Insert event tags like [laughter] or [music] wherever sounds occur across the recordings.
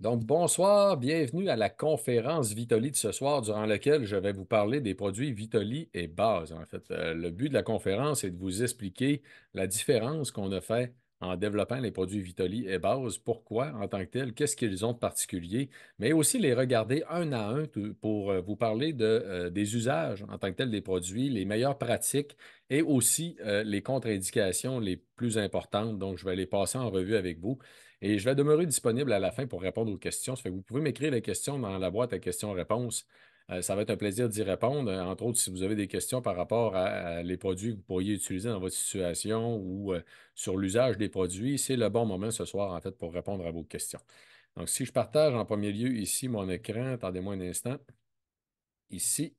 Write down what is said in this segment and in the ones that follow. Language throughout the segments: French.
Donc, bonsoir, bienvenue à la conférence Vitoli de ce soir, durant laquelle je vais vous parler des produits Vitoli et Base. En fait, euh, le but de la conférence est de vous expliquer la différence qu'on a fait en développant les produits Vitoli et Base, pourquoi en tant que tel qu'est-ce qu'ils ont de particulier, mais aussi les regarder un à un pour euh, vous parler de, euh, des usages en tant que tel des produits, les meilleures pratiques et aussi les contre-indications les plus importantes. Donc, je vais les passer en revue avec vous. Et je vais demeurer disponible à la fin pour répondre aux questions. que vous pouvez m'écrire les questions dans la boîte à questions-réponses. Euh, ça va être un plaisir d'y répondre. Euh, entre autres, si vous avez des questions par rapport à, les produits que vous pourriez utiliser dans votre situation ou euh, sur l'usage des produits, c'est le bon moment ce soir, en fait, pour répondre à vos questions. Donc, si je partage en premier lieu ici mon écran, attendez-moi un instant, ici,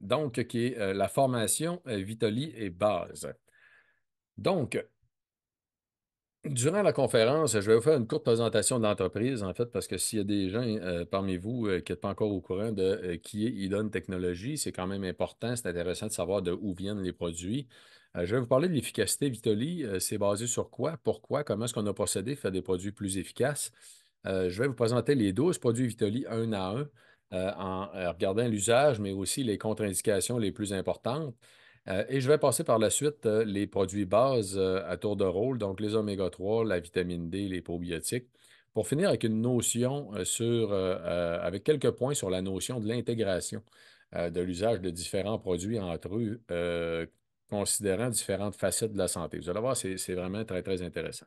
donc, qui est la formation Vitoli et base. Donc, Durant la conférence, je vais vous faire une courte présentation d'entreprise en fait, parce que s'il y a des gens euh, parmi vous euh, qui n'êtes pas encore au courant de euh, qui est Idon Technologies, c'est quand même important, c'est intéressant de savoir de où viennent les produits. je vais vous parler de l'efficacité Vitoli. c'est basé sur quoi, pourquoi, comment est-ce qu'on a procédé à faire des produits plus efficaces. je vais vous présenter les 12 produits Vitoli un à un en regardant l'usage, mais aussi les contre-indications les plus importantes. Euh, et je vais passer par la suite euh, les produits bases euh, à tour de rôle, donc les oméga 3, la vitamine D, les probiotiques, pour finir avec une notion sur, avec quelques points sur la notion de l'intégration de l'usage de différents produits entre eux, considérant différentes facettes de la santé. Vous allez voir, c'est vraiment très, très intéressant.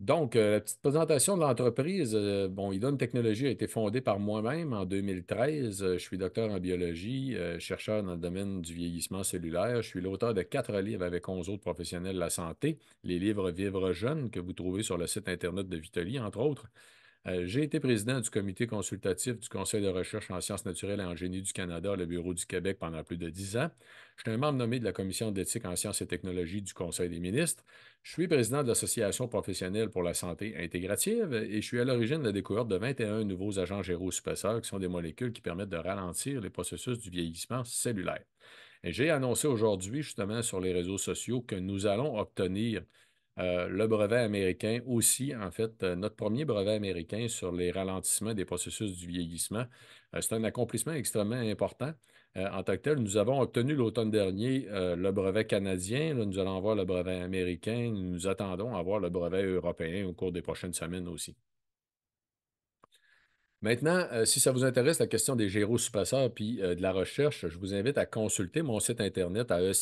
Donc, euh, la petite présentation de l'entreprise, euh, bon, Idone Technologie a été fondée par moi-même en 2013. Euh, je suis docteur en biologie, chercheur dans le domaine du vieillissement cellulaire. Je suis l'auteur de quatre livres avec onze autres professionnels de la santé, les livres Vivre jeune que vous trouvez sur le site Internet de Vitali, entre autres. J'ai été président du comité consultatif du Conseil de recherche en sciences naturelles et en génie du Canada, le Bureau du Québec, pendant plus de dix ans. Je suis un membre nommé de la Commission d'éthique en sciences et technologies du Conseil des ministres. Je suis président de l'Association professionnelle pour la santé intégrative et je suis à l'origine de la découverte de 21 nouveaux agents gérosuppresseurs qui sont des molécules qui permettent de ralentir les processus du vieillissement cellulaire. Et j'ai annoncé aujourd'hui, justement, sur les réseaux sociaux que nous allons obtenir euh, le brevet américain aussi, en fait, euh, notre premier brevet américain sur les ralentissements des processus du vieillissement. Euh, c'est un accomplissement extrêmement important. Euh, en tant que tel. Nous avons obtenu l'automne dernier euh, le brevet canadien. nous allons avoir le brevet américain. Nous attendons à avoir le brevet européen au cours des prochaines semaines aussi. Maintenant, euh, si ça vous intéresse, la question des gyrosuppresseurs puis de la recherche, je vous invite à consulter mon site internet à e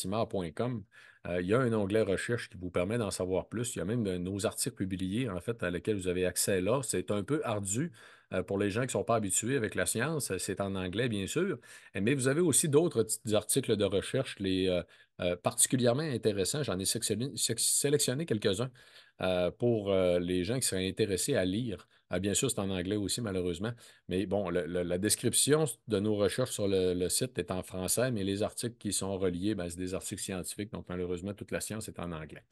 il y a un onglet recherche qui vous permet d'en savoir plus. Il y a même nos articles publiés, en fait, à lesquels vous avez accès là. C'est un peu ardu, euh, pour les gens qui ne sont pas habitués avec la science, euh, c'est en anglais, bien sûr. Eh, mais vous avez aussi d'autres articles de recherche, les, euh, particulièrement intéressants. J'en ai sélectionné, quelques-uns pour les gens qui seraient intéressés à lire. bien sûr, c'est en anglais aussi, malheureusement. Mais bon, la description de nos recherches sur le, site est en français, mais les articles qui sont reliés, ben, c'est des articles scientifiques. Donc, malheureusement, toute la science est en anglais.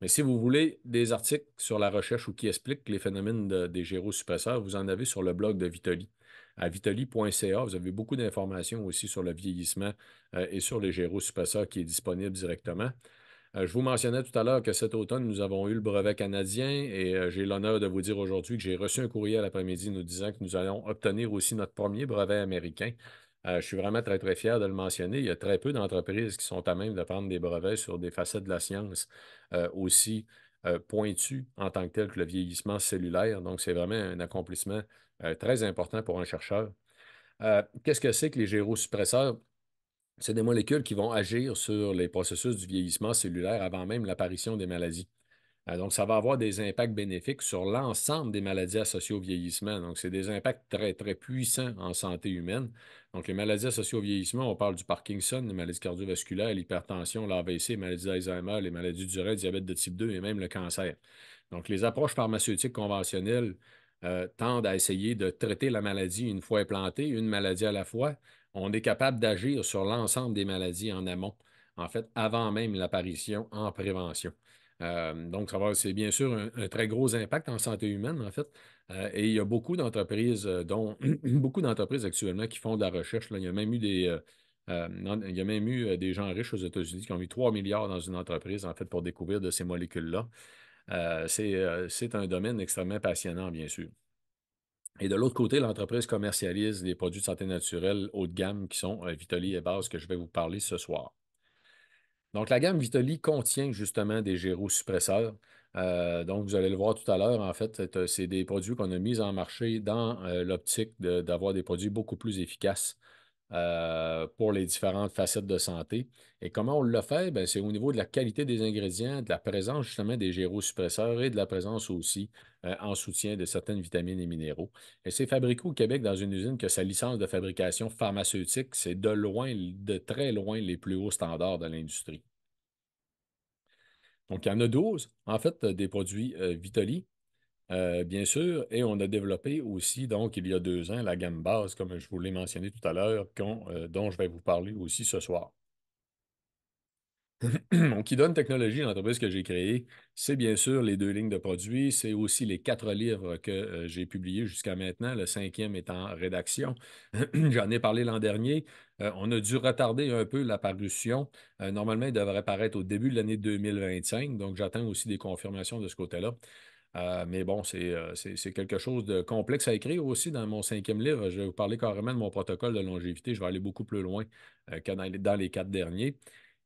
Mais si vous voulez des articles sur la recherche ou qui expliquent les phénomènes des gyrosuppresseurs, vous en avez sur le blog de Vitoli. À vitoli.ca, vous avez beaucoup d'informations aussi sur le vieillissement euh, et sur les gyrosuppresseurs qui est disponible directement. Euh, je vous mentionnais tout à l'heure que cet automne, nous avons eu le brevet canadien et euh, j'ai l'honneur de vous dire aujourd'hui que j'ai reçu un à l'après-midi nous disant que nous allons obtenir aussi notre premier brevet américain. Euh, je suis vraiment très, très fier de le mentionner. Il y a très peu d'entreprises qui sont à même de prendre des brevets sur des facettes de la science euh, aussi euh, pointues en tant que telles que le vieillissement cellulaire. Donc, c'est vraiment un accomplissement très important pour un chercheur. Qu'est-ce que c'est que les gérosuppresseurs? C'est des molécules qui vont agir sur les processus du vieillissement cellulaire avant même l'apparition des maladies. Euh, donc, ça va avoir des impacts bénéfiques sur l'ensemble des maladies associées au vieillissement. Donc, c'est des impacts très, très puissants en santé humaine. Donc, les maladies associées au vieillissement, on parle du Parkinson, les maladies cardiovasculaires, l'hypertension, l'AVC, les maladies d'Alzheimer, les maladies du le diabète de type 2 et même le cancer. Donc, les approches pharmaceutiques conventionnelles euh, tendent à essayer de traiter la maladie une fois implantée, une maladie à la fois. On est capable d'agir sur l'ensemble des maladies en amont, en fait, avant même l'apparition en prévention. Euh, donc, ça va, c'est bien sûr un, très gros impact en santé humaine, en fait. Euh, et il y a beaucoup d'entreprises, euh, dont [clears throat] beaucoup d'entreprises actuellement qui font de la recherche. Il y a même eu des. même eu des gens riches aux États-Unis qui ont mis 3 milliards dans une entreprise, en fait, pour découvrir de ces molécules-là. C'est, c'est un domaine extrêmement passionnant, bien sûr. Et de l'autre côté, l'entreprise commercialise des produits de santé naturelle haut de gamme qui sont Vitoli et Base que je vais vous parler ce soir. Donc, la gamme Vitoli contient justement des gyrosuppresseurs. Euh, donc, vous allez le voir tout à l'heure, en fait, c'est euh, des produits qu'on a mis en marché dans euh, l'optique d'avoir des produits beaucoup plus efficaces euh, pour les différentes facettes de santé. Et comment on le fait? Ben, c'est au niveau de la qualité des ingrédients, de la présence justement des gérosuppresseurs et de la présence aussi euh, en soutien de certaines vitamines et minéraux. Et c'est fabriqué au Québec dans une usine que sa licence de fabrication pharmaceutique, c'est de loin, de très loin, les plus hauts standards de l'industrie. Donc, il y en a 12, en fait, euh, des produits Vitoli euh, bien sûr, et on a développé aussi, donc, il y a deux ans, la gamme base, comme je vous l'ai mentionné tout à l'heure, euh, dont je vais vous parler aussi ce soir. [clears throat] donc, donne Technologie, à l'entreprise que j'ai créée, c'est bien sûr les deux lignes de produits, c'est aussi les quatre livres que euh, j'ai publiés jusqu'à maintenant, le cinquième est en rédaction. [clears throat] J'en ai parlé l'an dernier. on a dû retarder un peu la parution. normalement, il devrait paraître au début de l'année 2025, donc j'attends aussi des confirmations de ce côté-là. Euh, mais bon, euh, c'est, quelque chose de complexe à écrire aussi dans mon cinquième livre. Je vais vous parler carrément de mon protocole de longévité. Je vais aller beaucoup plus loin euh, que dans les, quatre derniers.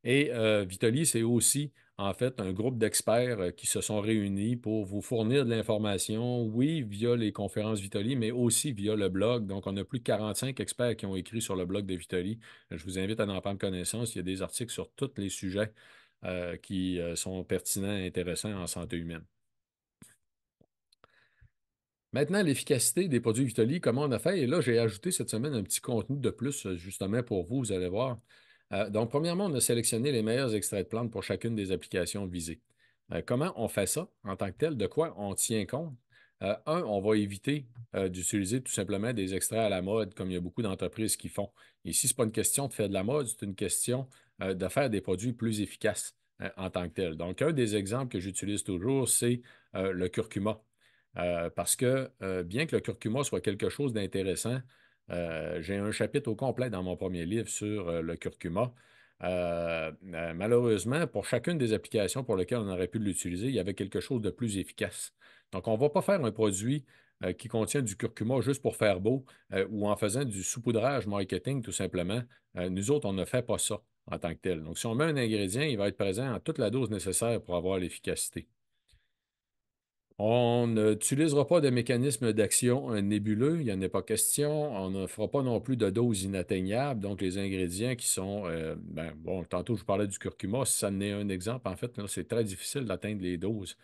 Et Vitoli, c'est aussi en fait un groupe d'experts qui se sont réunis pour vous fournir de l'information, oui, via les conférences Vitoli, mais aussi via le blog. Donc, on a plus de 45 experts qui ont écrit sur le blog de Vitoli. Je vous invite à en prendre connaissance. Il y a des articles sur tous les sujets qui sont pertinents et intéressants en santé humaine. Maintenant, l'efficacité des produits Vitoli, comment on a fait? Et là, j'ai ajouté cette semaine un petit contenu de plus, euh, justement, pour vous, vous allez voir. Euh, donc, premièrement, on a sélectionné les meilleurs extraits de plantes pour chacune des applications visées. Euh, comment on fait ça en tant que tel? De quoi on tient compte? un, on va éviter d'utiliser tout simplement des extraits à la mode, comme il y a beaucoup d'entreprises qui font. Ici, ce n'est pas une question de faire de la mode, c'est une question de faire des produits plus efficaces en tant que tel. Donc, un des exemples que j'utilise toujours, c'est le curcuma euh, parce que euh, bien que le curcuma soit quelque chose d'intéressant, euh, j'ai un chapitre au complet dans mon premier livre sur le curcuma. malheureusement, pour chacune des applications pour lesquelles on aurait pu l'utiliser, il y avait quelque chose de plus efficace. Donc, on ne va pas faire un produit qui contient du curcuma juste pour faire beau ou en faisant du soupoudrage marketing tout simplement. nous autres, on ne fait pas ça en tant que tel. Donc, si on met un ingrédient, il va être présent en toute la dose nécessaire pour avoir l'efficacité. On n'utilisera pas de mécanisme d'action nébuleux, il n'y en a pas question. On ne fera pas non plus de doses inatteignables. Donc, les ingrédients qui sont. Euh, ben, bon, tantôt, je vous parlais du curcuma. Ça n'est un exemple. En fait, c'est très difficile d'atteindre les doses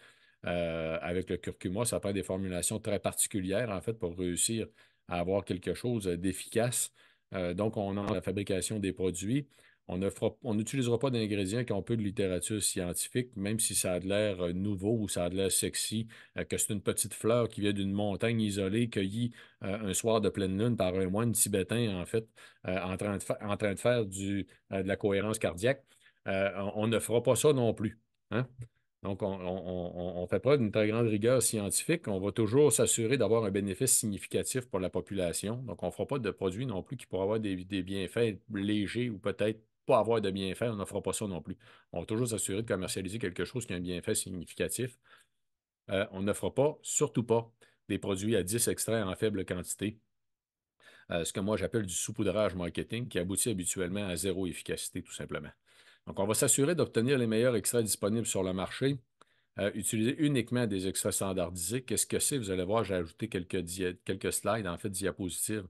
euh, avec le curcuma. Ça prend des formulations très particulières, en fait, pour réussir à avoir quelque chose d'efficace. Euh, donc, on a la fabrication des produits on n'utilisera pas d'ingrédients qui ont peu de littérature scientifique, même si ça a l'air euh, nouveau ou ça a l'air sexy, euh, que c'est une petite fleur qui vient d'une montagne isolée, cueillie euh, un soir de pleine lune par un moine tibétain, en fait, en, train de, faire du, de la cohérence cardiaque. on ne fera pas ça non plus. Hein. Donc, on, fait preuve d'une très grande rigueur scientifique. On va toujours s'assurer d'avoir un bénéfice significatif pour la population. Donc, on ne fera pas de produits non plus qui pourraient avoir des bienfaits légers ou peut-être pas avoir de bienfait, on ne fera pas ça non plus. On va toujours s'assurer de commercialiser quelque chose qui a un bienfait significatif. Euh, on ne fera pas, surtout pas, des produits à 10 extraits en faible quantité. Euh, ce que moi j'appelle du saupoudrage marketing qui aboutit habituellement à zéro efficacité, tout simplement. Donc, on va s'assurer d'obtenir les meilleurs extraits disponibles sur le marché, euh, utiliser uniquement des extraits standardisés. Qu'est-ce que c'est? Vous allez voir, j'ai ajouté quelques, quelques slides, en fait, diapositives,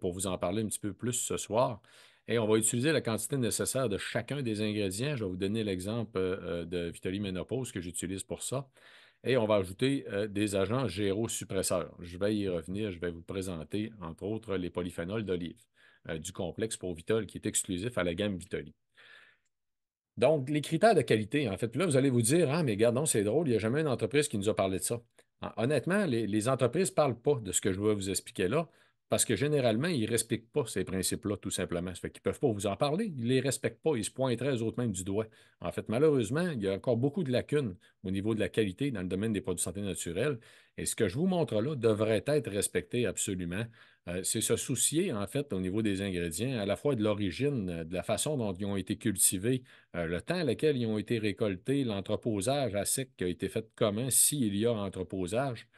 pour vous en parler un petit peu plus ce soir et on va utiliser la quantité nécessaire de chacun des ingrédients. Je vais vous donner l'exemple euh, euh, de Vitoli que j'utilise pour ça. Et on va ajouter euh, des agents gérosuppresseurs. Je vais y revenir, je vais vous présenter, entre autres, les polyphénols d'olive du complexe pour Vitol qui est exclusif à la gamme Vitoli. Donc, les critères de qualité, en fait, là, vous allez vous dire, ah, mais gardons, c'est drôle, il n'y a jamais une entreprise qui nous a parlé de ça. Ah, honnêtement, les, les entreprises ne parlent pas de ce que je vais vous expliquer là. Parce que généralement, ils ne respectent pas ces principes-là, tout simplement. Ça fait qu'ils ne peuvent pas vous en parler. Ils ne les respectent pas. Ils se pointeraient très autres du doigt. En fait, malheureusement, il y a encore beaucoup de lacunes au niveau de la qualité dans le domaine des produits de santé naturels. Et ce que je vous montre là devrait être respecté absolument. Euh, c'est se soucier, en fait, au niveau des ingrédients, à la fois de l'origine, euh, de la façon dont ils ont été cultivés, euh, le temps à lequel ils ont été récoltés, l'entreposage à sec qui a été fait comment, s'il y a entreposage.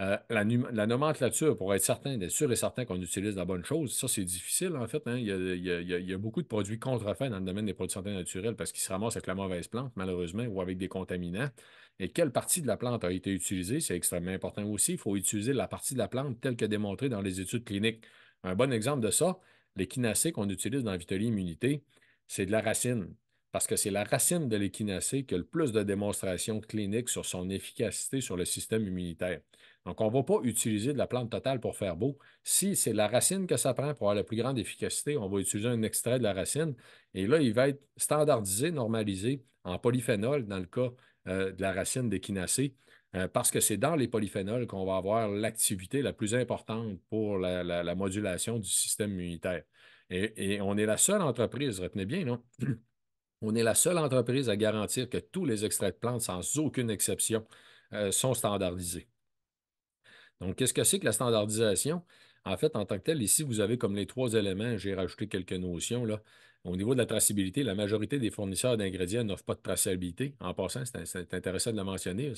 Euh, la, nomenclature pour être certain, d'être sûr et certain qu'on utilise la bonne chose, ça, c'est difficile, en fait. Hein. Il, y a, y a, y a, beaucoup de produits contrefaits dans le domaine des produits santé naturels parce qu'ils se ramassent avec la mauvaise plante, malheureusement, ou avec des contaminants. Et quelle partie de la plante a été utilisée, c'est extrêmement important aussi. Il faut utiliser la partie de la plante telle que démontrée dans les études cliniques. Un bon exemple de ça, les kinacées qu'on utilise dans la immunité, c'est de la racine parce que c'est la racine de l'équinacée qui a le plus de démonstrations cliniques sur son efficacité sur le système immunitaire. Donc, on ne va pas utiliser de la plante totale pour faire beau. Si c'est la racine que ça prend pour avoir la plus grande efficacité, on va utiliser un extrait de la racine. Et là, il va être standardisé, normalisé en polyphénol dans le cas euh, de la racine d'équinacée, euh, parce que c'est dans les polyphénols qu'on va avoir l'activité la plus importante pour la, modulation du système immunitaire. Et, et, on est la seule entreprise, retenez bien, non? [clears throat] On est la seule entreprise à garantir que tous les extraits de plantes, sans aucune exception, euh, sont standardisés. Donc, qu'est-ce que c'est que la standardisation? En fait, en tant que tel, ici, vous avez comme les trois éléments, j'ai rajouté quelques notions. Là. Au niveau de la traçabilité, la majorité des fournisseurs d'ingrédients n'offrent pas de traçabilité. En passant, c'est intéressant de le mentionner.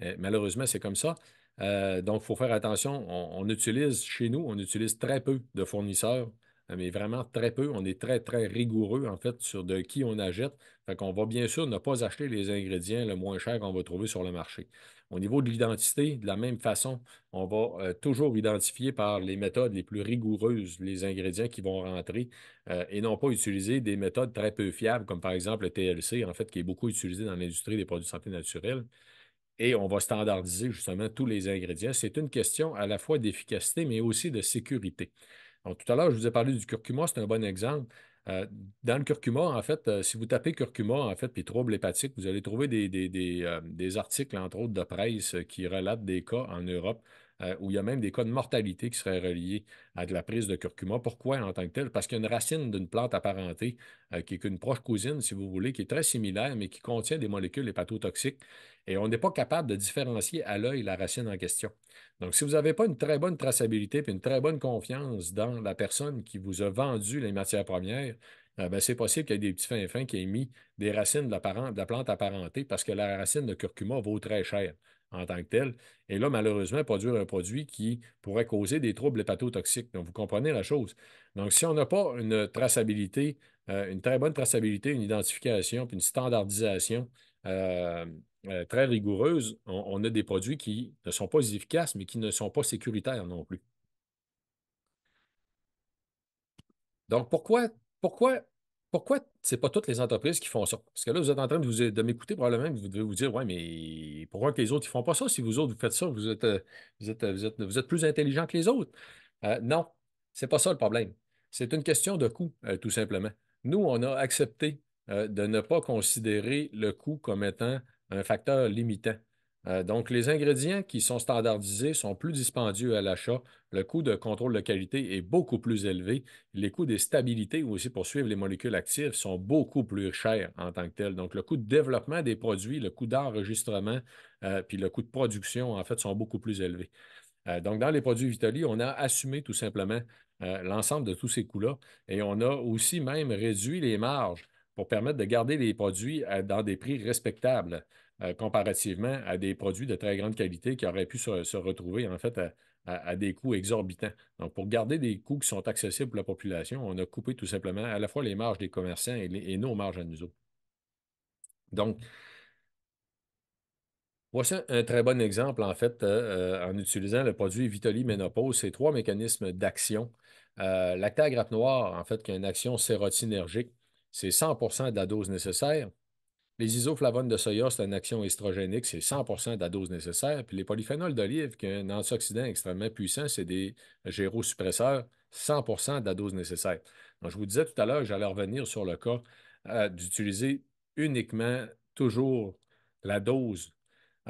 Euh, malheureusement, c'est comme ça. Euh, donc, il faut faire attention. on, utilise chez nous, on utilise très peu de fournisseurs euh, mais vraiment très peu. On est très, très rigoureux, en fait, sur de qui on achète. Fait qu'on va bien sûr ne pas acheter les ingrédients le moins cher qu'on va trouver sur le marché. Au niveau de l'identité, de la même façon, on va euh, toujours identifier par les méthodes les plus rigoureuses les ingrédients qui vont rentrer euh, et non pas utiliser des méthodes très peu fiables, comme par exemple le TLC, en fait, qui est beaucoup utilisé dans l'industrie des produits de santé naturels. et on va standardiser justement tous les ingrédients. C'est une question à la fois d'efficacité, mais aussi de sécurité tout à l'heure, je vous ai parlé du curcuma, c'est un bon exemple. Euh, dans le curcuma, en fait, euh, si vous tapez curcuma, en fait, puis troubles hépatiques, vous allez trouver des, des, euh, articles, entre autres, de presse qui relatent des cas en Europe euh, où il y a même des cas de mortalité qui seraient reliés à de la prise de curcuma. Pourquoi en tant que tel? Parce qu'il y a une racine d'une plante apparentée, euh, qui est une proche cousine, si vous voulez, qui est très similaire, mais qui contient des molécules hépatotoxiques. Et on n'est pas capable de différencier à l'œil la racine en question. Donc, si vous n'avez pas une très bonne traçabilité et une très bonne confiance dans la personne qui vous a vendu les matières premières, euh, ben, c'est possible qu'il y ait des petits fins fins qui aient mis des racines de la plante apparentée parce que la racine de curcuma vaut très cher en tant que tel. Et là, malheureusement, produire un produit qui pourrait causer des troubles hépatotoxiques. Donc, vous comprenez la chose. Donc, si on n'a pas une traçabilité, euh, une très bonne traçabilité, une identification, puis une standardisation euh, euh, très rigoureuse, on, a des produits qui ne sont pas efficaces, mais qui ne sont pas sécuritaires non plus. Donc, pourquoi, pourquoi pourquoi c'est pas toutes les entreprises qui font ça? Parce que là, vous êtes en train de, vous, de m'écouter probablement, vous devez vous dire, ouais, mais pourquoi que les autres ne font pas ça? Si vous autres, vous faites ça, vous êtes, euh, euh, vous êtes, plus intelligent que les autres. Non, euh, non, c'est pas ça le problème. C'est une question de coût, tout simplement. Nous, on a accepté de ne pas considérer le coût comme étant un facteur limitant. Euh, donc, les ingrédients qui sont standardisés sont plus dispendieux à l'achat. Le coût de contrôle de qualité est beaucoup plus élevé. Les coûts stabilité, ou aussi pour suivre les molécules actives sont beaucoup plus chers en tant que tels. Donc, le coût de développement des produits, le coût d'enregistrement, euh, puis le coût de production, en fait, sont beaucoup plus élevés. Euh, donc, dans les produits Vitali, on a assumé tout simplement l'ensemble de tous ces coûts-là et on a aussi même réduit les marges pour permettre de garder les produits dans des prix respectables. Euh, comparativement à des produits de très grande qualité qui auraient pu se, retrouver en fait à, des coûts exorbitants. Donc, pour garder des coûts qui sont accessibles pour la population, on a coupé tout simplement à la fois les marges des commerçants et, nos marges à nous autres. Donc, Voici un très bon exemple, en fait, euh, euh, en utilisant le produit Vitoli Ménopause, ces trois mécanismes d'action. Euh, grappe noire, en fait, qui a une action sérotinergique, c'est 100 de la dose nécessaire. Les isoflavones de soya, c'est une action estrogénique, c'est 100 de la dose nécessaire. Puis les polyphénols d'olive, qui est un antioxydant extrêmement puissant, c'est des gérosuppresseurs, 100 de la dose nécessaire. je vous disais tout à l'heure j'allais revenir sur le cas euh, d'utiliser uniquement toujours la dose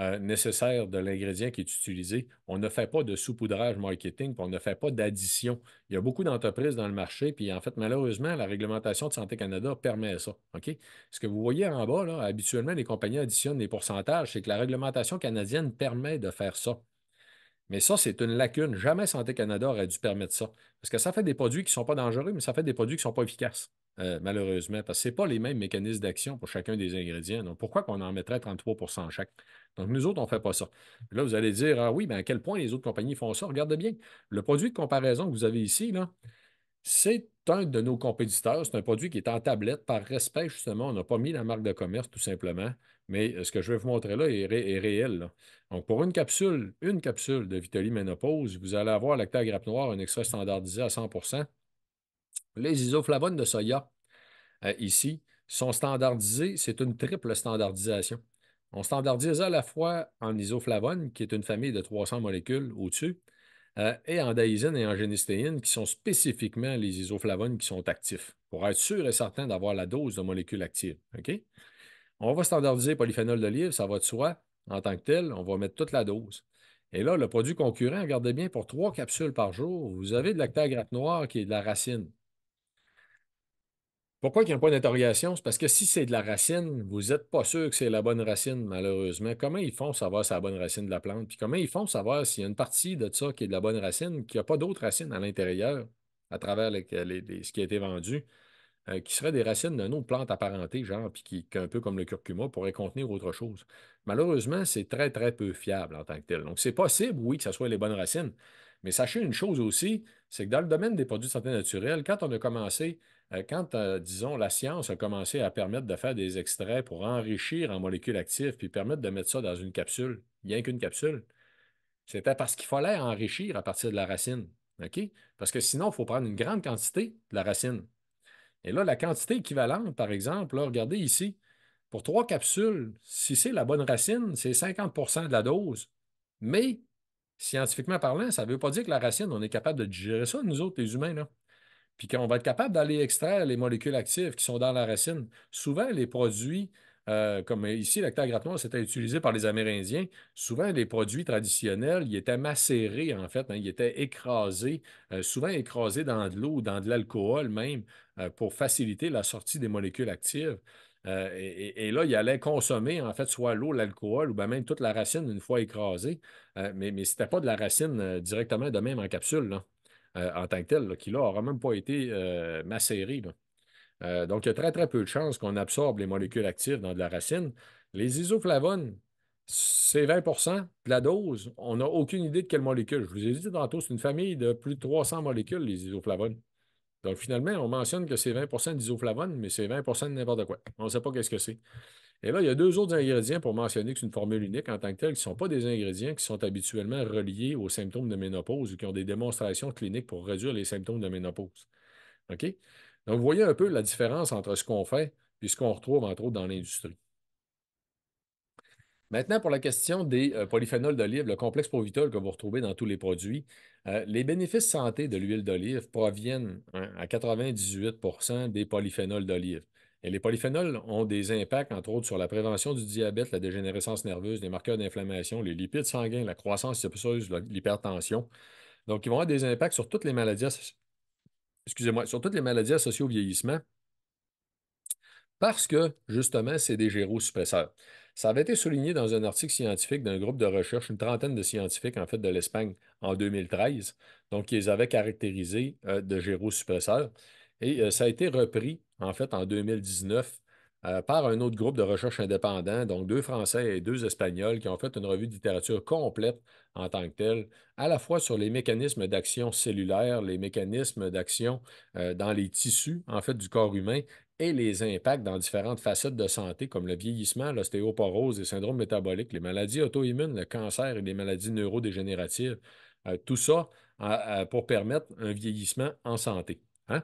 euh, nécessaire de l'ingrédient qui est utilisé. On ne fait pas de saupoudrage marketing, on ne fait pas d'addition. Il y a beaucoup d'entreprises dans le marché, puis en fait, malheureusement, la réglementation de Santé Canada permet ça. OK? Ce que vous voyez en bas, habituellement, les compagnies additionnent des pourcentages, c'est que la réglementation canadienne permet de faire ça. Mais ça, c'est une lacune. Jamais Santé Canada aurait dû permettre ça. Parce que ça fait des produits qui ne sont pas dangereux, mais ça fait des produits qui ne sont pas efficaces. Euh, malheureusement, parce que ce pas les mêmes mécanismes d'action pour chacun des ingrédients. Donc, pourquoi qu'on en mettrait 33 chaque? Donc, nous autres, on ne fait pas ça. Là, vous allez dire, ah oui, mais à quel point les autres compagnies font ça? Regardez bien. Le produit de comparaison que vous avez ici, là, c'est un de nos compétiteurs. C'est un produit qui est en tablette. Par respect, justement, on n'a pas mis la marque de commerce, tout simplement. Mais euh, ce que je vais vous montrer là est, réel. Donc, pour une capsule, une capsule de Vitali Ménopause, vous allez avoir à grappe noire, un extrait standardisé à 100 Les isoflavones de soya, euh, ici, sont standardisés. C'est une triple standardisation. On standardise à la fois en isoflavone, qui est une famille de 300 molécules au-dessus, euh, et en daïsine et en génistéine, qui sont spécifiquement les isoflavones qui sont actifs, pour être sûr et certain d'avoir la dose de molécules actives. On va standardiser polyphénol d'olive, ça va de soi. En tant que tel, on va mettre toute la dose. Et là, le produit concurrent, regardez bien, pour trois capsules par jour, vous avez de l'actagrate noire qui est de la racine. Pourquoi il y a pas d'interrogation? C'est parce que si c'est de la racine, vous n'êtes pas sûr que c'est la bonne racine, malheureusement. Comment ils font savoir c'est la bonne racine de la plante? Puis comment ils font savoir s'il y a une partie de ça qui est de la bonne racine, qui n'a a pas d'autres racines à l'intérieur, à travers ce qui a été vendu, euh, qui seraient des racines d'une autre plante apparentée, genre, puis qui, un peu comme le curcuma, pourrait contenir autre chose. Malheureusement, c'est très, très peu fiable en tant que tel. Donc, c'est possible, oui, que ce soit les bonnes racines. Mais sachez une chose aussi, c'est que dans le domaine des produits de santé naturelle, quand on a commencé euh, quand, euh, disons, la science a commencé à permettre de faire des extraits pour enrichir en molécules actives, puis permettre de mettre ça dans une capsule, bien qu'une capsule, c'était parce qu'il fallait enrichir à partir de la racine. OK? Parce que sinon, il faut prendre une grande quantité de la racine. Et là, la quantité équivalente, par exemple, regardez ici, pour trois capsules, si c'est la bonne racine, c'est 50 de la dose. Mais, scientifiquement parlant, ça ne veut pas dire que la racine, on est capable de digérer ça, nous autres, les humains. Là puis qu'on va être capable d'aller extraire les molécules actives qui sont dans la racine. Souvent, les produits, euh, comme ici, l'acte c'était utilisé par les Amérindiens. Souvent, les produits traditionnels, ils étaient macérés, en fait, hein. ils étaient écrasés, euh, souvent écrasés dans de l'eau, dans de l'alcool même, euh, pour faciliter la sortie des molécules actives. et, là, ils allaient consommer, en fait, soit l'eau, l'alcool, ou bien même toute la racine une fois écrasée. mais ce n'était pas de la racine directement de même en capsule. Là. Euh, en tant que tel, qui là n'aura même pas été euh, macéré. Euh, donc, il y a très, très peu de chances qu'on absorbe les molécules actives dans de la racine. Les isoflavones, c'est 20 de la dose. On n'a aucune idée de quelle molécule. Je vous ai dit tantôt, c'est une famille de plus de 300 molécules, les isoflavones. Donc, finalement, on mentionne que c'est 20 d'isoflavones, mais c'est 20 de n'importe quoi. On ne sait pas qu'est-ce que c'est. Et là, il y a deux autres ingrédients pour mentionner que c'est une formule unique en tant que telle, qui ne sont pas des ingrédients qui sont habituellement reliés aux symptômes de ménopause ou qui ont des démonstrations cliniques pour réduire les symptômes de ménopause. OK? Donc, vous voyez un peu la différence entre ce qu'on fait et ce qu'on retrouve, entre autres, dans l'industrie. Maintenant, pour la question des euh, polyphénols d'olive, le complexe Provitol que vous retrouvez dans tous les produits, euh, les bénéfices santé de l'huile d'olive proviennent hein, à 98 des polyphénols d'olive. Et les polyphénols ont des impacts, entre autres, sur la prévention du diabète, la dégénérescence nerveuse, les marqueurs d'inflammation, les lipides sanguins, la croissance osseuse, l'hypertension. Donc, ils vont avoir des impacts sur toutes les maladies, excusez-moi, sur toutes les maladies associées au vieillissement parce que, justement, c'est des gérosuppresseurs. Ça avait été souligné dans un article scientifique d'un groupe de recherche, une trentaine de scientifiques, en fait, de l'Espagne en 2013, donc ils avaient caractérisé euh, de gérosuppresseurs. Et euh, ça a été repris, en fait, en 2019 euh, par un autre groupe de recherche indépendant, donc deux Français et deux Espagnols, qui ont fait une revue de littérature complète en tant que telle, à la fois sur les mécanismes d'action cellulaire, les mécanismes d'action euh, dans les tissus, en fait, du corps humain et les impacts dans différentes facettes de santé, comme le vieillissement, l'ostéoporose, les syndromes métaboliques, les maladies auto-immunes, le cancer et les maladies neurodégénératives. tout ça pour permettre un vieillissement en santé. Hein.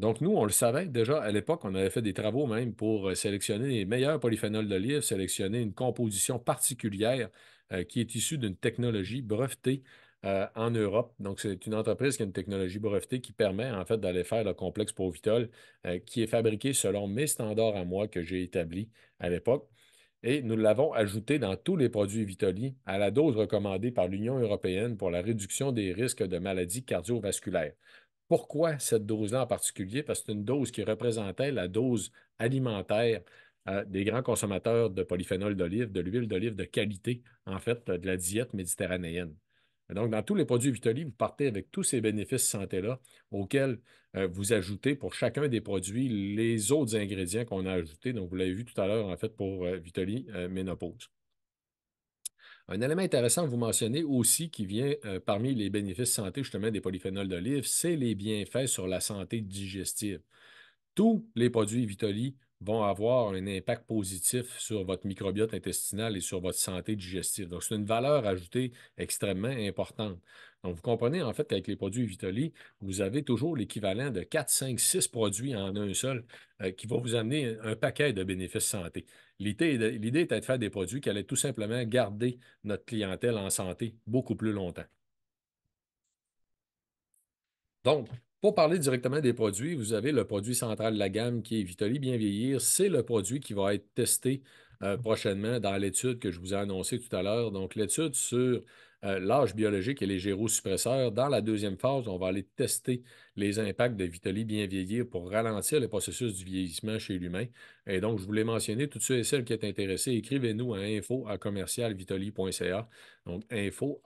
Donc, nous, on le savait déjà à l'époque, on avait fait des travaux même pour euh, sélectionner les meilleurs polyphénols d'olive, sélectionner une composition particulière euh, qui est issue d'une technologie brevetée euh, en Europe. Donc, c'est une entreprise qui a une technologie brevetée qui permet en fait d'aller faire le complexe Provitol qui est fabriqué selon mes standards à moi que j'ai établi à l'époque. Et nous l'avons ajouté dans tous les produits Vitoli à la dose recommandée par l'Union européenne pour la réduction des risques de maladies cardiovasculaires. Pourquoi cette dose-là en particulier? Parce que c'est une dose qui représentait la dose alimentaire euh, des grands consommateurs de polyphénol d'olive, de l'huile d'olive de qualité, en fait, de la diète méditerranéenne. Donc, dans tous les produits Vitoli, vous partez avec tous ces bénéfices santé-là auxquels euh, vous ajoutez pour chacun des produits les autres ingrédients qu'on a ajoutés. Donc, vous l'avez vu tout à l'heure, en fait, pour euh, Vitoli Ménopause. Un élément intéressant que vous mentionnez aussi qui vient euh, parmi les bénéfices santé justement des polyphénols d'olive, c'est les bienfaits sur la santé digestive. Tous les produits Vitoli vont avoir un impact positif sur votre microbiote intestinal et sur votre santé digestive. Donc, c'est une valeur ajoutée extrêmement importante. Donc, vous comprenez en fait qu'avec les produits Vitoli, vous avez toujours l'équivalent de 4, 5, 6 produits en un seul euh, qui va vous amener un paquet de bénéfices santé. L'idée était de faire des produits qui allaient tout simplement garder notre clientèle en santé beaucoup plus longtemps. Donc, pour parler directement des produits, vous avez le produit central de la gamme qui est Vitoli Bien Vieillir. C'est le produit qui va être testé euh, mmh. prochainement dans l'étude que je vous ai annoncée tout à l'heure. Donc, l'étude sur euh, l'âge biologique et les gérosuppresseurs. Dans la deuxième phase, on va aller tester les impacts de Vitoli bien vieillir pour ralentir le processus du vieillissement chez l'humain. Et donc, je voulais mentionner, toutes ceux et celles qui sont intéressés, écrivez-nous à info Donc, info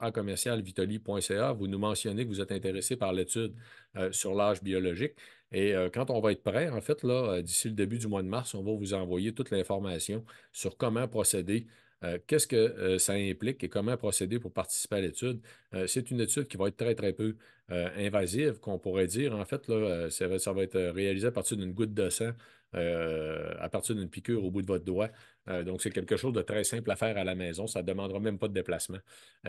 Vous nous mentionnez que vous êtes intéressé par l'étude euh, sur l'âge biologique. Et euh, quand on va être prêt, en fait, là, d'ici le début du mois de mars, on va vous envoyer toute l'information sur comment procéder euh, qu'est-ce que euh, ça implique et comment procéder pour participer à l'étude? Euh, c'est une étude qui va être très, très peu invasive, qu'on pourrait dire. En fait, ça, va, être réalisé à partir d'une goutte de sang, à partir d'une piqûre au bout de votre doigt. donc, c'est quelque chose de très simple à faire à la maison. Ça ne demandera même pas de déplacement.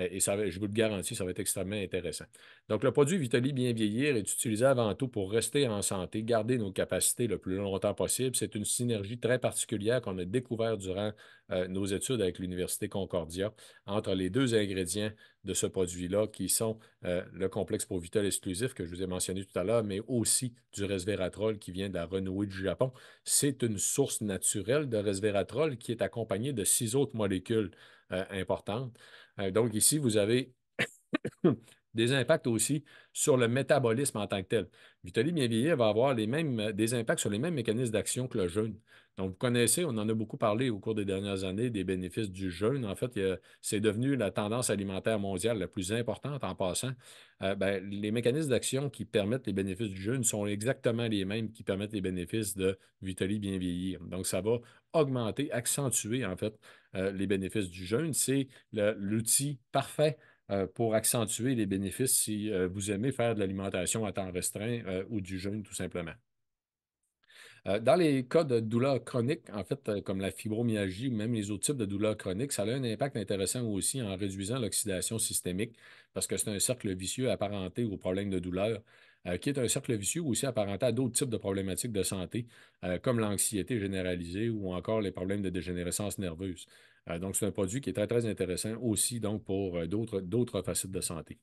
et je vous le garantis, ça va être extrêmement intéressant. Donc, le produit Vitali Bien Vieillir est utilisé avant tout pour rester en santé, garder nos capacités le plus longtemps possible. C'est une synergie très particulière qu'on a découvert durant euh, nos études avec l'Université Concordia entre les deux ingrédients de ce produit-là, qui sont euh, le complexe Provital exclusif que je vous ai mentionné tout à l'heure, mais aussi du resveratrol qui vient de la renouée du Japon. C'est une source naturelle de resveratrol qui est accompagnée de six autres molécules euh, importantes. donc ici, vous avez des impacts aussi sur le métabolisme en tant que tel. Vitaly bien vieilli va avoir les mêmes, euh, des impacts sur les mêmes mécanismes d'action que le jeûne. Donc, vous connaissez, on en a beaucoup parlé au cours des dernières années des bénéfices du jeûne. En fait, c'est devenu la tendance alimentaire mondiale la plus importante en passant. Euh, ben, les mécanismes d'action qui permettent les bénéfices du jeûne sont exactement les mêmes qui permettent les bénéfices de Vitaly bien vieillir. Donc, ça va augmenter, accentuer en fait euh, les bénéfices du jeûne. C'est l'outil parfait euh, pour accentuer les bénéfices si euh, vous aimez faire de l'alimentation à temps restreint euh, ou du jeûne tout simplement. Dans les cas de douleurs chroniques, en fait, comme la fibromyalgie, ou même les autres types de douleurs chroniques, ça a un impact intéressant aussi en réduisant l'oxydation systémique, parce que c'est un cercle vicieux apparenté aux problèmes de douleur, qui est un cercle vicieux aussi apparenté à d'autres types de problématiques de santé, comme l'anxiété généralisée ou encore les problèmes de dégénérescence nerveuse. Euh, donc, c'est un produit qui est très, très intéressant aussi donc, pour euh, d'autres facettes de santé.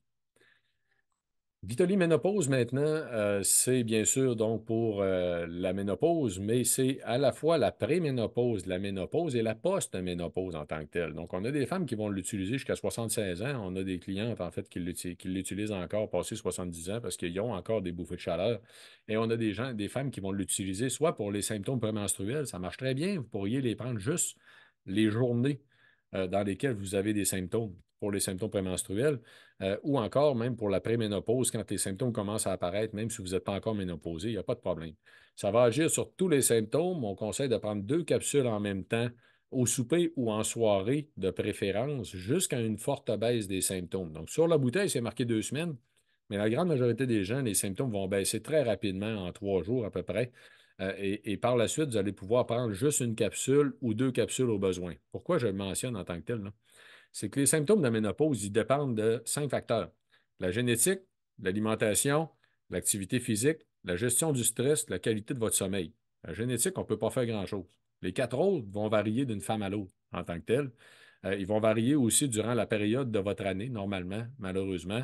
Ménopause, maintenant, euh, c'est bien sûr donc pour la ménopause, mais c'est à la fois la pré-ménopause pré-ménopause, la ménopause et la post-ménopause en tant que telle. Donc, on a des femmes qui vont l'utiliser jusqu'à 76 ans. On a des clientes, en fait, qui l'utilisent encore passé 70 ans parce qu'ils ont encore des bouffées de chaleur. Et on a des gens, des femmes qui vont l'utiliser soit pour les symptômes prémenstruels, ça marche très bien, vous pourriez les prendre juste les journées euh, dans lesquelles vous avez des symptômes pour les symptômes prémenstruels euh, ou encore même pour la préménopause, quand les symptômes commencent à apparaître, même si vous n'êtes pas encore ménopausé, il n'y a pas de problème. Ça va agir sur tous les symptômes. On conseille de prendre deux capsules en même temps au souper ou en soirée de préférence jusqu'à une forte baisse des symptômes. Donc, sur la bouteille, c'est marqué deux semaines, mais la grande majorité des gens, les symptômes vont baisser très rapidement en trois jours à peu près. Euh, et, par la suite, vous allez pouvoir prendre juste une capsule ou deux capsules au besoin. Pourquoi je le mentionne en tant que tel? C'est que les symptômes de la ménopause, ils dépendent de cinq facteurs. La génétique, l'alimentation, l'activité physique, la gestion du stress, la qualité de votre sommeil. La génétique, on ne peut pas faire grand-chose. Les quatre autres vont varier d'une femme à l'autre en tant que tel. Euh, ils vont varier aussi durant la période de votre année, normalement, malheureusement.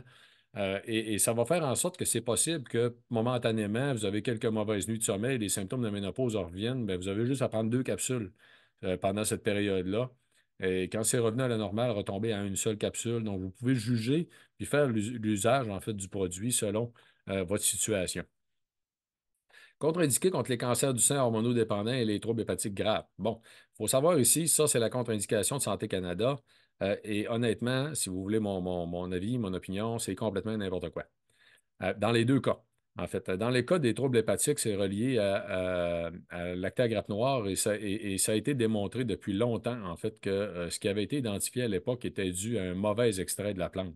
Euh, et, ça va faire en sorte que c'est possible que momentanément, vous avez quelques mauvaises nuits de sommeil, les symptômes de ménopause reviennent, ben, vous avez juste à prendre deux capsules euh, pendant cette période-là. Et quand c'est revenu à la normale, retomber à une seule capsule. Donc, vous pouvez juger puis faire l'usage fait du produit selon euh, votre situation. Contre-indiqué contre les cancers du sein hormonodépendants et les troubles hépatiques graves. Bon, il faut savoir ici, ça, c'est la contre-indication de Santé Canada. Euh, et honnêtement, si vous voulez mon, avis, mon opinion, c'est complètement n'importe quoi. Euh, dans les deux cas, en fait. Dans les cas des troubles hépatiques, c'est relié à, à, à grappe noire et ça, a été démontré depuis longtemps, en fait, que euh, ce qui avait été identifié à l'époque était dû à un mauvais extrait de la plante.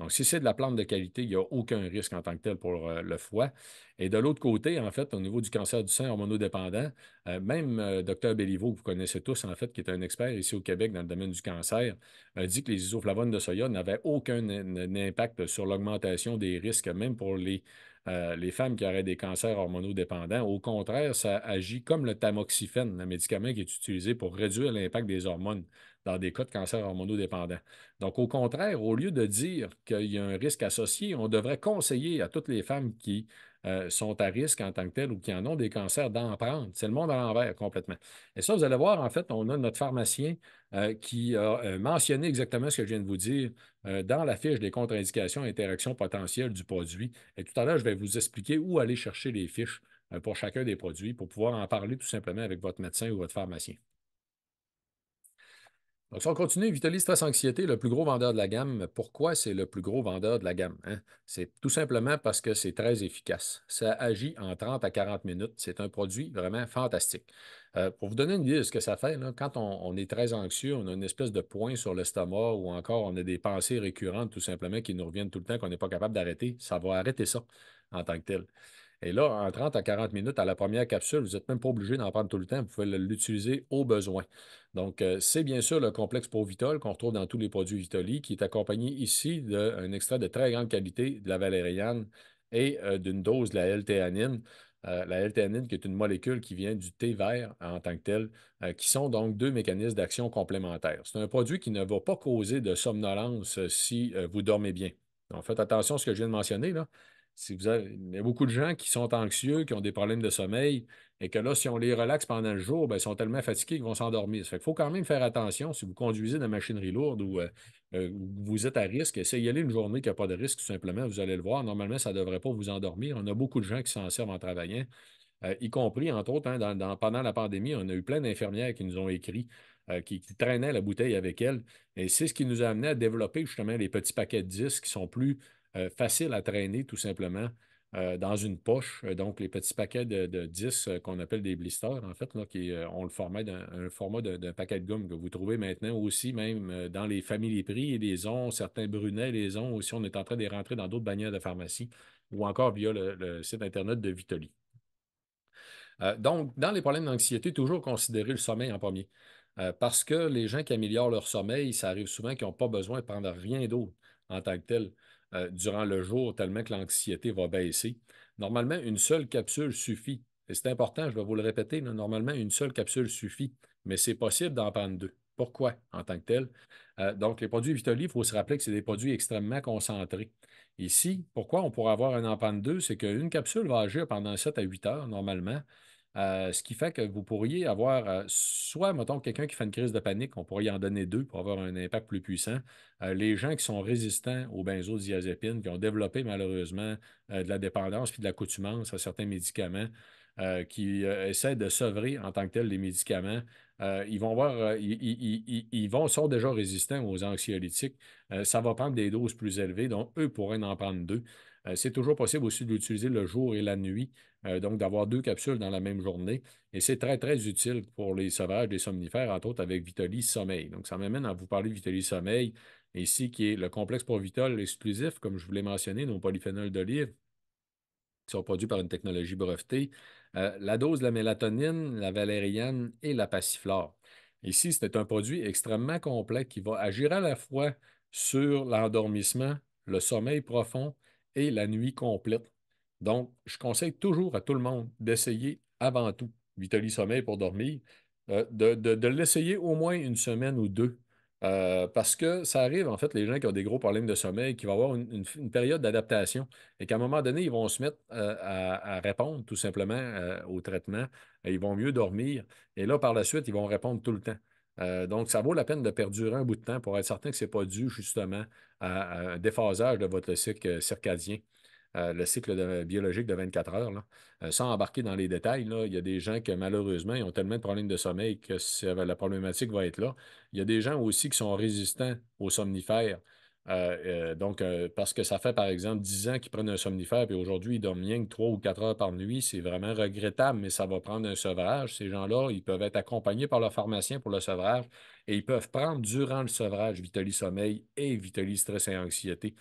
Donc, si c'est de la plante de qualité, il n'y a aucun risque en tant que tel pour euh, le foie. Et de l'autre côté, en fait, au niveau du cancer du sein hormonodépendant, euh, même euh, docteur Béliveau, que vous connaissez tous, en fait, qui est un expert ici au Québec dans le domaine du cancer, dit que les isoflavones de soya n'avaient aucun impact sur l'augmentation des risques, même pour les euh, les femmes qui auraient des cancers hormonodépendants. Au contraire, ça agit comme le tamoxifène, un médicament qui est utilisé pour réduire l'impact des hormones dans des cas de cancer hormonodépendant. Donc, au contraire, au lieu de dire qu'il y a un risque associé, on devrait conseiller à toutes les femmes qui euh, sont à risque en tant que telles ou qui en ont des cancers d'en prendre. C'est le monde à l'envers complètement. Et ça, vous allez voir, en fait, on a notre pharmacien euh, qui a euh, mentionné exactement ce que je viens de vous dire euh, dans la fiche des contre-indications et interactions potentielles du produit. Et tout à l'heure, je vais vous expliquer où aller chercher les fiches pour chacun des produits pour pouvoir en parler tout simplement avec votre médecin ou votre pharmacien. Donc, si on continue, Vitalis Stress Anxiété, le plus gros vendeur de la gamme, pourquoi c'est le plus gros vendeur de la gamme? Hein? C'est tout simplement parce que c'est très efficace. Ça agit en 30 à 40 minutes. C'est un produit vraiment fantastique. Euh, pour vous donner une idée de ce que ça fait, quand on, on, est très anxieux, on a une espèce de point sur l'estomac ou encore on a des pensées récurrentes tout simplement qui nous reviennent tout le temps, qu'on n'est pas capable d'arrêter, ça va arrêter ça en tant que tel. Et là, en 30 à 40 minutes à la première capsule, vous n'êtes même pas obligé d'en prendre tout le temps. Vous pouvez l'utiliser au besoin. Donc, euh, c'est bien sûr le complexe Provitol qu'on retrouve dans tous les produits Vitoli, qui est accompagné ici d'un extrait de très grande qualité de la valériane et euh, d'une dose de la L-théanine. Euh, la L-théanine, qui est une molécule qui vient du thé vert en tant que tel, qui sont donc deux mécanismes d'action complémentaires. C'est un produit qui ne va pas causer de somnolence si vous dormez bien. Donc, faites attention à ce que je viens de mentionner. Là vous avez, il y a beaucoup de gens qui sont anxieux, qui ont des problèmes de sommeil, et que là, si on les relaxe pendant le jour, ben, ils sont tellement fatigués qu'ils vont s'endormir. il faut quand même faire attention si vous conduisez de la machinerie lourde euh, euh, ou vous êtes à risque. Essayez aller une journée qui n'a pas de risque, tout simplement, vous allez le voir. Normalement, ça ne devrait pas vous endormir. On a beaucoup de gens qui s'en servent en travaillant, euh, y compris, entre autres, hein, pendant la pandémie, on a eu plein d'infirmières qui nous ont écrit qui, traînaient la bouteille avec elle. Et c'est ce qui nous a amené à développer justement les petits paquets de disques qui sont plus euh, facile à traîner tout simplement euh, dans une poche. Euh, donc, les petits paquets de, 10 qu'on appelle des blisters, en fait, là, qui ont le format d'un format d'un paquet de gomme que vous trouvez maintenant aussi, même dans les familles prix et les ont, certains brunets les ont aussi. On est en train de les rentrer dans d'autres bannières de pharmacie ou encore via le, site Internet de Vitoli. donc, dans les problèmes d'anxiété, toujours considérer le sommeil en premier. parce que les gens qui améliorent leur sommeil, ça arrive souvent qu'ils n'ont pas besoin de prendre rien d'autre en tant que tel. Euh, durant le jour, tellement que l'anxiété va baisser. Normalement, une seule capsule suffit. Et c'est important, je vais vous le répéter, normalement, une seule capsule suffit, mais c'est possible d'en prendre deux. Pourquoi en tant que tel? Euh, donc, les produits Vitoli, il faut se rappeler que c'est des produits extrêmement concentrés. Ici, pourquoi on pourrait avoir un en 2? C'est qu'une capsule va agir pendant 7 à 8 heures normalement. Euh, ce qui fait que vous pourriez avoir euh, soit, mettons, quelqu'un qui fait une crise de panique, on pourrait y en donner deux pour avoir un impact plus puissant. Euh, les gens qui sont résistants aux benzodiazépines, qui ont développé malheureusement de la dépendance puis de l'accoutumance à certains médicaments, qui essaient de sevrer en tant que tels les médicaments, ils vont voir, ils, vont, sont déjà résistants aux anxiolytiques. ça va prendre des doses plus élevées, donc eux pourraient en prendre deux. Euh, c'est toujours possible aussi d'utiliser le jour et la nuit, euh, donc d'avoir deux capsules dans la même journée. Et c'est très, très utile pour les sauvages, les somnifères, entre autres avec Vitoli Sommeil. Donc, ça m'amène à vous parler de Vitalis Sommeil, ici, qui est le complexe pour Vitol exclusif, comme je vous l'ai mentionné, nos polyphénols d'olive, qui sont produits par une technologie brevetée, euh, la dose de la mélatonine, la valériane et la passiflore. Ici, c'est un produit extrêmement complet qui va agir à la fois sur l'endormissement, le sommeil profond et la nuit complète. Donc, je conseille toujours à tout le monde d'essayer avant tout Vitali Sommeil pour dormir, euh, de, l'essayer au moins une semaine ou deux. Euh, parce que ça arrive, en fait, les gens qui ont des gros problèmes de sommeil, qui vont avoir une, période d'adaptation et qu'à un moment donné, ils vont se mettre euh, à, répondre tout simplement au traitement. et Ils vont mieux dormir et là, par la suite, ils vont répondre tout le temps. Euh, donc, ça vaut la peine de perdurer un bout de temps pour être certain que ce n'est pas dû justement à, un déphasage de votre cycle circadien. Euh, le cycle biologique de 24 heures. Euh, sans embarquer dans les détails, il y a des gens qui malheureusement, ont tellement de problèmes de sommeil que la problématique va être là. Il y a des gens aussi qui sont résistants aux somnifères. Euh, euh, donc, euh, parce que ça fait, par exemple, 10 ans qu'ils prennent un somnifère, puis aujourd'hui, ils dorment rien que 3 ou 4 heures par nuit, c'est vraiment regrettable, mais ça va prendre un sevrage. Ces gens-là, ils peuvent être accompagnés par leur pharmacien pour le sevrage et ils peuvent prendre durant le sevrage Vitali Sommeil et Vitali Stress et Anxiété.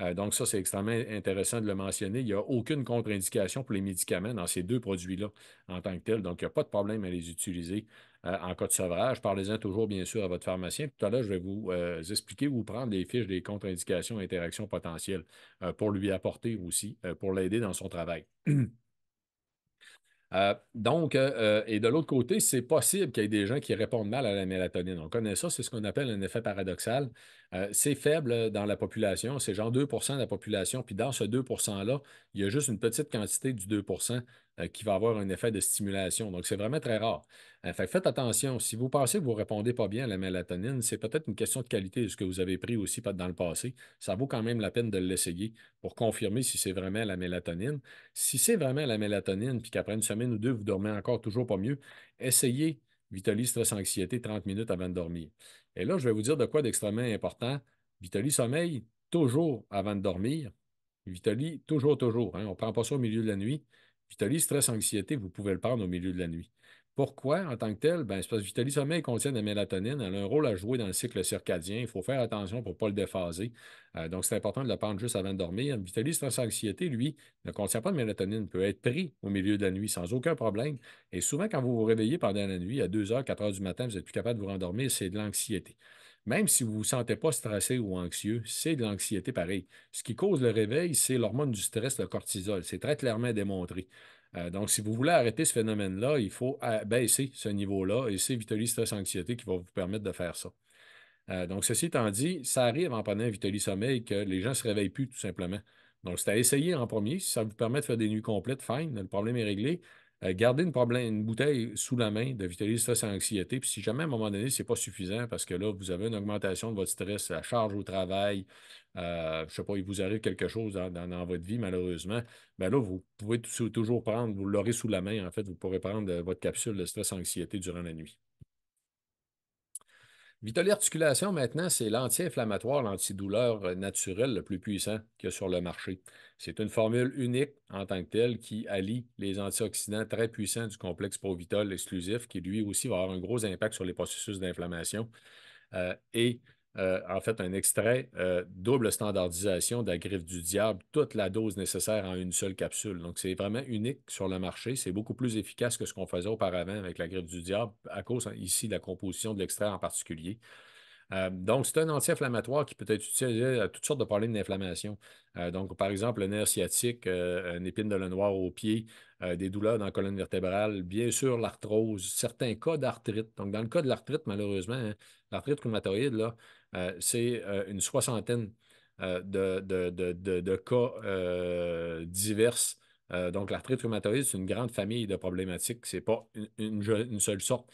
Euh, donc, ça, c'est extrêmement intéressant de le mentionner. Il n'y a aucune contre-indication pour les médicaments dans ces deux produits-là en tant que tels. Donc, il n'y a pas de problème à les utiliser euh, en cas de sevrage. Parlez-en toujours, bien sûr, à votre pharmacien. Tout à l'heure, je vais vous euh, expliquer où prendre des fiches des contre-indications et interactions potentielles pour lui apporter aussi, pour l'aider dans son travail. [clears throat] donc, et de l'autre côté, c'est possible qu'il y ait des gens qui répondent mal à la mélatonine. On connaît ça, c'est ce qu'on appelle un effet paradoxal. Euh, c'est faible euh, dans la population, c'est genre 2 de la population. Puis dans ce 2 %-là, il y a juste une petite quantité du 2 euh, qui va avoir un effet de stimulation. Donc, c'est vraiment très rare. faites attention. Si vous pensez que vous ne répondez pas bien à la mélatonine, c'est peut-être une question de qualité de ce que vous avez pris aussi dans le passé. Ça vaut quand même la peine de l'essayer pour confirmer si c'est vraiment la mélatonine. Si c'est vraiment la mélatonine, puis qu'après une semaine ou deux, vous dormez encore toujours pas mieux, essayez Vitalis stress anxiété 30 minutes avant de dormir. Et là, je vais vous dire de quoi d'extrêmement important. Vitali sommeille toujours avant de dormir. Vitali, toujours, toujours. Hein. on ne prend pas ça au milieu de la nuit. Vitali, stress, anxiété, vous pouvez le prendre au milieu de la nuit. Pourquoi en tant que tel? Ben, c'est parce que sommeil contient de la mélatonine. Elle a un rôle à jouer dans le cycle circadien. Il faut faire attention pour ne pas le déphaser. Euh, donc, c'est important de le prendre juste avant de dormir. dans stress anxiété, lui, ne contient pas de mélatonine, peut être pris au milieu de la nuit sans aucun problème. Et souvent, quand vous vous réveillez pendant la nuit, à 2 h, 4 h du matin, vous n'êtes plus capable de vous rendormir, c'est de l'anxiété. Même si vous ne vous sentez pas stressé ou anxieux, c'est de l'anxiété pareil. Ce qui cause le réveil, c'est l'hormone du stress, le cortisol. C'est très clairement démontré. Euh, donc, si vous voulez arrêter ce phénomène-là, il faut baisser ce niveau-là et c'est Vitoli Stress Anxiété qui va vous permettre de faire ça. Euh, donc, ceci étant dit, ça arrive en prenant un Sommeil que les gens ne se réveillent plus tout simplement. Donc, c'est à essayer en premier. Si ça vous permet de faire des nuits complètes, fine, le problème est réglé. Gardez euh, garder une, bouteille sous la main de vitaliser stress et anxiété. Puis si jamais à un moment donné, ce n'est pas suffisant parce que là, vous avez une augmentation de votre stress, la charge au travail, euh, je ne sais pas, il vous arrive quelque chose dans, votre vie, malheureusement, bien là, vous pouvez toujours prendre, vous l'aurez sous la main, en fait, vous pourrez prendre euh, votre capsule de stress-anxiété durant la nuit articulation, maintenant, c'est l'anti-inflammatoire, l'antidouleur euh, naturel le plus puissant qu'il y a sur le marché. C'est une formule unique en tant que telle qui allie les antioxydants très puissants du complexe Provitol exclusif, qui lui aussi va avoir un gros impact sur les processus d'inflammation, euh, et euh, en fait, un extrait, euh, double standardisation de la griffe du diable, toute la dose nécessaire en une seule capsule. Donc, c'est vraiment unique sur le marché. C'est beaucoup plus efficace que ce qu'on faisait auparavant avec la griffe du diable, à cause hein, ici de la composition de l'extrait en particulier. Euh, donc, c'est un anti-inflammatoire qui peut être utilisé à toutes sortes de problèmes d'inflammation. donc, par exemple, le nerf sciatique, une épine de le noir au pied, des douleurs dans la colonne vertébrale, bien sûr l'arthrose, certains cas d'arthrite. Donc, dans le cas de l'arthrite, malheureusement, hein, l'arthrite rhumatoïde, là, euh, c'est euh, une soixantaine euh, de, cas divers. donc, l'arthrite rhumatoïde, c'est une grande famille de problématiques. Ce n'est pas une, seule sorte.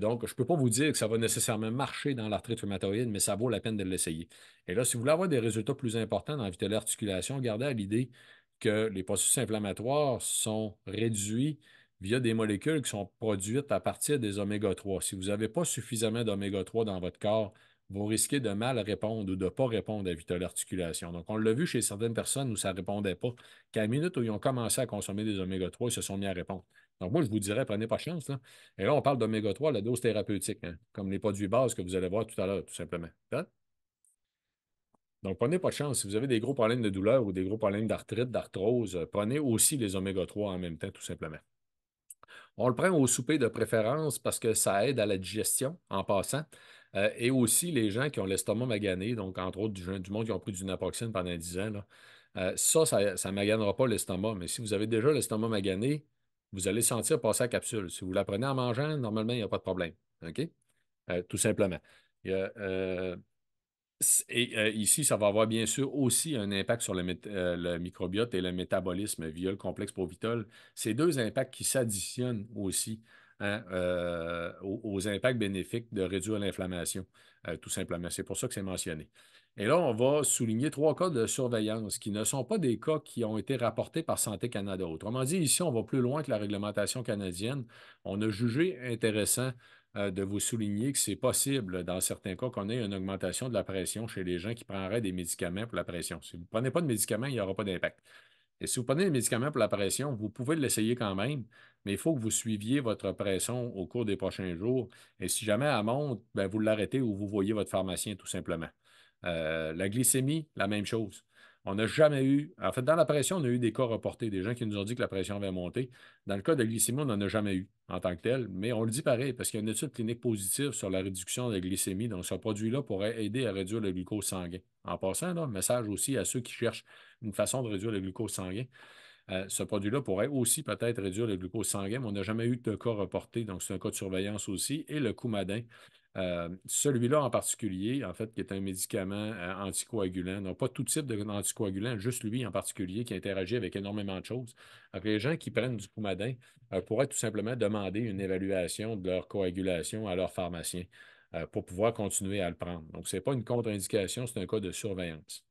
donc, je ne peux pas vous dire que ça va nécessairement marcher dans l'arthrite rhumatoïde, mais ça vaut la peine de l'essayer. Et là, si vous voulez avoir des résultats plus importants dans la vitesse de l'articulation, gardez à l'idée que les processus inflammatoires sont réduits via des molécules qui sont produites à partir des oméga 3. Si vous n'avez pas suffisamment d'oméga 3 dans votre corps vous risquer de mal répondre ou de ne pas répondre à l'articulation articulation. Donc, on l'a vu chez certaines personnes où ça ne répondait pas, qu'à la minute où ils ont commencé à consommer des oméga 3, ils se sont mis à répondre. Donc, moi, je vous dirais, prenez pas chance. Et là, on parle d'oméga 3, la dose thérapeutique, hein, comme les produits bases que vous allez voir tout à l'heure, tout simplement. Hein? Donc, prenez pas de chance. Si vous avez des gros problèmes de douleur ou des gros problèmes d'arthrite, d'arthrose, euh, prenez aussi les oméga 3 en même temps, tout simplement. On le prend au souper de préférence parce que ça aide à la digestion en passant. Euh, et aussi les gens qui ont l'estomac magané, donc entre autres du, du, monde qui ont pris du naproxène pendant 10 ans, euh, ça, ça ne maganera pas l'estomac. Mais si vous avez déjà l'estomac magané, vous allez sentir passer la capsule. Si vous la prenez en mangeant, normalement, il n'y a pas de problème. Euh, tout simplement. Et, ici, ça va avoir bien sûr aussi un impact sur le, microbiote et le métabolisme via le complexe provitol. Ces deux impacts qui s'additionnent aussi Hein, euh, aux, impacts bénéfiques de réduire l'inflammation, euh, tout simplement. C'est pour ça que c'est mentionné. Et là, on va souligner trois cas de surveillance qui ne sont pas des cas qui ont été rapportés par Santé Canada. Autrement dit, ici, on va plus loin que la réglementation canadienne. On a jugé intéressant euh, de vous souligner que c'est possible, dans certains cas, qu'on ait une augmentation de la pression chez les gens qui prendraient des médicaments pour la pression. Si vous ne prenez pas de médicaments, il n'y aura pas d'impact. Et si vous prenez des médicaments pour la pression, vous pouvez l'essayer quand même, mais il faut que vous suiviez votre pression au cours des prochains jours. Et si jamais elle monte, ben, vous l'arrêtez ou vous voyez votre pharmacien tout simplement. Euh, la glycémie, la même chose. On n'a jamais eu, en fait, dans la pression, on a eu des cas reportés, des gens qui nous ont dit que la pression avait monté. Dans le cas de la glycémie, on n'en a jamais eu en tant que tel, mais on le dit pareil parce qu'il y a une étude clinique positive sur la réduction de la glycémie. Donc, ce produit-là pourrait aider à réduire le glucose sanguin. En passant, un message aussi à ceux qui cherchent une façon de réduire le glucose sanguin. Euh, ce produit-là pourrait aussi peut-être réduire le glucose sanguin, mais on n'a jamais eu de cas reporté, donc c'est un cas de surveillance aussi. Et le coumadin, euh, celui-là en particulier, en fait, qui est un médicament euh, anticoagulant, donc pas tout type d'anticoagulant, juste lui en particulier qui interagit avec énormément de choses. Donc, les gens qui prennent du coumadin pourraient tout simplement demander une évaluation de leur coagulation à leur pharmacien pour pouvoir continuer à le prendre. Donc, ce n'est pas une contre-indication, c'est un cas de surveillance.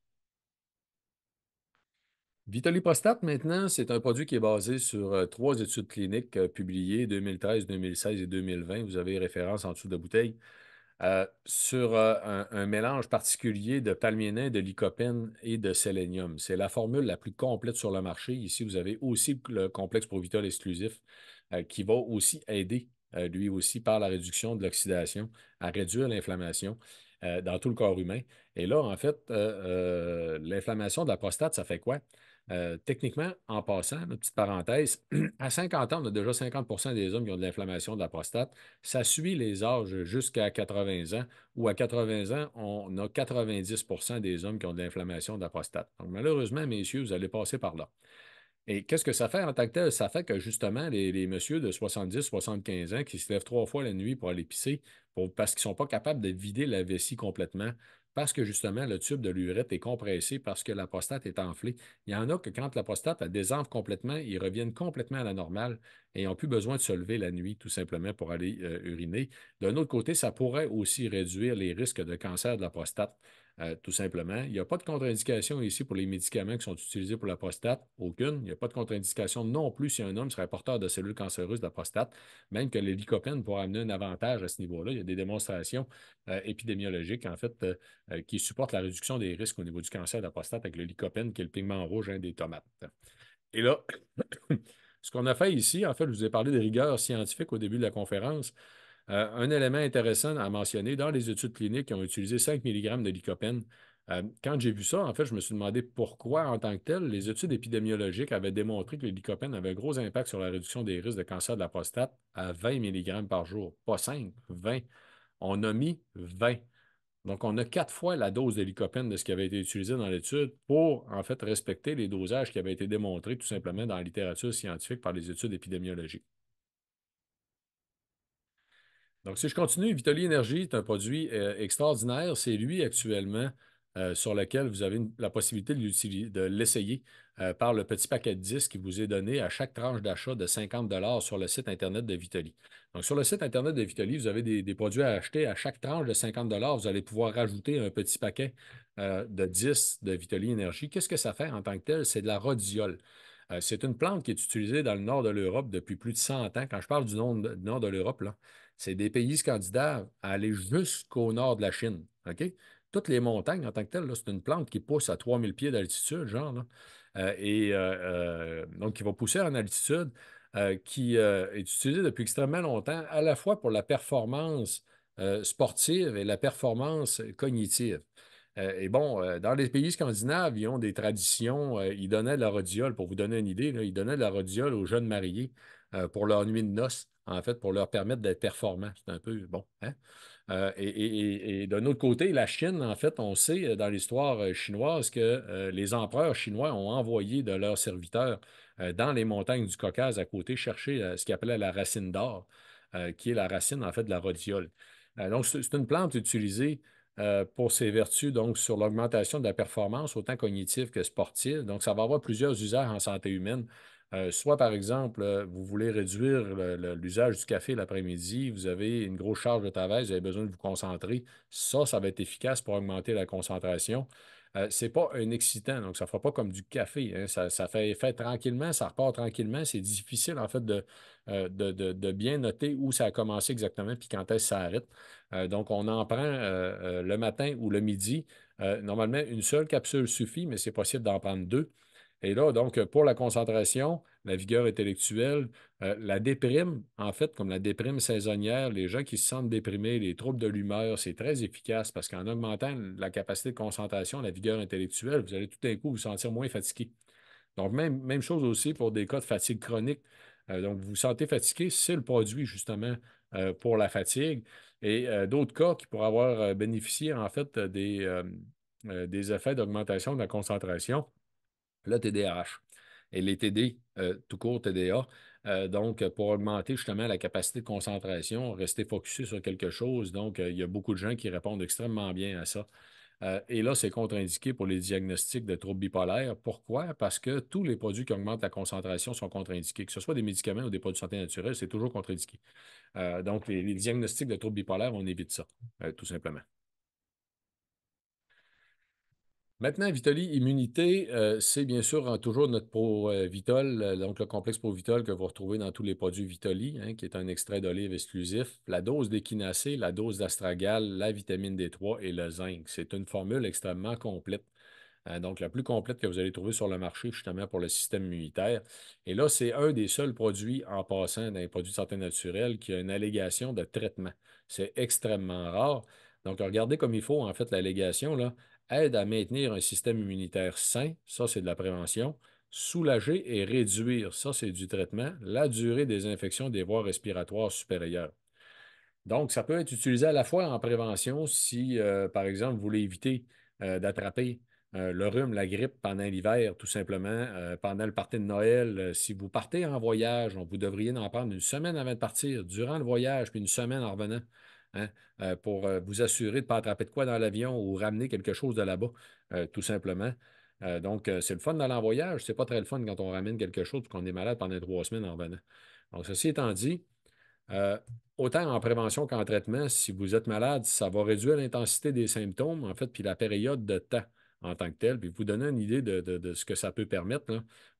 Vitoliprostate, maintenant, c'est un produit qui est basé sur euh, trois études cliniques euh, publiées 2013, 2016 et 2020. Vous avez référence en dessous de la bouteille euh, sur un, mélange particulier de palménin, de lycopène et de sélénium. C'est la formule la plus complète sur le marché. Ici, vous avez aussi le complexe Provitol exclusif qui va aussi aider, lui aussi, par la réduction de l'oxydation, à réduire l'inflammation dans tout le corps humain. Et là, en fait, l'inflammation de la prostate, ça fait quoi? Euh, techniquement, en passant, une petite parenthèse, [clears throat] à 50 ans, on a déjà 50 des hommes qui ont de l'inflammation de la prostate. Ça suit les âges jusqu'à 80 ans, ou à 80 ans, on a 90 des hommes qui ont de l'inflammation de la prostate. Donc, malheureusement, messieurs, vous allez passer par là. Et qu'est-ce que ça fait en tant que tel? Ça fait que justement, les, messieurs de 70-75 ans qui se lèvent trois fois la nuit pour aller pisser parce qu'ils ne sont pas capables de vider la vessie complètement parce que justement, le tube de l'urètre est compressé parce que la prostate est enflée. Il y en a que quand la prostate a désenfle complètement, ils reviennent complètement à la normale et n'ont plus besoin de se lever la nuit tout simplement pour aller euh, uriner. D'un autre côté, ça pourrait aussi réduire les risques de cancer de la prostate euh, tout simplement. Il n'y a pas de contre-indication ici pour les médicaments qui sont utilisés pour la prostate, aucune. Il n'y a pas de contre-indication non plus si un homme serait porteur de cellules cancéreuses de la prostate, même que l'hélicopène pourrait amener un avantage à ce niveau-là. Il y a des démonstrations euh, épidémiologiques, en fait, euh, qui supportent la réduction des risques au niveau du cancer de la prostate avec l'hélicopène, qui est le pigment rouge des tomates. Et là, [coughs] ce qu'on a fait ici, en fait, je vous ai parlé des rigueurs scientifiques au début de la conférence. Euh, un élément intéressant à mentionner, dans les études cliniques, ils ont utilisé 5 mg de lycopène. Euh, quand j'ai vu ça, en fait, je me suis demandé pourquoi, en tant que tel, les études épidémiologiques avaient démontré que le lycopène avait un gros impact sur la réduction des risques de cancer de la prostate à 20 mg par jour. Pas 5, 20. On a mis 20. Donc, on a quatre fois la dose de lycopène de ce qui avait été utilisé dans l'étude pour, en fait, respecter les dosages qui avaient été démontrés tout simplement dans la littérature scientifique par les études épidémiologiques. Donc, si je continue, Vitoli Énergie est un produit euh, extraordinaire. C'est lui actuellement euh, sur lequel vous avez la possibilité de l'essayer euh, par le petit paquet de 10 qui vous est donné à chaque tranche d'achat de 50 sur le site Internet de Vitoli. Donc, sur le site Internet de Vitoli, vous avez des, produits à acheter. À chaque tranche de 50 vous allez pouvoir rajouter un petit paquet de 10 de Vitoli Énergie. Qu'est-ce que ça fait en tant que tel? C'est de la rhodiole. c'est une plante qui est utilisée dans le nord de l'Europe depuis plus de 100 ans. Quand je parle du nord de l'Europe, là, c'est des pays scandinaves à aller jusqu'au nord de la Chine. OK? Toutes les montagnes en tant que telles, c'est une plante qui pousse à 3000 pieds d'altitude, genre, euh, et euh, euh, donc qui va pousser en altitude, qui est utilisée depuis extrêmement longtemps, à la fois pour la performance sportive et la performance cognitive. et bon, dans les pays scandinaves, ils ont des traditions, ils donnaient de la rhodiole, pour vous donner une idée, ils donnaient de la rhodiole aux jeunes mariés pour leur nuit de noces en fait, pour leur permettre d'être performants. C'est un peu bon. Hein? Euh, et, d'un autre côté, la Chine, en fait, on sait euh, dans l'histoire euh, chinoise que les empereurs chinois ont envoyé de leurs serviteurs dans les montagnes du Caucase à côté chercher ce qu'ils appelaient la racine d'or, qui est la racine, en fait, de la rhodiole. donc, c'est une plante utilisée pour ses vertus donc, sur l'augmentation de la performance, autant cognitive que sportive. Donc, ça va avoir plusieurs usages en santé humaine. Euh, soit, par exemple, euh, vous voulez réduire l'usage du café l'après-midi, vous avez une grosse charge de travail, vous avez besoin de vous concentrer. Ça, ça va être efficace pour augmenter la concentration. Euh, Ce n'est pas un excitant, donc ça ne fera pas comme du café. Hein. ça, fait effet tranquillement, ça repart tranquillement. C'est difficile, en fait, de, de, bien noter où ça a commencé exactement puis quand est-ce que ça arrête. donc, on en prend le matin ou le midi. normalement, une seule capsule suffit, mais c'est possible d'en prendre deux. Et là, donc, pour la concentration, la vigueur intellectuelle, euh, la déprime, en fait, comme la déprime saisonnière, les gens qui se sentent déprimés, les troubles de l'humeur, c'est très efficace parce qu'en augmentant la capacité de concentration, la vigueur intellectuelle, vous allez tout d'un coup vous sentir moins fatigué. Donc, même, même chose aussi pour des cas de fatigue chronique. Euh, donc, vous vous sentez fatigué, c'est le produit justement euh, pour la fatigue. Et d'autres cas qui pourraient avoir bénéficié en fait des effets d'augmentation de la concentration le TDAH et les TD, euh, tout court TDA. Euh, donc, pour augmenter justement la capacité de concentration, rester focusé sur quelque chose. Donc, euh, il y a beaucoup de gens qui répondent extrêmement bien à ça. et là, c'est contre-indiqué pour les diagnostics de troubles bipolaires. Pourquoi? Parce que tous les produits qui augmentent la concentration sont contre-indiqués. Que ce soit des médicaments ou des produits de santé naturelle, c'est toujours contre-indiqué. donc, les, les, diagnostics de troubles bipolaires, on évite ça, tout simplement. Maintenant, Vitoli Immunité, euh, c'est bien sûr hein, toujours notre Pro-Vitol, euh, euh, donc le complexe ProVitol que vous retrouvez dans tous les produits Vitoli, hein, qui est un extrait d'olive exclusif, la dose d'équinacée, la dose d'astragale, la vitamine D3 et le zinc. C'est une formule extrêmement complète. donc, la plus complète que vous allez trouver sur le marché, justement, pour le système immunitaire. Et là, c'est un des seuls produits, en passant dans les produits de santé naturelle, qui a une allégation de traitement. C'est extrêmement rare. Donc, regardez comme il faut, en fait, l'allégation, là, aide à maintenir un système immunitaire sain, ça c'est de la prévention, soulager et réduire, ça c'est du traitement, la durée des infections des voies respiratoires supérieures. Donc, ça peut être utilisé à la fois en prévention si, euh, par exemple, vous voulez éviter euh, d'attraper euh, le rhume, la grippe pendant l'hiver, tout simplement, pendant le parti de Noël. si vous partez en voyage, vous devriez en prendre une semaine avant de partir, durant le voyage, puis une semaine en revenant. Hein, euh, pour euh, vous assurer de ne pas attraper de quoi dans l'avion ou ramener quelque chose de là-bas, euh, tout simplement. donc, c'est le fun dans en voyage. n'est pas très le fun quand on ramène quelque chose et qu'on est malade pendant trois semaines en venant. Donc, ceci étant dit, autant en prévention qu'en traitement, si vous êtes malade, ça va réduire l'intensité des symptômes, en fait, puis la période de temps en tant que telle, puis vous donner une idée de, ce que ça peut permettre.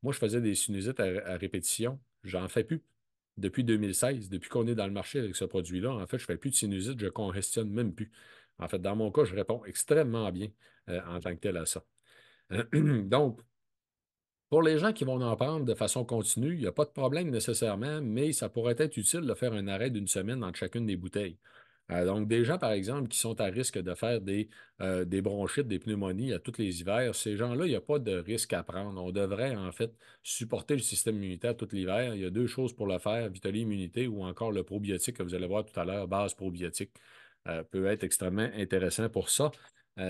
Moi, je faisais des sinusites à, à répétition. J'en fais plus depuis 2016, depuis qu'on est dans le marché avec ce produit-là, en fait, je ne fais plus de sinusite, je ne congestionne même plus. En fait, dans mon cas, je réponds extrêmement bien euh, en tant que tel à ça. [clears throat] Donc, pour les gens qui vont en prendre de façon continue, il n'y a pas de problème nécessairement, mais ça pourrait être utile de faire un arrêt d'une semaine dans chacune des bouteilles. Euh, donc, des gens, par exemple, qui sont à risque de faire des, euh, des bronchites, des pneumonies à tous les hivers, ces gens-là, il n'y a pas de risque à prendre. On devrait, en fait, supporter le système immunitaire tout l'hiver. Il y a deux choses pour le faire, Vitaly Immunité ou encore le probiotique que vous allez voir tout à l'heure, base probiotique, euh, peut être extrêmement intéressant pour ça.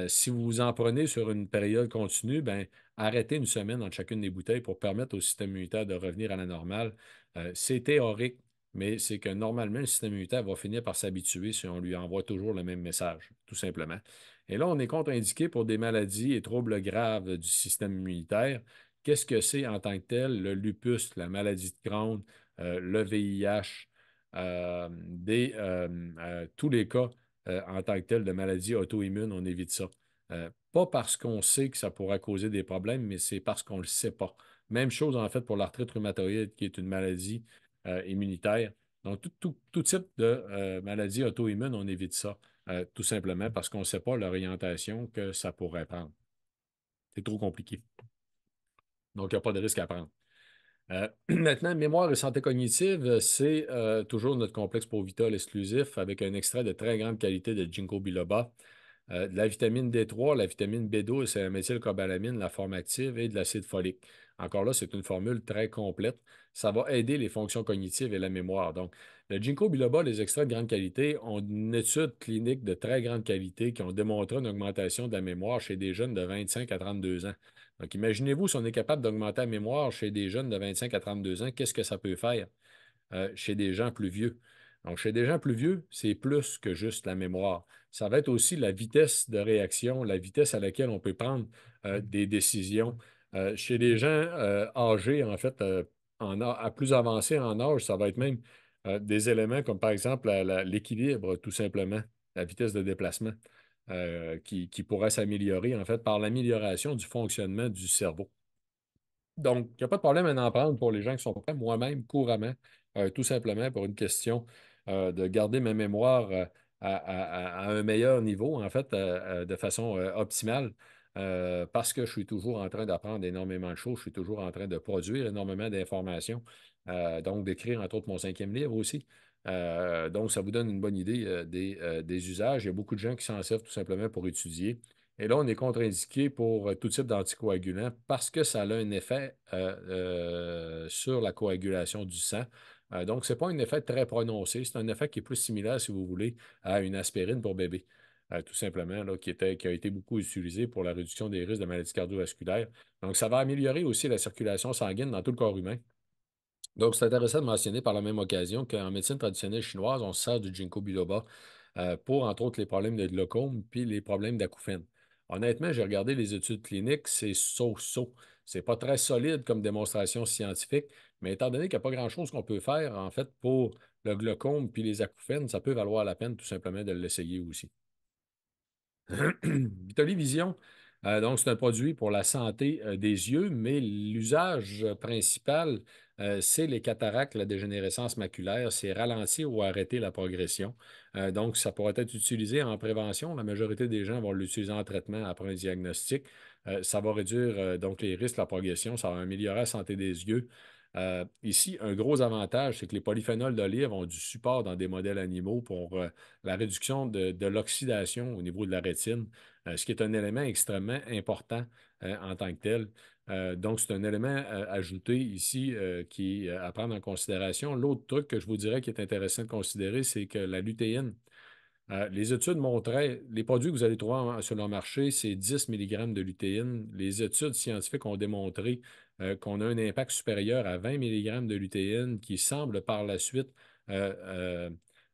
si vous en prenez sur une période continue, ben, arrêtez une semaine dans chacune des bouteilles pour permettre au système immunitaire de revenir à la normale. c'est théorique, mais c'est que normalement, le système immunitaire va finir par s'habituer si on lui envoie toujours le même message, tout simplement. Et là, on est contre-indiqué pour des maladies et troubles graves du système immunitaire. Qu'est-ce que c'est en tant que tel? Le lupus, la maladie de Crohn, euh, le VIH, euh, euh, tous les cas en tant que tel de maladies auto-immunes, on évite ça. pas parce qu'on sait que ça pourra causer des problèmes, mais c'est parce qu'on ne le sait pas. Même chose en fait pour l'arthrite rhumatoïde, qui est une maladie euh, immunitaire. Donc, tout, type de euh, maladie auto-immune, on évite ça, euh, tout simplement parce qu'on ne sait pas l'orientation que ça pourrait prendre. C'est trop compliqué. Donc, il n'y a pas de risque à prendre. [clears throat] maintenant, mémoire et santé cognitive, c'est toujours notre complexe pour vital exclusif avec un extrait de très grande qualité de Ginkgo biloba euh, de la vitamine D3, la vitamine b 2 c'est la méthylcobalamine, la forme active et de l'acide folique. Encore là, c'est une formule très complète. Ça va aider les fonctions cognitives et la mémoire. Donc, le ginkgo biloba, les extraits de grande qualité, ont une étude clinique de très grande qualité qui ont démontré une augmentation de la mémoire chez des jeunes de 25 à 32 ans. Donc, imaginez-vous, si on est capable d'augmenter la mémoire chez des jeunes de 25 à 32 ans, qu'est-ce que ça peut faire euh, chez des gens plus vieux? Donc, chez des gens plus vieux, c'est plus que juste la mémoire. Ça va être aussi la vitesse de réaction, la vitesse à laquelle on peut prendre euh, des décisions. Euh, chez des gens euh, âgés, en fait, à plus avancé en âge, ça va être même des éléments comme par exemple l'équilibre, tout simplement, la vitesse de déplacement, qui, pourrait s'améliorer, en fait, par l'amélioration du fonctionnement du cerveau. Donc, il n'y a pas de problème à en prendre pour les gens qui sont prêts, moi-même, couramment, tout simplement pour une question euh, de garder ma mémoire euh, à, un meilleur niveau, en fait, euh, de façon optimale, parce que je suis toujours en train d'apprendre énormément de choses, je suis toujours en train de produire énormément d'informations, donc d'écrire, entre autres, mon cinquième livre aussi. donc, ça vous donne une bonne idée des, usages. Il y a beaucoup de gens qui s'en servent tout simplement pour étudier. Et là, on est contre-indiqué pour tout type d'anticoagulant parce que ça a un effet sur la coagulation du sang, euh, donc, ce n'est pas un effet très prononcé. C'est un effet qui est plus similaire, si vous voulez, à une aspirine pour bébé, euh, tout simplement, là, qui, a été beaucoup utilisé pour la réduction des risques de maladies cardiovasculaires. Donc, ça va améliorer aussi la circulation sanguine dans tout le corps humain. Donc, c'est intéressant de mentionner par la même occasion qu'en médecine traditionnelle chinoise, on sert du ginkgo biloba euh, pour, entre autres, les problèmes de glaucome puis les problèmes d'acouphènes. Honnêtement, j'ai regardé les études cliniques, c'est so-so. n'est pas très solide comme démonstration scientifique, mais étant donné qu'il n'y a pas grand-chose qu'on peut faire, en fait, pour le glaucome puis les acouphènes, ça peut valoir la peine tout simplement de l'essayer aussi. [clears throat] Vitolivision, euh, donc c'est un produit pour la santé euh, des yeux, mais l'usage principal, euh, c'est les cataractes, la dégénérescence maculaire, c'est ralentir ou arrêter la progression. donc, ça pourrait être utilisé en prévention. La majorité des gens vont l'utiliser en traitement après un diagnostic. ça va réduire donc les risques, la progression, ça va améliorer la santé des yeux. Euh, ici, un gros avantage, c'est que les polyphénols d'olive ont du support dans des modèles animaux pour euh, la réduction de, l'oxydation au niveau de la rétine, euh, ce qui est un élément extrêmement important hein, en tant que tel. donc, c'est un élément ajouté ici qui à prendre en considération. L'autre truc que je vous dirais qui est intéressant de considérer, c'est que la lutéine euh, les études montraient, les produits que vous allez trouver sur le marché, c'est 10 mg de lutéine. Les études scientifiques ont démontré euh, qu'on a un impact supérieur à 20 mg de lutéine qui semble par la suite euh,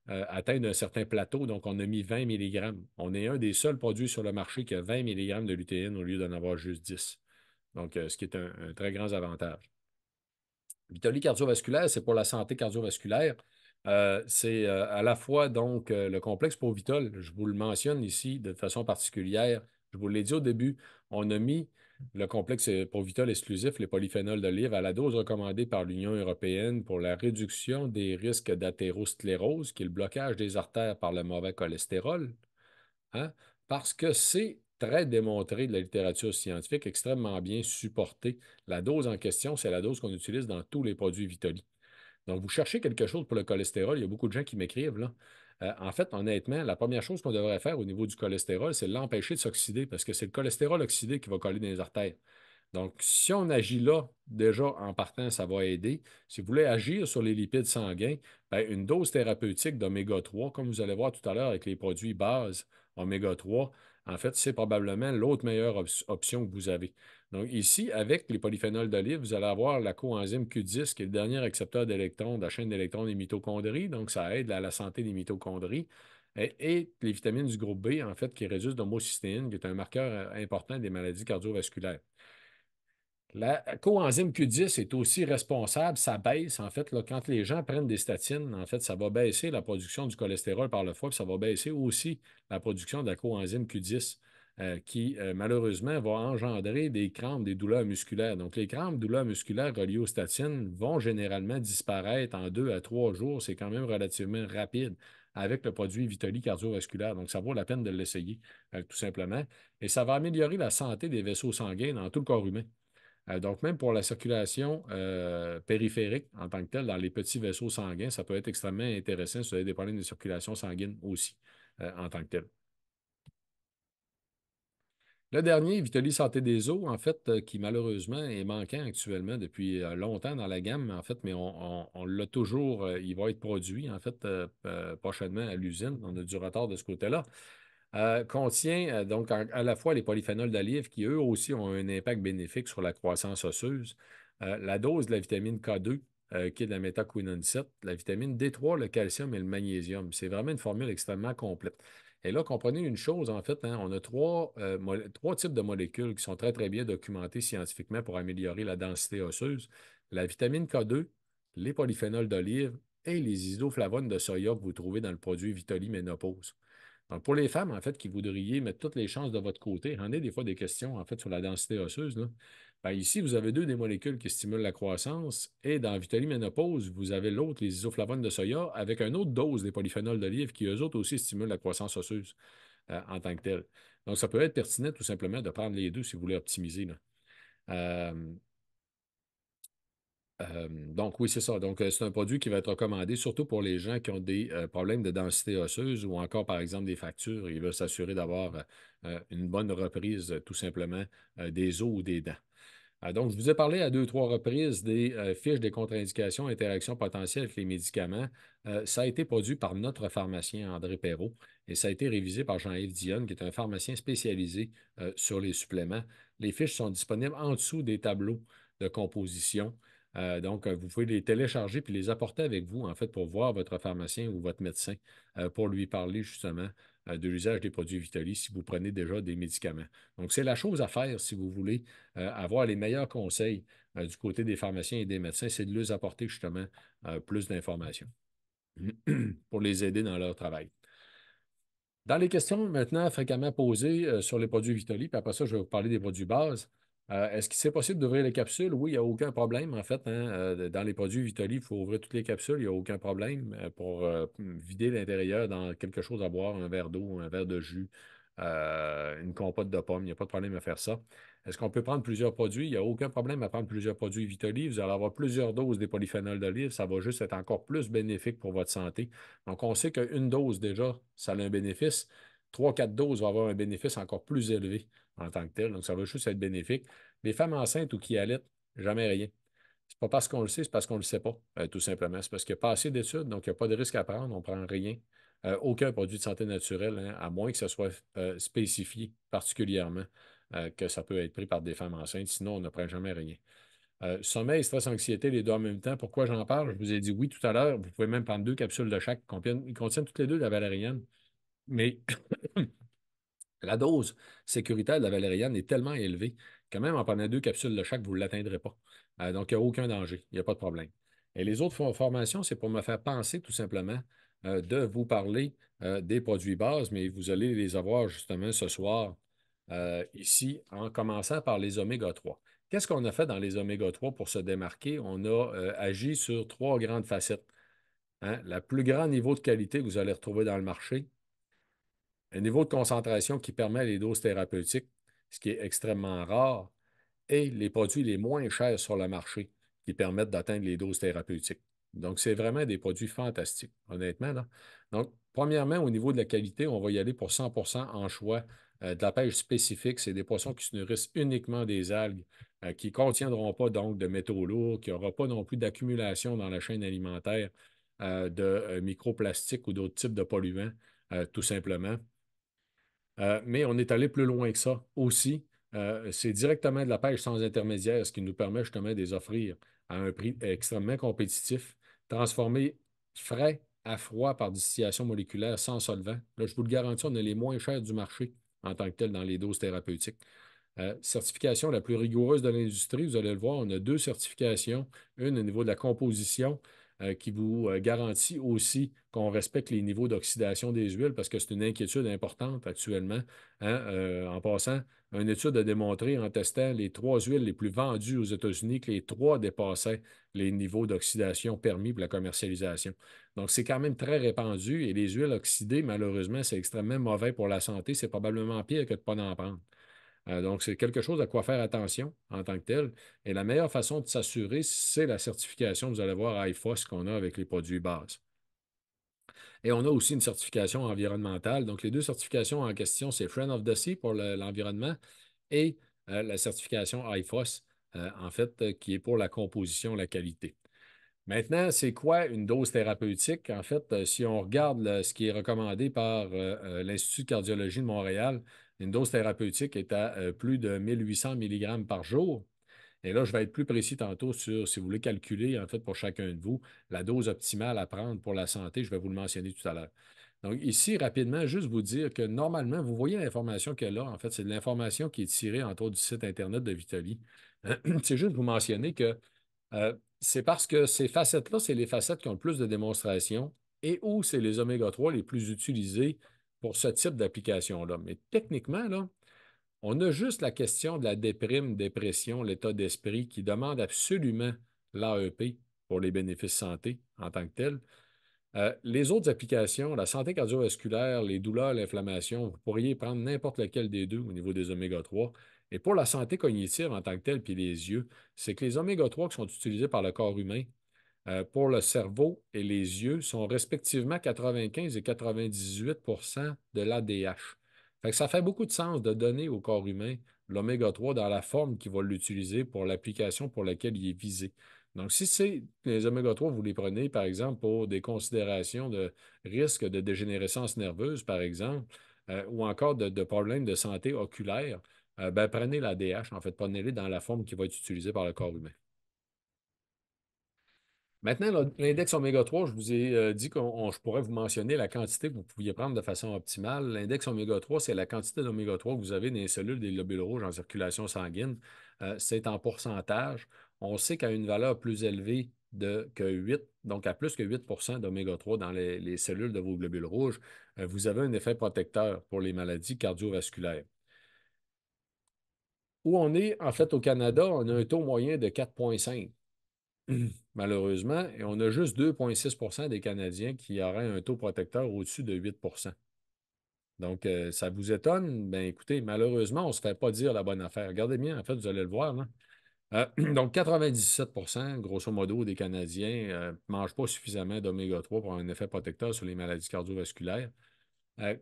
atteindre un certain plateau. Donc, on a mis 20 mg. On est un des seuls produits sur le marché qui a 20 mg de lutéine au lieu d'en avoir juste 10. Donc, ce qui est un, très grand avantage. Vitalie cardiovasculaire, c'est pour la santé cardiovasculaire. Euh, c'est euh, à la fois donc euh, le complexe vitol. je vous le mentionne ici de façon particulière. Je vous l'ai dit au début, on a mis le complexe Provitol exclusif, les polyphénols d'olive, à la dose recommandée par l'Union européenne pour la réduction des risques d'athérosclérose, qui est le blocage des artères par le mauvais cholestérol, hein, parce que c'est très démontré de la littérature scientifique, extrêmement bien supporté. La dose en question, c'est la dose qu'on utilise dans tous les produits Vitoli. Donc, vous cherchez quelque chose pour le cholestérol. Il y a beaucoup de gens qui m'écrivent. là. Euh, en fait, honnêtement, la première chose qu'on devrait faire au niveau du cholestérol, c'est l'empêcher de s'oxyder parce que c'est le cholestérol oxydé qui va coller dans les artères. Donc, si on agit là, déjà en partant, ça va aider. Si vous voulez agir sur les lipides sanguins, ben, une dose thérapeutique d'oméga 3, comme vous allez voir tout à l'heure avec les produits base oméga 3, en fait, c'est probablement l'autre meilleure option que vous avez. Donc, ici, avec les polyphénols d'olive, vous allez avoir la coenzyme Q10, qui est le dernier accepteur d'électrons de la chaîne d'électrons des mitochondries. Donc, ça aide à la santé des mitochondries. Et, et les vitamines du groupe B, en fait, qui réduisent l'homocystéine, qui est un marqueur euh, important des maladies cardiovasculaires. La coenzyme Q10 est aussi responsable, ça baisse. En fait, quand les gens prennent des statines, en fait, ça va baisser la production du cholestérol par le foie, ça va baisser aussi la production de la coenzyme Q10. Euh, qui euh, malheureusement va engendrer des crampes, des douleurs musculaires. Donc, les crampes, douleurs musculaires reliées aux statines vont généralement disparaître en deux à trois jours. C'est quand même relativement rapide avec le produit Vitali cardiovasculaire. Donc, ça vaut la peine de l'essayer, euh, tout simplement. Et ça va améliorer la santé des vaisseaux sanguins dans tout le corps humain. Euh, donc, même pour la circulation euh, périphérique en tant que telle, dans les petits vaisseaux sanguins, ça peut être extrêmement intéressant si vous avez des problèmes de circulation sanguine aussi euh, en tant que telle. Le dernier, Vitali Santé des eaux, en fait, qui malheureusement est manquant actuellement depuis longtemps dans la gamme, en fait, mais on l'a toujours, il va être produit, en fait, prochainement à l'usine. On a du retard de ce côté-là contient euh, euh, donc à, la fois les polyphénols d'olive qui eux aussi ont un impact bénéfique sur la croissance osseuse, euh, la dose de la vitamine K2 qui est de la métaquinone 7, la vitamine D3, le calcium et le magnésium. C'est vraiment une formule extrêmement complète. Et là, comprenez une chose, en fait, hein, on a trois, trois types de molécules qui sont très, très bien documentées scientifiquement pour améliorer la densité osseuse. La vitamine K2, les polyphénols d'olive et les isoflavones de soya que vous trouvez dans le produit Vitoli Ménopause pour les femmes, en fait, qui voudriez mettre toutes les chances de votre côté, on des fois des questions, en fait, sur la densité osseuse. Ben, ici, vous avez deux des molécules qui stimulent la croissance et dans Ménopause, vous avez l'autre, les isoflavones de soya, avec une autre dose des polyphénols d'olive qui, eux autres, aussi stimulent la croissance osseuse euh, en tant que telle. Donc, ça peut être pertinent tout simplement de prendre les deux si vous voulez optimiser. Euh, donc, oui, c'est ça. Donc, c'est un produit qui va être recommandé surtout pour les gens qui ont des problèmes de densité osseuse ou encore, par exemple, des factures. Il va s'assurer d'avoir une bonne reprise, tout simplement, des os ou des dents. Ah, donc, je vous ai parlé à deux, trois reprises des fiches des contre-indications, interactions potentielles avec les médicaments. ça a été produit par notre pharmacien André Perrault et ça a été révisé par Jean-Yves Dionne, qui est un pharmacien spécialisé sur les suppléments. Les fiches sont disponibles en dessous des tableaux de composition. Euh, donc, euh, vous pouvez les télécharger puis les apporter avec vous, en fait, pour voir votre pharmacien ou votre médecin euh, pour lui parler justement de l'usage des produits Vitali si vous prenez déjà des médicaments. Donc, c'est la chose à faire si vous voulez avoir les meilleurs conseils du côté des pharmaciens et des médecins, c'est de leur apporter justement plus d'informations [clears throat] pour les aider dans leur travail. Dans les questions maintenant fréquemment posées sur les produits Vitali, puis après ça, je vais vous parler des produits bases. Euh, est-ce que c'est possible d'ouvrir les capsules? Oui, il n'y a aucun problème, en fait. Hein, euh, dans les produits Vitoli, il faut ouvrir toutes les capsules, il n'y a aucun problème euh, pour vider l'intérieur dans quelque chose à boire, un verre d'eau, un verre de jus, une compote de pommes, il n'y a pas de problème à faire ça. Est-ce qu'on peut prendre plusieurs produits? Il n'y a aucun problème à prendre plusieurs produits Vitoli. Vous allez avoir plusieurs doses des polyphénols d'olive, ça va juste être encore plus bénéfique pour votre santé. Donc, on sait qu'une dose déjà, ça a un bénéfice. Trois, quatre doses vont avoir un bénéfice encore plus élevé en tant que tel. Donc, ça va juste être bénéfique. Les femmes enceintes ou qui allaitent, jamais rien. C'est pas parce qu'on le sait, c'est parce qu'on ne le sait pas, euh, tout simplement. C'est parce qu'il n'y a pas assez d'études, donc il n'y a pas de risque à prendre, on ne prend rien. Euh, aucun produit de santé naturelle, hein, à moins que ce soit euh, spécifié particulièrement que ça peut être pris par des femmes enceintes. Sinon, on ne prend jamais rien. sommeil, stress, anxiété, les deux en même temps. Pourquoi j'en parle? Je vous ai dit oui tout à l'heure. Vous pouvez même prendre deux capsules de chaque. Ils contiennent, toutes les deux de la valériane. Mais la dose sécuritaire de la valériane est tellement élevée que même en prenant deux capsules de chaque, vous ne l'atteindrez pas. Euh, donc, il n'y a aucun danger, il n'y a pas de problème. Et les autres formations, c'est pour me faire penser tout simplement euh, de vous parler euh, des produits bases, mais vous allez les avoir justement ce soir ici en commençant par les oméga 3. Qu'est-ce qu'on a fait dans les oméga 3 pour se démarquer? On a agi sur trois grandes facettes. Hein. Le plus grand niveau de qualité que vous allez retrouver dans le marché, un niveau de concentration qui permet les doses thérapeutiques, ce qui est extrêmement rare, et les produits les moins chers sur le marché qui permettent d'atteindre les doses thérapeutiques. Donc, c'est vraiment des produits fantastiques, honnêtement. Donc, premièrement, au niveau de la qualité, on va y aller pour 100 en choix euh, de la pêche spécifique. C'est des poissons qui se nourrissent uniquement des algues, euh, qui ne contiendront pas donc de métaux lourds, qui n'auront pas non plus d'accumulation dans la chaîne alimentaire euh, de microplastiques ou d'autres types de polluants, tout simplement. Euh, mais on est allé plus loin que ça aussi. Euh, c'est directement de la pêche sans intermédiaire, ce qui nous permet justement de les offrir à un prix extrêmement compétitif, transformé frais à froid par distillation moléculaire sans solvant. Là, je vous le garantis, on est les moins chers du marché en tant que tel dans les doses thérapeutiques. Euh, certification la plus rigoureuse de l'industrie, vous allez le voir, on a deux certifications, une au niveau de la composition, euh, qui vous euh, garantit aussi qu'on respecte les niveaux d'oxydation des huiles parce que c'est une inquiétude importante actuellement. Hein, euh, en passant, une étude a démontré en testant les trois huiles les plus vendues aux États-Unis que les trois dépassaient les niveaux d'oxydation permis pour la commercialisation. Donc, c'est quand même très répandu et les huiles oxydées, malheureusement, c'est extrêmement mauvais pour la santé. C'est probablement pire que de ne pas en prendre. Euh, donc, c'est quelque chose à quoi faire attention en tant que tel. Et la meilleure façon de s'assurer, c'est la certification, vous allez voir, IFOS qu'on a avec les produits base. Et on a aussi une certification environnementale. Donc, les deux certifications en question, c'est Friend of the Sea pour l'environnement et euh, la certification IFOS, euh, en fait, qui est pour la composition, la qualité. Maintenant, c'est quoi une dose thérapeutique? En fait, si on regarde ce qui est recommandé par l'Institut de cardiologie de Montréal, une dose thérapeutique est à euh, plus de 1800 mg par jour. Et là, je vais être plus précis tantôt sur, si vous voulez calculer, en fait, pour chacun de vous, la dose optimale à prendre pour la santé, je vais vous le mentionner tout à l'heure. Donc, ici, rapidement, juste vous dire que normalement, vous voyez l'information qu'elle a. En fait, c'est de l'information qui est tirée, entre autres, du site Internet de Vitali. [clears throat] C'est juste vous mentionner que euh, c'est parce que ces facettes-là, c'est les facettes qui ont le plus de démonstrations et où c'est les oméga 3 les plus utilisés pour ce type d'application-là. Mais techniquement, là, on a juste la question de la déprime, dépression, l'état d'esprit qui demande absolument l'AEP pour les bénéfices santé en tant que tel. Euh, les autres applications, la santé cardiovasculaire, les douleurs, l'inflammation, vous pourriez prendre n'importe lequel des deux au niveau des oméga 3. Et pour la santé cognitive en tant que tel, puis les yeux, c'est que les oméga 3 qui sont utilisés par le corps humain euh, pour le cerveau et les yeux sont respectivement 95 et 98 de l'ADH. ça fait beaucoup de sens de donner au corps humain l'oméga 3 dans la forme qu'il va l'utiliser pour l'application pour laquelle il est visé. Donc, si c'est les oméga 3, vous les prenez, par exemple, pour des considérations de risque de dégénérescence nerveuse, par exemple, euh, ou encore de, problèmes de santé oculaire, euh, ben, prenez l'ADH, en fait, prenez-les dans la forme qui va être utilisée par le corps humain. Maintenant, l'index oméga 3, je vous ai euh, dit qu'on je pourrais vous mentionner la quantité que vous pouviez prendre de façon optimale. L'index oméga 3, c'est la quantité d'oméga 3 que vous avez dans les cellules des globules rouges en circulation sanguine. Euh, c'est en pourcentage. On sait qu'à une valeur plus élevée de, que 8, donc à plus que 8 d'oméga 3 dans les, cellules de vos globules rouges, euh, vous avez un effet protecteur pour les maladies cardiovasculaires. Où on est, en fait, au Canada, on a un taux moyen de 4,5. [clears throat] malheureusement, et on a juste 2,6 des Canadiens qui auraient un taux protecteur au-dessus de 8 Donc, euh, ça vous étonne? Bien, écoutez, malheureusement, on ne se fait pas dire la bonne affaire. Regardez bien, en fait, vous allez le voir. Euh, [clears throat] donc, 97 grosso modo, des Canadiens ne euh, mangent pas suffisamment d'oméga 3 pour un effet protecteur sur les maladies cardiovasculaires.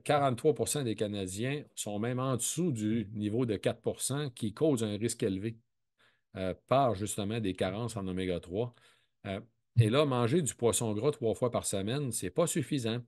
43 des Canadiens sont même en dessous du niveau de 4 qui cause un risque élevé. Euh, par justement des carences en oméga 3. Euh, mm. et là, manger du poisson gras trois fois par semaine, ce n'est pas suffisant.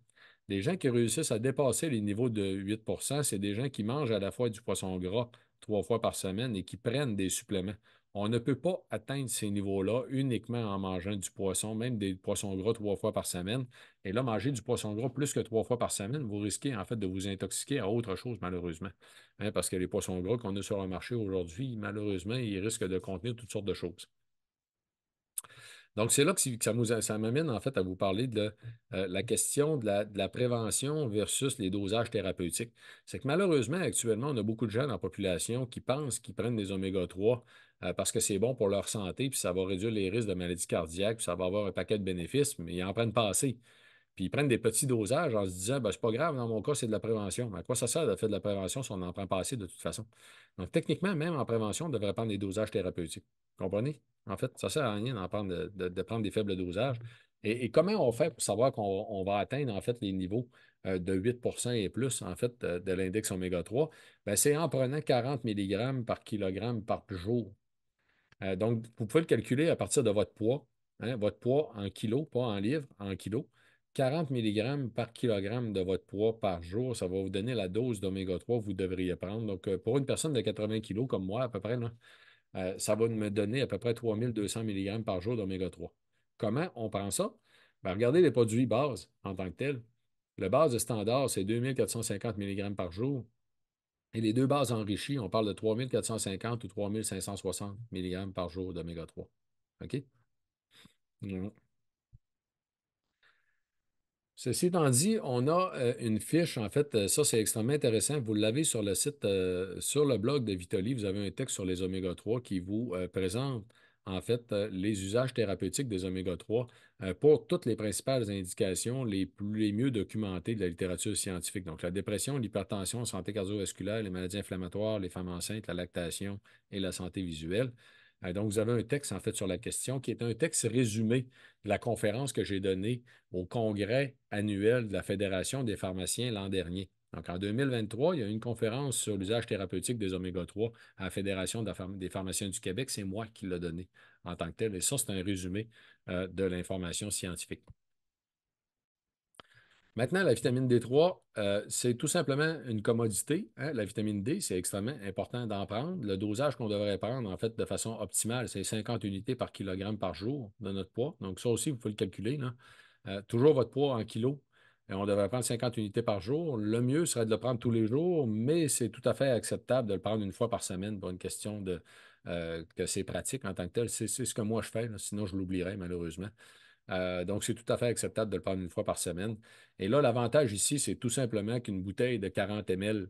Les gens qui réussissent à dépasser les niveaux de 8 c'est des gens qui mangent à la fois du poisson gras trois fois par semaine et qui prennent des suppléments. On ne peut pas atteindre ces niveaux-là uniquement en mangeant du poisson, même des poissons gras trois fois par semaine. Et là, manger du poisson gras plus que trois fois par semaine, vous risquez en fait de vous intoxiquer à autre chose, malheureusement. Hein, parce que les poissons gras qu'on a sur le marché aujourd'hui, malheureusement, ils risquent de contenir toutes sortes de choses. Donc, c'est là que ça, nous, m'amène en fait à vous parler de euh, la question de la, prévention versus les dosages thérapeutiques. C'est que malheureusement, actuellement, on a beaucoup de gens en population qui pensent qu'ils prennent des oméga 3 euh, parce que c'est bon pour leur santé, puis ça va réduire les risques de maladies cardiaques, puis ça va avoir un paquet de bénéfices, mais ils en prennent pas assez. Puis ils prennent des petits dosages en se disant ben, c'est pas grave, dans mon cas, c'est de la prévention. Mais à quoi ça sert de faire de la prévention si on en prend pas assez de toute façon? Donc, techniquement, même en prévention, on devrait prendre des dosages thérapeutiques. Comprenez? En fait, ça sert à rien d'en prendre de, prendre des faibles dosages. Et, comment on fait pour savoir qu'on va atteindre en fait les niveaux euh, de 8 et plus en fait de l'index oméga 3? Ben, c'est en prenant 40 mg par kilogramme par jour. Euh, donc, vous pouvez le calculer à partir de votre poids, hein, votre poids en kilos, pas en livres, en kilos. 40 mg par kilogramme de votre poids par jour, ça va vous donner la dose d'oméga 3 que vous devriez prendre. Donc, euh, pour une personne de 80 kg comme moi, à peu près, euh, ça va me donner à peu près 3200 mg par jour d'oméga 3. Comment on prend ça? Ben, regardez les produits base en tant que tels. Le base standard, c'est 2450 mg par jour. Et les deux bases enrichies, on parle de 3450 ou 3560 mg par jour d'oméga 3. OK? Mm. Ceci étant dit, on a euh, une fiche, en fait, euh, ça c'est extrêmement intéressant. Vous l'avez sur le site, euh, sur le blog de Vitoli, vous avez un texte sur les oméga 3 qui vous présente en fait les usages thérapeutiques des oméga 3 pour toutes les principales indications les, plus, les mieux documentées de la littérature scientifique. Donc la dépression, l'hypertension, la santé cardiovasculaire, les maladies inflammatoires, les femmes enceintes, la lactation et la santé visuelle. Euh, donc, vous avez un texte, en fait, sur la question, qui est un texte résumé de la conférence que j'ai donnée au congrès annuel de la Fédération des pharmaciens l'an dernier. Donc, en 2023, il y a une conférence sur l'usage thérapeutique des oméga-3 à la Fédération des pharmaciens du Québec. C'est moi qui l'ai donné en tant que tel. Et ça, c'est un résumé euh, de l'information scientifique. Maintenant, la vitamine D3, euh, c'est tout simplement une commodité. Hein, la vitamine D, c'est extrêmement important d'en prendre. Le dosage qu'on devrait prendre, en fait, de façon optimale, c'est 50 unités par kilogramme par jour de notre poids. Donc, ça aussi, vous pouvez le calculer. Euh, toujours votre poids en kilos. Et on devrait prendre 50 unités par jour. Le mieux serait de le prendre tous les jours, mais c'est tout à fait acceptable de le prendre une fois par semaine pour une question de euh, que c'est pratique en tant que tel. C'est ce que moi je fais, sinon je l'oublierai malheureusement. Euh, donc, c'est tout à fait acceptable de le prendre une fois par semaine. Et là, l'avantage ici, c'est tout simplement qu'une bouteille de 40 ml,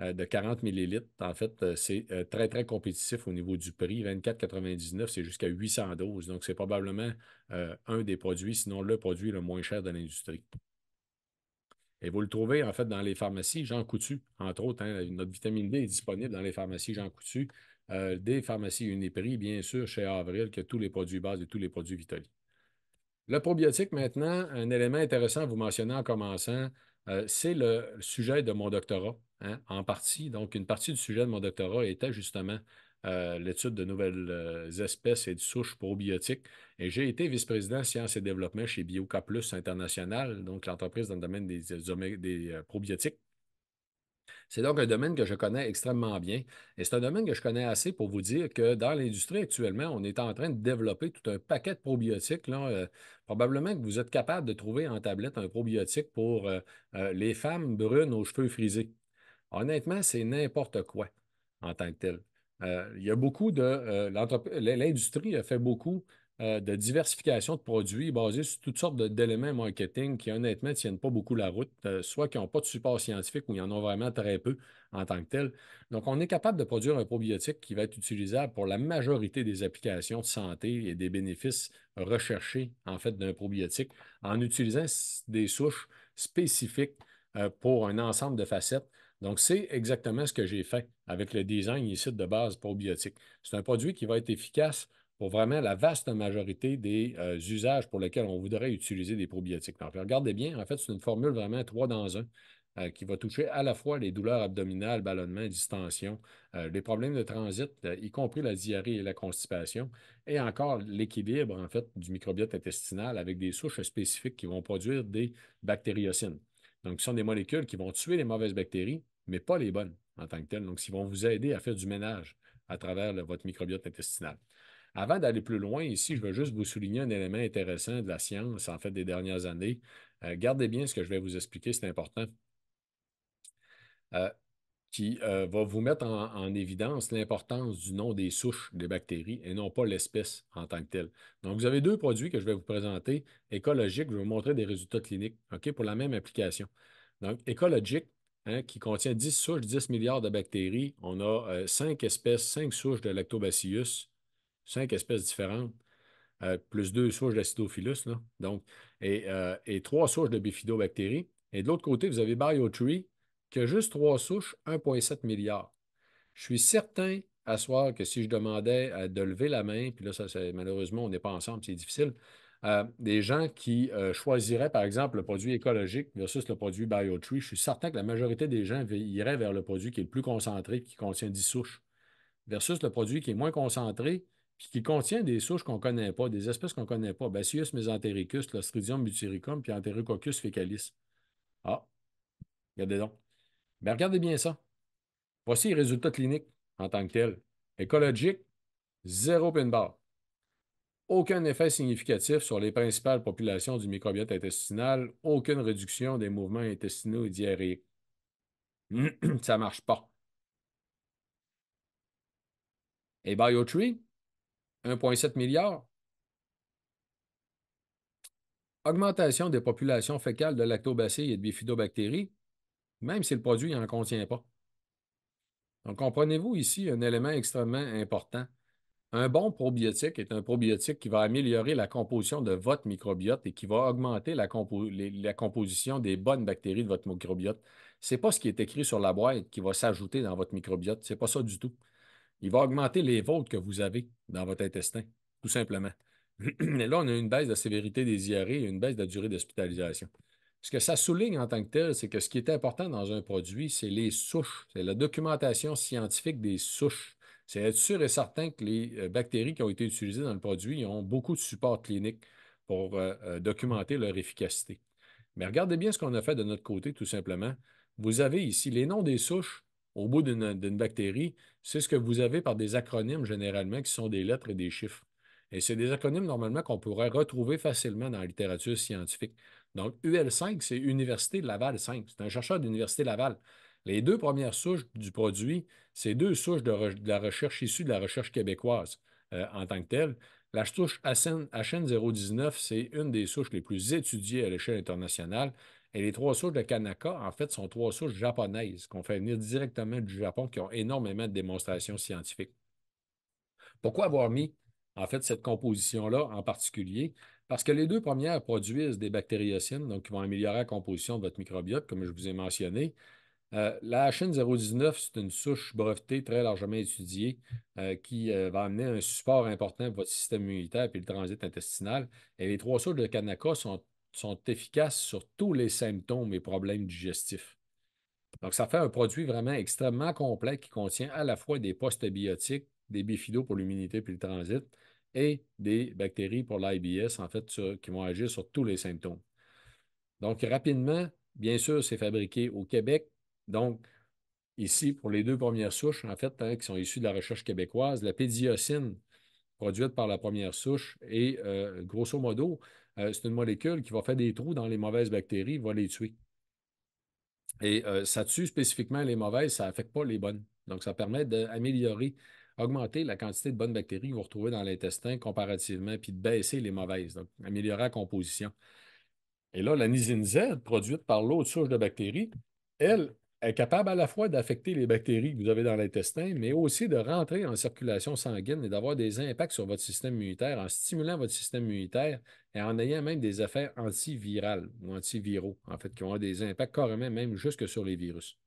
euh, de 40 millilitres, en fait, euh, c'est très, très compétitif au niveau du prix. 24,99, c'est jusqu'à 800 doses. Donc, c'est probablement un des produits, sinon le produit le moins cher de l'industrie. Et vous le trouvez, en fait, dans les pharmacies Jean Coutu, entre autres. Hein, notre vitamine D est disponible dans les pharmacies Jean Coutu, des pharmacies Uniprix, bien sûr, chez Avril, que tous les produits bases et tous les produits Vitali. Le probiotique, maintenant, un élément intéressant à vous mentionner en commençant, euh, c'est le sujet de mon doctorat, hein, en partie. Donc, une partie du sujet de mon doctorat était justement euh, l'étude de nouvelles euh, espèces et de souches probiotiques. Et j'ai été vice-président sciences et développement chez BioCaplus International, donc l'entreprise dans le domaine des probiotiques. C'est donc un domaine que je connais extrêmement bien et c'est un domaine que je connais assez pour vous dire que dans l'industrie actuellement, on est en train de développer tout un paquet de probiotiques. Euh, probablement que vous êtes capable de trouver en tablette un probiotique pour euh, euh, les femmes brunes aux cheveux frisés. Honnêtement, c'est n'importe quoi en tant que tel. il y a beaucoup de. l'industrie a fait beaucoup euh, de diversification de produits basés sur toutes sortes d'éléments marketing qui, honnêtement, ne tiennent pas beaucoup la route, euh, soit qui n'ont pas de support scientifique ou y en ont vraiment très peu en tant que tel. Donc, on est capable de produire un probiotique qui va être utilisable pour la majorité des applications de santé et des bénéfices recherchés, en fait, d'un probiotique en utilisant des souches spécifiques euh, pour un ensemble de facettes. Donc, c'est exactement ce que j'ai fait avec le design ici de base probiotique. C'est un produit qui va être efficace pour vraiment la vaste majorité des euh, usages pour lesquels on voudrait utiliser des probiotiques. regardez bien, en fait, c'est une formule vraiment trois dans un, euh, qui va toucher à la fois les douleurs abdominales, ballonnements, distension, euh, les problèmes de transit, y compris la diarrhée et la constipation, et encore l'équilibre, en fait, du microbiote intestinal avec des souches spécifiques qui vont produire des bactériocines. Donc, ce sont des molécules qui vont tuer les mauvaises bactéries, mais pas les bonnes en tant que telles. Donc, ils vont vous aider à faire du ménage à travers votre microbiote intestinal. Avant d'aller plus loin, ici, je veux juste vous souligner un élément intéressant de la science, en fait, des dernières années. Euh, gardez bien ce que je vais vous expliquer, c'est important. Euh, qui euh, va vous mettre en, évidence l'importance du nom des souches des bactéries et non pas l'espèce en tant que telle. Donc, vous avez deux produits que je vais vous présenter. Écologique, je vais vous montrer des résultats cliniques ok, pour la même application. Donc, écologique, hein, qui contient 10 souches, 10 milliards de bactéries. On a cinq 5 espèces, 5 souches de lactobacillus, cinq espèces différentes, euh, plus deux souches d'acidophilus, là, donc, euh, et, trois souches de bifidobactéries. Et de l'autre côté, vous avez BioTree, qui a juste trois souches, 1,7 milliard. Je suis certain à soir que si je demandais de lever la main, puis là, malheureusement, on n'est pas ensemble, c'est difficile, euh, des gens qui choisiraient, par exemple, le produit écologique versus le produit BioTree, je suis certain que la majorité des gens iraient vers le produit qui est le plus concentré, qui contient 10 souches, versus le produit qui est moins concentré, puis qui contient des souches qu'on ne connaît pas, des espèces qu'on ne connaît pas. Bacillus mesentericus, l'ostridium butyricum, puis Enterococcus fecalis. Ah, regardez donc. Mais ben, regardez bien ça. Voici les résultats cliniques en tant que tels. Écologique, zéro pin barre. Aucun effet significatif sur les principales populations du microbiote intestinal, aucune réduction des mouvements intestinaux et diarrhées [clears throat] ça ne marche pas. Et BioTree, 1,7 milliard. Augmentation des populations fécales de lactobacilles et de bifidobactéries, même si le produit n'en contient pas. Donc, comprenez-vous ici un élément extrêmement important. Un bon probiotique est un probiotique qui va améliorer la composition de votre microbiote et qui va augmenter la, la composition des bonnes bactéries de votre microbiote. Ce n'est pas ce qui est écrit sur la boîte qui va s'ajouter dans votre microbiote. Ce n'est pas ça du tout il va augmenter les vôtres que vous avez dans votre intestin, tout simplement. Et [clears throat] là, on a une baisse de sévérité des diarrhées et une baisse de durée d'hospitalisation. Ce que ça souligne en tant que tel, c'est que ce qui est important dans un produit, c'est les souches, c'est la documentation scientifique des souches. C'est être sûr et certain que les euh, bactéries qui ont été utilisées dans le produit ont beaucoup de support cliniques pour euh, euh, documenter leur efficacité. Mais regardez bien ce qu'on a fait de notre côté, tout simplement. Vous avez ici les noms des souches au bout d'une bactérie, c'est ce que vous avez par des acronymes généralement qui sont des lettres et des chiffres. Et c'est des acronymes normalement qu'on pourrait retrouver facilement dans la littérature scientifique. Donc, UL5, c'est Université Laval 5. C'est un chercheur de l'Université Laval. Les deux premières souches du produit, c'est deux souches de, la recherche issue de la recherche québécoise euh, en tant que telle. La souche HN019, c'est une des souches les plus étudiées à l'échelle internationale et les trois souches de Kanaka, en fait, sont trois souches japonaises qu'on fait venir directement du Japon, qui ont énormément de démonstrations scientifiques. Pourquoi avoir mis, en fait, cette composition-là en particulier? Parce que les deux premières produisent des bactériocines, donc qui vont améliorer la composition de votre microbiote, comme je vous ai mentionné. Euh, la HN019, c'est une souche brevetée très largement étudiée euh, qui euh, va amener un support important pour votre système immunitaire et le transit intestinal. Et les trois souches de Kanaka sont sont efficaces sur tous les symptômes et problèmes digestifs. Donc, ça fait un produit vraiment extrêmement complet qui contient à la fois des postbiotiques, des bifidos pour l'immunité puis le transit, et des bactéries pour l'IBS, en fait, qui vont agir sur tous les symptômes. Donc, rapidement, bien sûr, c'est fabriqué au Québec. Donc, ici, pour les deux premières souches, en fait, hein, qui sont issues de la recherche québécoise, la pédiocine produite par la première souche et, euh, grosso modo, euh, c'est une molécule qui va faire des trous dans les mauvaises bactéries, va les tuer. Et euh, ça tue spécifiquement les mauvaises, ça n'affecte pas les bonnes. Donc, ça permet d'améliorer, augmenter la quantité de bonnes bactéries que vous retrouvez dans l'intestin comparativement, puis de baisser les mauvaises, donc améliorer la composition. Et là, la nisin Z, produite par l'autre souche de bactéries, elle, capable à la fois d'affecter les bactéries que vous avez dans l'intestin, mais aussi de rentrer en circulation sanguine et d'avoir des impacts sur votre système immunitaire en stimulant votre système immunitaire et en ayant même des effets antivirales ou antiviraux, en fait, qui ont des impacts carrément même jusque sur les virus.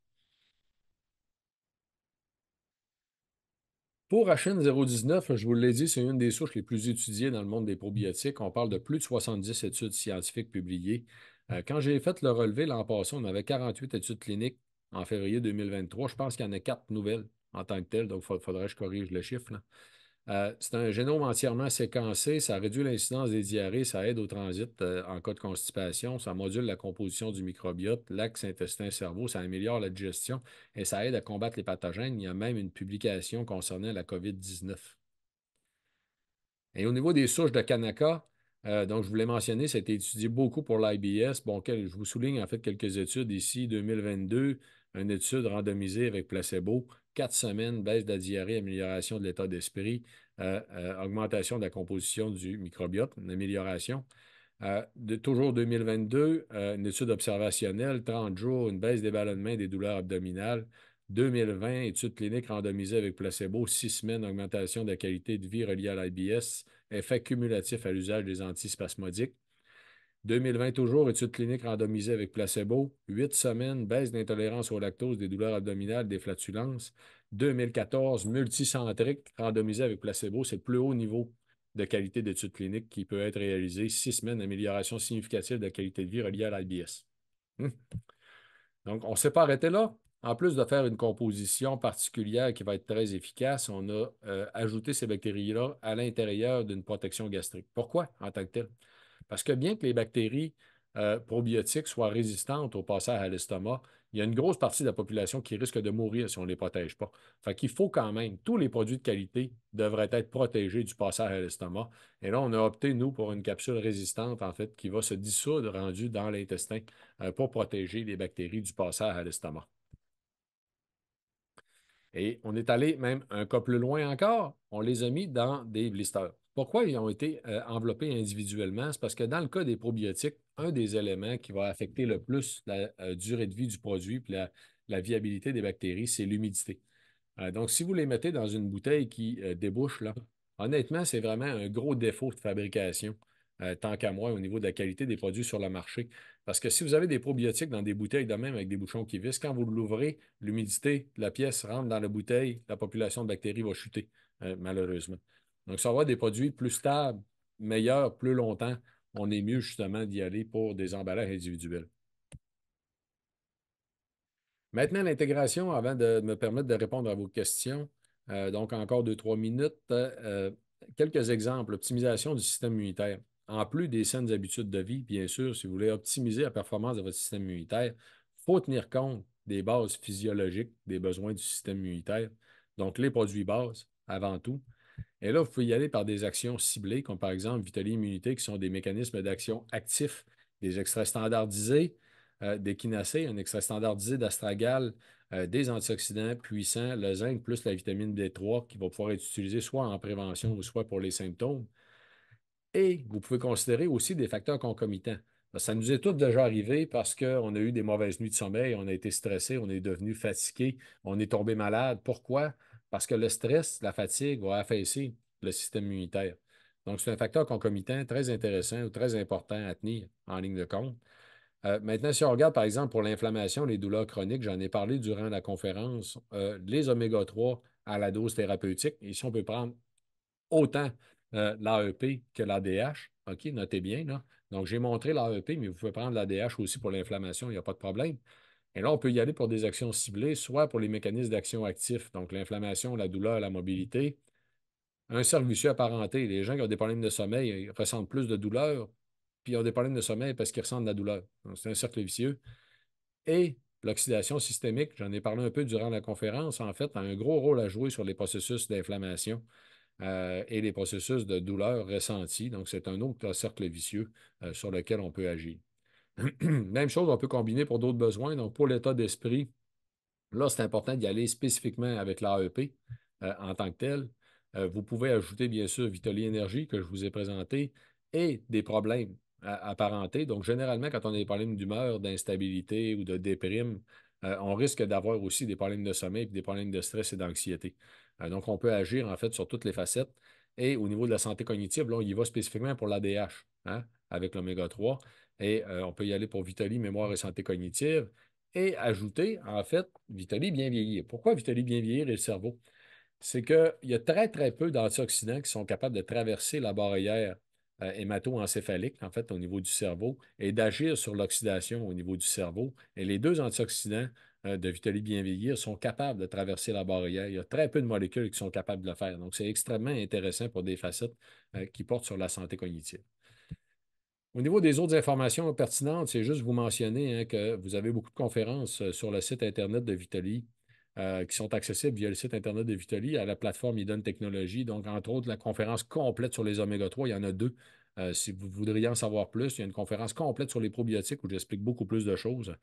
Pour HN019, je vous l'ai dit, c'est une des sources les plus étudiées dans le monde des probiotiques. On parle de plus de 70 études scientifiques publiées. Euh, quand j'ai fait le relevé l'an passé, on avait 48 études cliniques, en février 2023. Je pense qu'il y en a quatre nouvelles en tant que telles, donc il faudrait que je corrige le chiffre. Euh, c'est un génome entièrement séquencé, ça réduit l'incidence des diarrhées, ça aide au transit euh, en cas de constipation, ça module la composition du microbiote, l'axe intestin-cerveau, ça améliore la digestion et ça aide à combattre les pathogènes. Il y a même une publication concernant la COVID-19. Et au niveau des souches de Kanaka, euh, donc je voulais mentionner, mentionné, ça a été étudié beaucoup pour l'IBS. Bon, je vous souligne en fait quelques études ici, 2022, une étude randomisée avec placebo, quatre semaines, baisse de la diarrhée, amélioration de l'état d'esprit, euh, euh, augmentation de la composition du microbiote, une amélioration. Euh, de, toujours 2022, une étude observationnelle, 30 jours, une baisse des ballonnements et des douleurs abdominales. 2020, étude clinique randomisée avec placebo, six semaines, augmentation de la qualité de vie reliée à l'IBS, effet cumulatif à l'usage des antispasmodiques. 2020 toujours, études cliniques randomisées avec placebo, 8 semaines, baisse d'intolérance au lactose, des douleurs abdominales, des flatulences. 2014, multicentrique, randomisé avec placebo, c'est le plus haut niveau de qualité d'études cliniques qui peut être réalisé. Six semaines amélioration significative de la qualité de vie reliée à l'IBS. Hmm. Donc, on ne s'est pas arrêté là. En plus de faire une composition particulière qui va être très efficace, on a euh, ajouté ces bactéries-là à l'intérieur d'une protection gastrique. Pourquoi en tant que telle? Parce que bien que les bactéries euh, probiotiques soient résistantes au passage à l'estomac, il y a une grosse partie de la population qui risque de mourir si on ne les protège pas. Fait qu'il faut quand même, tous les produits de qualité devraient être protégés du passage à l'estomac. Et là, on a opté, nous, pour une capsule résistante, en fait, qui va se dissoudre, rendue dans l'intestin, euh, pour protéger les bactéries du passage à l'estomac. Et on est allé même un peu plus loin encore, on les a mis dans des blisters. Pourquoi ils ont été euh, enveloppés individuellement? C'est parce que dans le cas des probiotiques, un des éléments qui va affecter le plus la euh, durée de vie du produit et la, viabilité des bactéries, c'est l'humidité. Euh, donc, si vous les mettez dans une bouteille qui débouche, là, honnêtement, c'est vraiment un gros défaut de fabrication. tant qu'à moi, au niveau de la qualité des produits sur le marché. Parce que si vous avez des probiotiques dans des bouteilles de même avec des bouchons qui visent, quand vous l'ouvrez, l'humidité la pièce rentre dans la bouteille, la population de bactéries va chuter, malheureusement. Donc, ça va des produits plus stables, meilleurs, plus longtemps. On est mieux justement d'y aller pour des emballages individuels. Maintenant, l'intégration, avant de me permettre de répondre à vos questions, euh, donc encore deux, trois minutes, euh, quelques exemples. Optimisation du système immunitaire. En plus des saines habitudes de vie, bien sûr, si vous voulez optimiser la performance de votre système immunitaire, il faut tenir compte des bases physiologiques, des besoins du système immunitaire. Donc, les produits bases, avant tout, et là, vous pouvez y aller par des actions ciblées, comme par exemple Vitalie Immunité, qui sont des mécanismes d'action actifs, des extraits standardisés, euh, des kinacées, un extrait standardisé d'astragal, euh, des antioxydants puissants, le zinc plus la vitamine D3 qui va pouvoir être utilisée soit en prévention ou soit pour les symptômes. Et vous pouvez considérer aussi des facteurs concomitants. Ça nous est tous déjà arrivé parce qu'on a eu des mauvaises nuits de sommeil, on a été stressé, on est devenu fatigué, on est tombé malade. Pourquoi? parce que le stress, la fatigue va affaisser le système immunitaire. Donc, c'est un facteur concomitant très intéressant ou très important à tenir en ligne de compte. Euh, maintenant, si on regarde, par exemple, pour l'inflammation, les douleurs chroniques, j'en ai parlé durant la conférence, euh, les oméga-3 à la dose thérapeutique, ici, on peut prendre autant euh, l'AEP que l'ADH. OK, notez bien, Donc, j'ai montré l'AEP, mais vous pouvez prendre l'ADH aussi pour l'inflammation, il n'y a pas de problème. Et là, on peut y aller pour des actions ciblées, soit pour les mécanismes d'action actifs, donc l'inflammation, la douleur, la mobilité. Un cercle vicieux apparenté, les gens qui ont des problèmes de sommeil ressentent plus de douleur, puis ils ont des problèmes de sommeil parce qu'ils ressentent de la douleur. C'est un cercle vicieux. Et l'oxydation systémique, j'en ai parlé un peu durant la conférence, en fait, a un gros rôle à jouer sur les processus d'inflammation. Euh, et les processus de douleur ressentis. Donc, c'est un autre cercle vicieux euh, sur lequel on peut agir. [clears throat] Même chose, on peut combiner pour d'autres besoins. Donc, pour l'état d'esprit, là, c'est important d'y aller spécifiquement avec l'AEP euh, en tant que tel. Euh, vous pouvez ajouter, bien sûr, Vitali Énergie que je vous ai présenté et des problèmes apparentés. Donc, généralement, quand on a des problèmes d'humeur, d'instabilité ou de déprime, euh, on risque d'avoir aussi des problèmes de sommeil, puis des problèmes de stress et d'anxiété. donc, on peut agir en fait sur toutes les facettes. Et au niveau de la santé cognitive, là, on y va spécifiquement pour l'ADH hein, avec l'oméga 3. Et euh, on peut y aller pour Vitali, mémoire et santé cognitive. Et ajouter, en fait, Vitali bien vieillir. Pourquoi Vitali bien vieillir et le cerveau? C'est qu'il y a très, très peu d'antioxydants qui sont capables de traverser la barrière euh, hémato-encéphalique, en fait, au niveau du cerveau, et d'agir sur l'oxydation au niveau du cerveau. Et les deux antioxydants euh, de Vitali bien vieillir sont capables de traverser la barrière. Il y a très peu de molécules qui sont capables de le faire. Donc, c'est extrêmement intéressant pour des facettes qui portent sur la santé cognitive. Au niveau des autres informations pertinentes, c'est juste vous mentionner hein, que vous avez beaucoup de conférences euh, sur le site Internet de Vitoli euh, qui sont accessibles via le site Internet de Vitoli à la plateforme Idon Technologie. Donc, entre autres, la conférence complète sur les Oméga 3, il y en a deux. Euh, si vous voudriez en savoir plus, il y a une conférence complète sur les probiotiques où j'explique beaucoup plus de choses,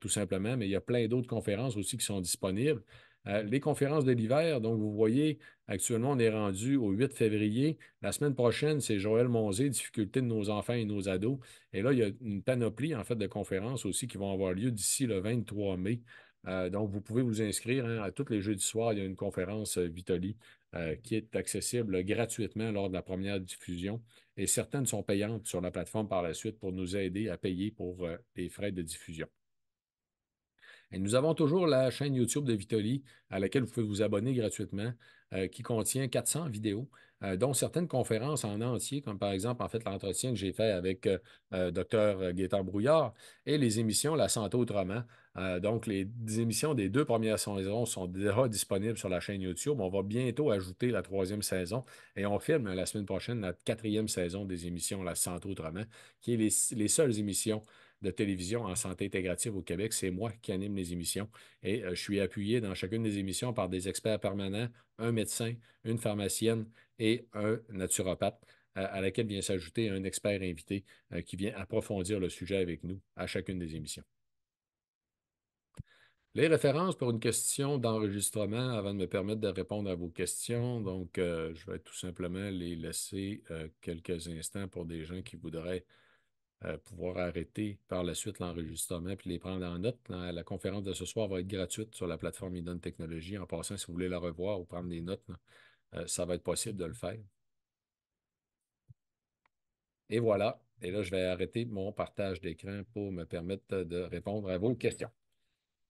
tout simplement, mais il y a plein d'autres conférences aussi qui sont disponibles. Euh, les conférences de l'hiver, donc vous voyez, actuellement, on est rendu au 8 février. La semaine prochaine, c'est Joël Monzé, difficultés de nos enfants et nos ados. Et là, il y a une panoplie, en fait, de conférences aussi qui vont avoir lieu d'ici le 23 mai. Euh, donc, vous pouvez vous inscrire hein, à tous les jeux du soir. Il y a une conférence euh, Vitoli qui est accessible gratuitement lors de la première diffusion et certaines sont payantes sur la plateforme par la suite pour nous aider à payer pour les frais de diffusion. Et nous avons toujours la chaîne YouTube de Vitoli à laquelle vous pouvez vous abonner gratuitement, euh, qui contient 400 vidéos, euh, dont certaines conférences en entier, comme par exemple, en fait, l'entretien que j'ai fait avec euh, Docteur Dr. Gaétan Brouillard et les émissions La Santé Autrement. donc, les émissions des deux premières saisons sont déjà disponibles sur la chaîne YouTube. On va bientôt ajouter la troisième saison et on filme la semaine prochaine la quatrième saison des émissions La Santé Autrement, qui est les seules émissions de télévision en santé intégrative au Québec. C'est moi qui anime les émissions et euh, je suis appuyé dans chacune des émissions par des experts permanents, un médecin, une pharmacienne et un naturopathe à laquelle vient s'ajouter un expert invité euh, qui vient approfondir le sujet avec nous à chacune des émissions. Les références pour une question d'enregistrement avant de me permettre de répondre à vos questions. Donc, euh, je vais tout simplement les laisser quelques instants pour des gens qui voudraient euh, pouvoir arrêter par la suite l'enregistrement puis les prendre en note. La, conférence de ce soir va être gratuite sur la plateforme IDON Technologie. En passant, si vous voulez la revoir ou prendre des notes, euh, ça va être possible de le faire. Et voilà. Et là, je vais arrêter mon partage d'écran pour me permettre de répondre à vos questions.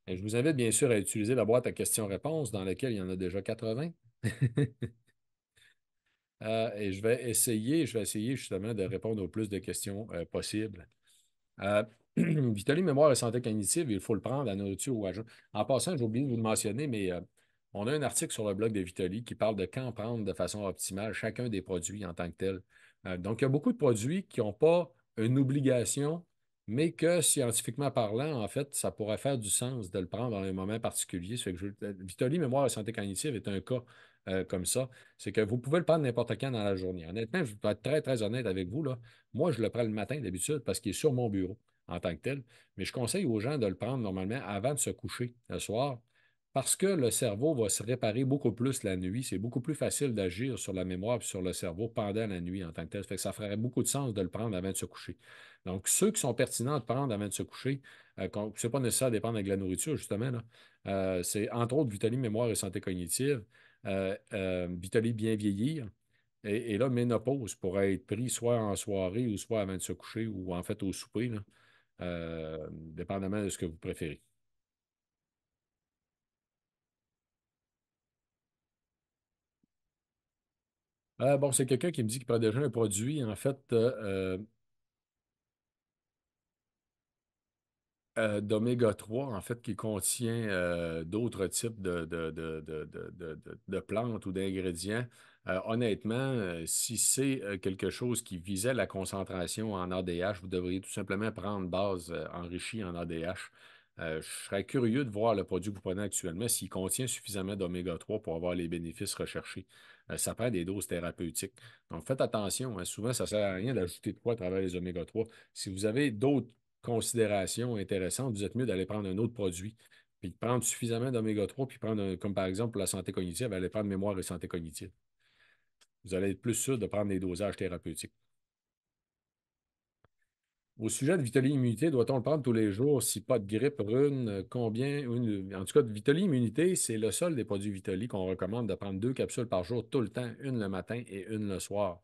Et je vous invite bien sûr à utiliser la boîte à questions-réponses dans laquelle il y en a déjà 80. [laughs] Euh, et je vais essayer, je vais essayer justement de répondre au plus de questions euh, possibles. Euh, [clears throat] mémoire et santé cognitive, il faut le prendre à nourriture ou à jeun. En passant, j'ai oublié de vous le mentionner, mais euh, on a un article sur le blog de Vitali qui parle de quand prendre de façon optimale chacun des produits en tant que tel. donc, il y a beaucoup de produits qui n'ont pas une obligation, mais que scientifiquement parlant, en fait, ça pourrait faire du sens de le prendre dans un moment particulier. Vitoli, mémoire et santé cognitive est un cas euh, comme ça, c'est que vous pouvez le prendre n'importe quand dans la journée. Honnêtement, je vais être très, très honnête avec vous. Là. Moi, je le prends le matin d'habitude parce qu'il est sur mon bureau en tant que tel. Mais je conseille aux gens de le prendre normalement avant de se coucher le soir parce que le cerveau va se réparer beaucoup plus la nuit. C'est beaucoup plus facile d'agir sur la mémoire et sur le cerveau pendant la nuit en tant que tel. Ça ferait beaucoup de sens de le prendre avant de se coucher. Donc, ceux qui sont pertinents de prendre avant de se coucher, euh, ce n'est pas nécessaire de dépendre avec la nourriture, justement. Euh, c'est entre autres vitamine mémoire et santé cognitive. Euh, euh, Vitale bien vieillir. Et, là, ménopause pourrait être pris soit en soirée ou soit avant de se coucher ou en fait au souper, euh, dépendamment de ce que vous préférez. bon, c'est quelqu'un qui me dit qu'il prend déjà un produit. En fait, euh, Euh, d'oméga 3, en fait, qui contient euh, d'autres types de, de, plantes ou d'ingrédients. Euh, honnêtement, si c'est quelque chose qui visait la concentration en ADH, vous devriez tout simplement prendre base enrichie en ADH. je serais curieux de voir le produit que vous prenez actuellement, s'il contient suffisamment d'oméga 3 pour avoir les bénéfices recherchés. ça prend des doses thérapeutiques. Donc faites attention, hein. souvent ça ne sert à rien d'ajouter de quoi à travers les oméga 3. Si vous avez d'autres considération intéressante, vous êtes mieux d'aller prendre un autre produit, puis de prendre suffisamment d'oméga 3, puis prendre, comme par exemple pour la santé cognitive, allez prendre mémoire et santé cognitive. Vous allez être plus sûr de prendre des dosages thérapeutiques. Au sujet de Vitoli immunité doit-on le prendre tous les jours si pas de grippe, rune, combien En tout cas, de immunité c'est le seul des produits Vitoli qu'on recommande de prendre deux capsules par jour tout le temps, une le matin et une le soir.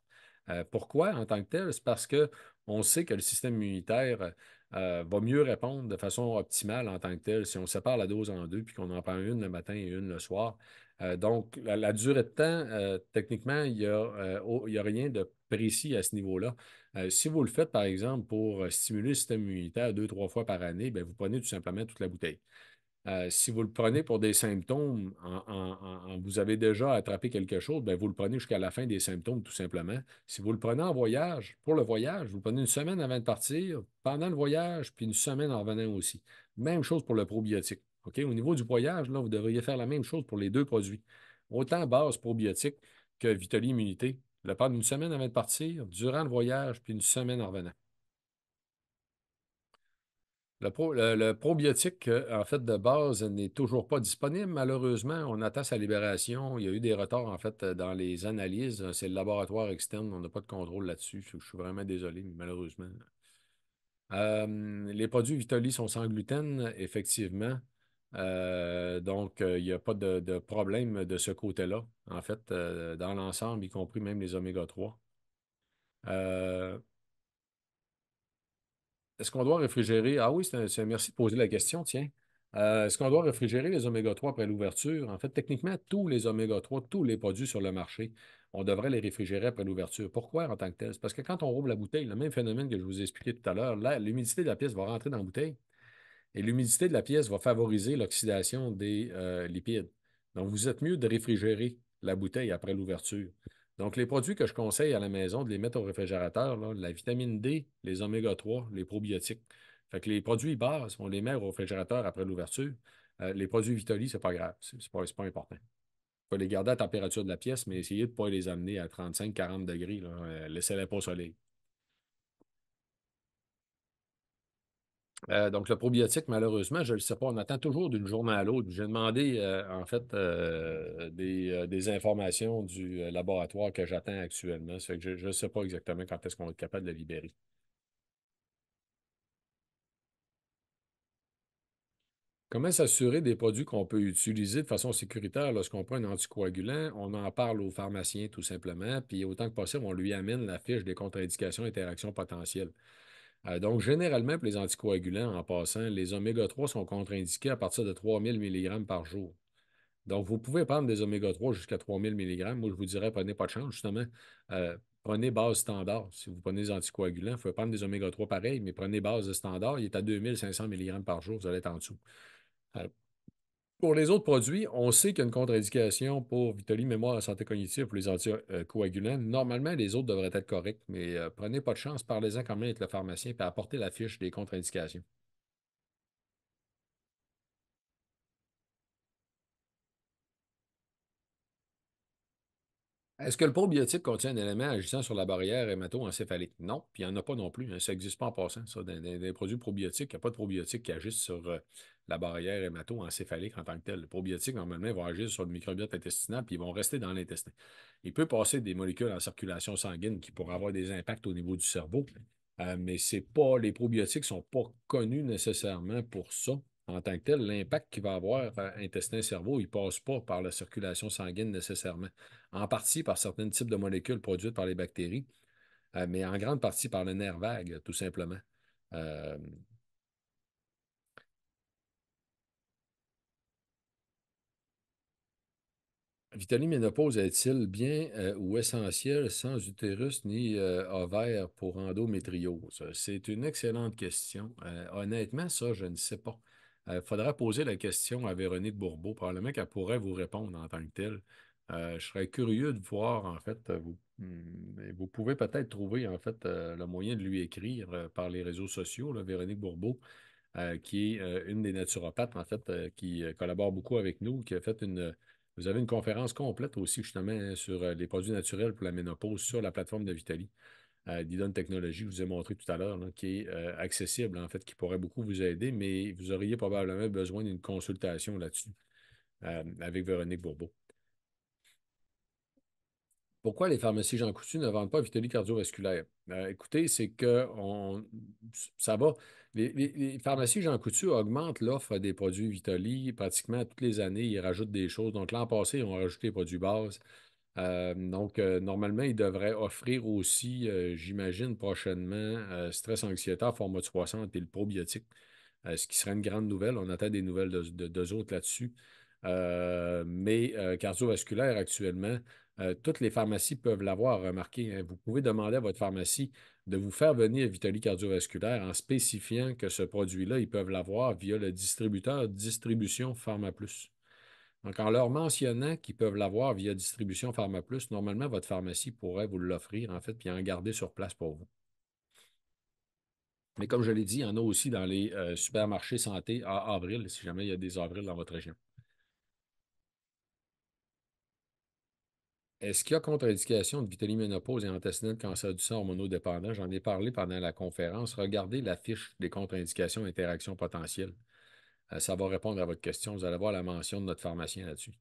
Euh, pourquoi en tant que tel? C'est parce qu'on sait que le système immunitaire euh, va mieux répondre de façon optimale en tant que telle si on sépare la dose en deux puis qu'on en prend une le matin et une le soir. Euh, donc, la, durée de temps, euh, techniquement, il n'y a, rien de précis à ce niveau-là. si vous le faites, par exemple, pour stimuler le système immunitaire deux, trois fois par année, ben, vous prenez tout simplement toute la bouteille. Euh, si vous le prenez pour des symptômes, vous avez déjà attrapé quelque chose, ben, vous le prenez jusqu'à la fin des symptômes, tout simplement. Si vous le prenez en voyage, pour le voyage, vous prenez une semaine avant de partir, pendant le voyage, puis une semaine en revenant aussi. Même chose pour le probiotique. Au niveau du voyage, vous devriez faire la même chose pour les deux produits. Autant base probiotique que Vitali Immunité. Le prendre une semaine avant de partir, durant le voyage, puis une semaine en revenant. Le, probiotique, euh, en fait, de base, n'est toujours pas disponible, malheureusement. On attend sa libération. Il y a eu des retards, en fait, euh, dans les analyses. Euh, c'est le laboratoire externe. On n'a pas de contrôle là-dessus. Je, suis vraiment désolé, malheureusement. les produits Vitoli sont sans gluten, effectivement. donc, il n'y a pas de, problème de ce côté-là, en fait, dans l'ensemble, y compris même les oméga 3. Euh, est-ce qu'on doit réfrigérer? Ah oui, c'est merci de poser la question, tiens. Euh, est-ce qu'on doit réfrigérer les oméga-3 après l'ouverture? En fait, techniquement, tous les oméga-3, tous les produits sur le marché, on devrait les réfrigérer après l'ouverture. Pourquoi en tant que tel? Parce que quand on rouvre la bouteille, le même phénomène que je vous ai expliqué tout à l'heure, l'humidité de la pièce va rentrer dans la bouteille et l'humidité de la pièce va favoriser l'oxydation des euh, lipides. Donc, vous êtes mieux de réfrigérer la bouteille après l'ouverture. Donc, les produits que je conseille à la maison, de les mettre au réfrigérateur, la vitamine D, les oméga 3, les probiotiques. Fait que les produits bases, on les met au réfrigérateur après l'ouverture. Euh, les produits Vitoli, n'est pas grave, c'est pas, pas important. On faut les garder à température de la pièce, mais essayez de ne pas les amener à 35-40 degrés. Euh, laissez-les pas au soleil. Euh, donc, le probiotique, malheureusement, je ne le sais pas. On attend toujours d'une journée à l'autre. J'ai demandé, euh, en fait, euh, des, des, informations du laboratoire que j'attends actuellement. que je ne sais pas exactement quand est-ce qu'on va être capable de le libérer. Comment s'assurer des produits qu'on peut utiliser de façon sécuritaire lorsqu'on prend un anticoagulant? On en parle au pharmacien tout simplement, puis autant que possible, on lui amène la fiche des contre-indications et interactions potentielles. Euh, donc, généralement, pour les anticoagulants, en passant, les oméga-3 sont contre-indiqués à partir de 3000 mg par jour. Donc, vous pouvez prendre des oméga-3 jusqu'à 3000 mg. Moi, je vous dirais, prenez pas de chance, justement. Euh, prenez base standard. Si vous prenez des anticoagulants, il faut prendre des oméga-3 pareil, mais prenez base standard. Il est à 2500 mg par jour, vous allez être en dessous. Euh, pour les autres produits, on sait qu'il y a une contre-indication pour Vitoli, mémoire santé cognitive, pour les anticoagulants. Euh, normalement, les autres devraient être corrects, mais euh, prenez pas de chance, parlez-en quand même avec le pharmacien et apportez la fiche des contre-indications. Hein? Est-ce que le probiotique contient un élément agissant sur la barrière hémato-encéphalique? Non, puis il n'y en a pas non plus. Hein, ça n'existe pas en passant, ça. Dans, produits probiotiques, il n'y a pas de probiotiques qui agissent sur. Euh, la barrière hémato-encéphalique en tant que telle. Le probiotique, normalement, va agir sur le microbiote intestinal, puis ils vont rester dans l'intestin. Il peut passer des molécules en circulation sanguine qui pourraient avoir des impacts au niveau du cerveau, euh, mais c'est pas, les probiotiques ne sont pas connus nécessairement pour ça. En tant que tel, l'impact qu'il va avoir euh, intestin-cerveau, il ne passe pas par la circulation sanguine nécessairement. En partie par certains types de molécules produites par les bactéries, euh, mais en grande partie par le nerf vague, tout simplement. Vitalie Ménopause est-il bien euh, ou essentiel sans utérus ni euh, ovaire pour endométriose? C'est une excellente question. Euh, honnêtement, ça, je ne sais pas. Il euh, faudra poser la question à Véronique Bourbeau. Probablement qu'elle pourrait vous répondre en tant que telle. je serais curieux de voir, en fait, vous, hmm, vous pouvez peut-être trouver, en fait, le moyen de lui écrire par les réseaux sociaux, Véronique Bourbeau. qui est une des naturopathes, en fait, qui collabore beaucoup avec nous, qui a fait une, vous avez une conférence complète aussi, justement, sur euh, les produits naturels pour la ménopause sur la plateforme de Vitali, euh, Didon Technologie, que je vous ai montré tout à l'heure, qui est euh, accessible, en fait, qui pourrait beaucoup vous aider, mais vous auriez probablement besoin d'une consultation là-dessus euh, avec Véronique Bourbeau. Pourquoi les pharmacies Jean Coutu ne vendent pas Vitoli cardiovasculaire? Euh, écoutez, c'est que ça va. Les, pharmacies Jean Coutu augmentent l'offre des produits Vitali pratiquement toutes les années. Ils rajoutent des choses. Donc, l'an passé, ils ont rajouté les produits base. Euh, donc, euh, normalement, ils devraient offrir aussi, j'imagine, prochainement, stress anxiétaire, format 60 et le probiotique, ce qui serait une grande nouvelle. On attend des nouvelles de, deux autres là-dessus. mais cardiovasculaire, actuellement, euh, toutes les pharmacies peuvent l'avoir, remarqué. Hein. Vous pouvez demander à votre pharmacie de vous faire venir Vitali cardiovasculaire en spécifiant que ce produit-là, ils peuvent l'avoir via le distributeur Distribution Pharma Plus. Donc, en leur mentionnant qu'ils peuvent l'avoir via Distribution Pharma Plus, normalement, votre pharmacie pourrait vous l'offrir, en fait, puis en garder sur place pour vous. Mais comme je l'ai dit, il y en a aussi dans les euh, supermarchés santé à avril, si jamais il y a des avrils dans votre région. Est-ce qu'il y a contre-indication de ménopause et antécédents de cancer du sang hormonodépendant? J'en ai parlé pendant la conférence. Regardez la fiche des contre-indications et interactions potentielles. Euh, ça va répondre à votre question. Vous allez voir la mention de notre pharmacien là-dessus.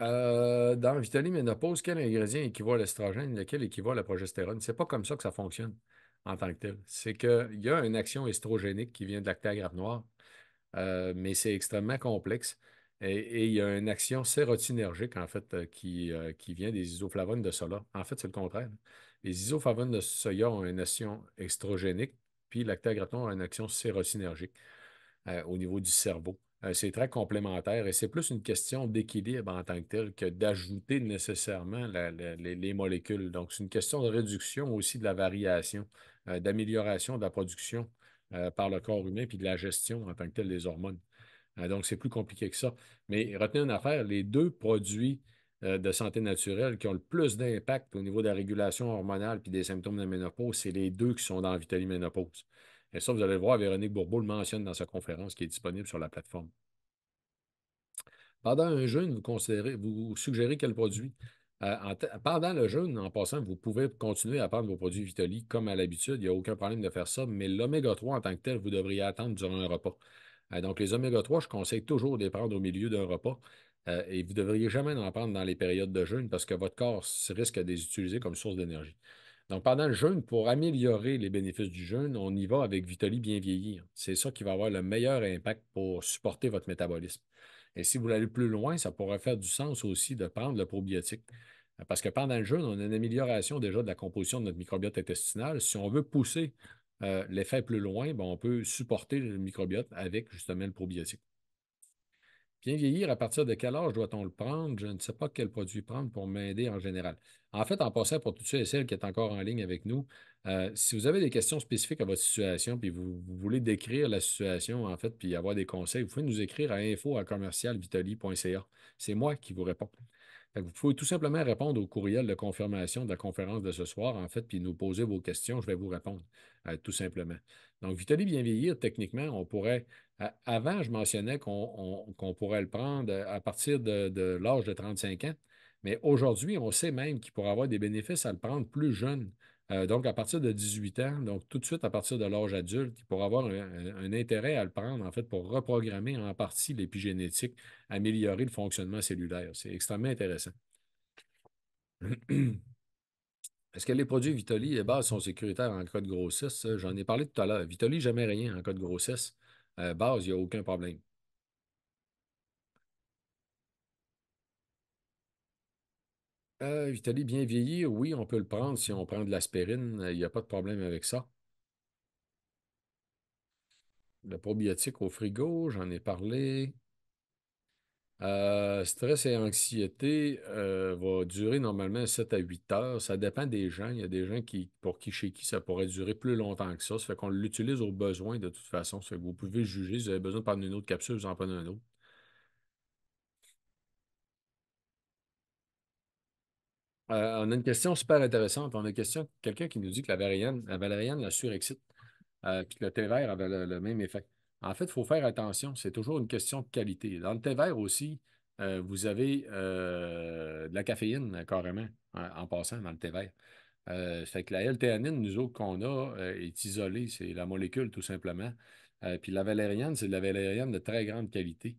Euh, dans ménopause, quel ingrédient équivaut à l'estrogène, lequel équivaut à la progestérone? Ce n'est pas comme ça que ça fonctionne en tant que tel. C'est qu'il y a une action estrogénique qui vient de grave noire euh, mais c'est extrêmement complexe. Et, il y a une action sérotinergique, en fait, euh, euh, qui, vient des isoflavones de soja. En fait, c'est le contraire. Les isoflavones de soya ont une action estrogénique, puis l'actagraton a une action sérotinergique au niveau du cerveau. c'est très complémentaire et c'est plus une question d'équilibre en tant que tel que d'ajouter nécessairement les, molécules. Donc, c'est une question de réduction aussi de la variation, d'amélioration de la production euh, par le corps humain, puis de la gestion en tant que telle des hormones. Euh, donc, c'est plus compliqué que ça. Mais retenez une affaire, les deux produits euh, de santé naturelle qui ont le plus d'impact au niveau de la régulation hormonale puis des symptômes de la ménopause, c'est les deux qui sont dans Vitali Ménopause. Et ça, vous allez le voir, Véronique Bourbeau le mentionne dans sa conférence qui est disponible sur la plateforme. Pendant un jeûne, vous, considérez, vous suggérez quel produit? Euh, pendant le jeûne, en passant, vous pouvez continuer à prendre vos produits Vitoli comme à l'habitude. Il n'y a aucun problème de faire ça, mais l'oméga 3 en tant que tel, vous devriez attendre durant un repas. Euh, donc, les oméga 3, je conseille toujours de les prendre au milieu d'un repas. Euh, et vous ne devriez jamais en prendre dans les périodes de jeûne parce que votre corps risque de les utiliser comme source d'énergie. Donc, pendant le jeûne, pour améliorer les bénéfices du jeûne, on y va avec Vitoli bien vieillir. Hein. C'est ça qui va avoir le meilleur impact pour supporter votre métabolisme. Et si vous voulez aller plus loin, ça pourrait faire du sens aussi de prendre le probiotique. Parce que pendant le jeûne, on a une amélioration déjà de la composition de notre microbiote intestinal. Si on veut pousser euh, l'effet plus loin, ben, on peut supporter le microbiote avec justement le probiotique. Bien vieillir, à partir de quel âge doit-on le prendre? Je ne sais pas quel produit prendre pour m'aider en général. En fait, en passant pour toutes ceux et celles qui sont encore en ligne avec nous, euh, si vous avez des questions spécifiques à votre situation, puis vous, voulez décrire la situation, en fait, puis avoir des conseils, vous pouvez nous écrire à info à C'est moi qui vous réponds. Vous pouvez tout simplement répondre au courriel de confirmation de la conférence de ce soir, en fait, puis nous poser vos questions. Je vais vous répondre, euh, tout simplement. Donc, Vitaly bien vieillir, techniquement, on pourrait. Avant, je mentionnais qu'on pourrait le prendre euh, à partir de, l'âge de 35 ans, mais aujourd'hui, on sait même qu'il pourrait avoir des bénéfices à le prendre plus jeune. Euh, donc, à partir de 18 ans, donc tout de suite à partir de l'âge adulte, il pourrait avoir un, un, intérêt à le prendre, en fait, pour reprogrammer en partie l'épigénétique, améliorer le fonctionnement cellulaire. C'est extrêmement intéressant. [clears throat] Est-ce que les produits Vitoli et eh base sont sécuritaires en cas de grossesse? Euh, j'en ai parlé tout à l'heure. Vitoli, jamais rien en cas de grossesse. Euh, base, il n'y a aucun problème. Euh, Vitali bien vieilli, oui, on peut le prendre si on prend de l'aspirine, euh, il n'y a pas de problème avec ça. Le probiotique au frigo, j'en ai parlé. Euh, stress et anxiété euh, va durer normalement 7 à 8 heures. Ça dépend des gens. Il y a des gens qui, pour qui, chez qui ça pourrait durer plus longtemps que ça. Ça fait qu'on l'utilise au besoin de toute façon. vous pouvez juger. Si vous avez besoin de prendre une autre capsule, vous en prenez une autre. Euh, on a une question super intéressante. On a une question, quelqu'un qui nous dit que la valériane, la, valériane, la surexcite, puis que le thé vert avait le même effet. En fait, il faut faire attention. C'est toujours une question de qualité. Dans le thé vert aussi, euh, vous avez euh, de la caféine euh, carrément en passant dans le thé vert. Euh, fait que la L-théanine, nous autres, qu'on a, est isolée. C'est la molécule, tout simplement. puis la valériane, c'est de la valériane de très grande qualité.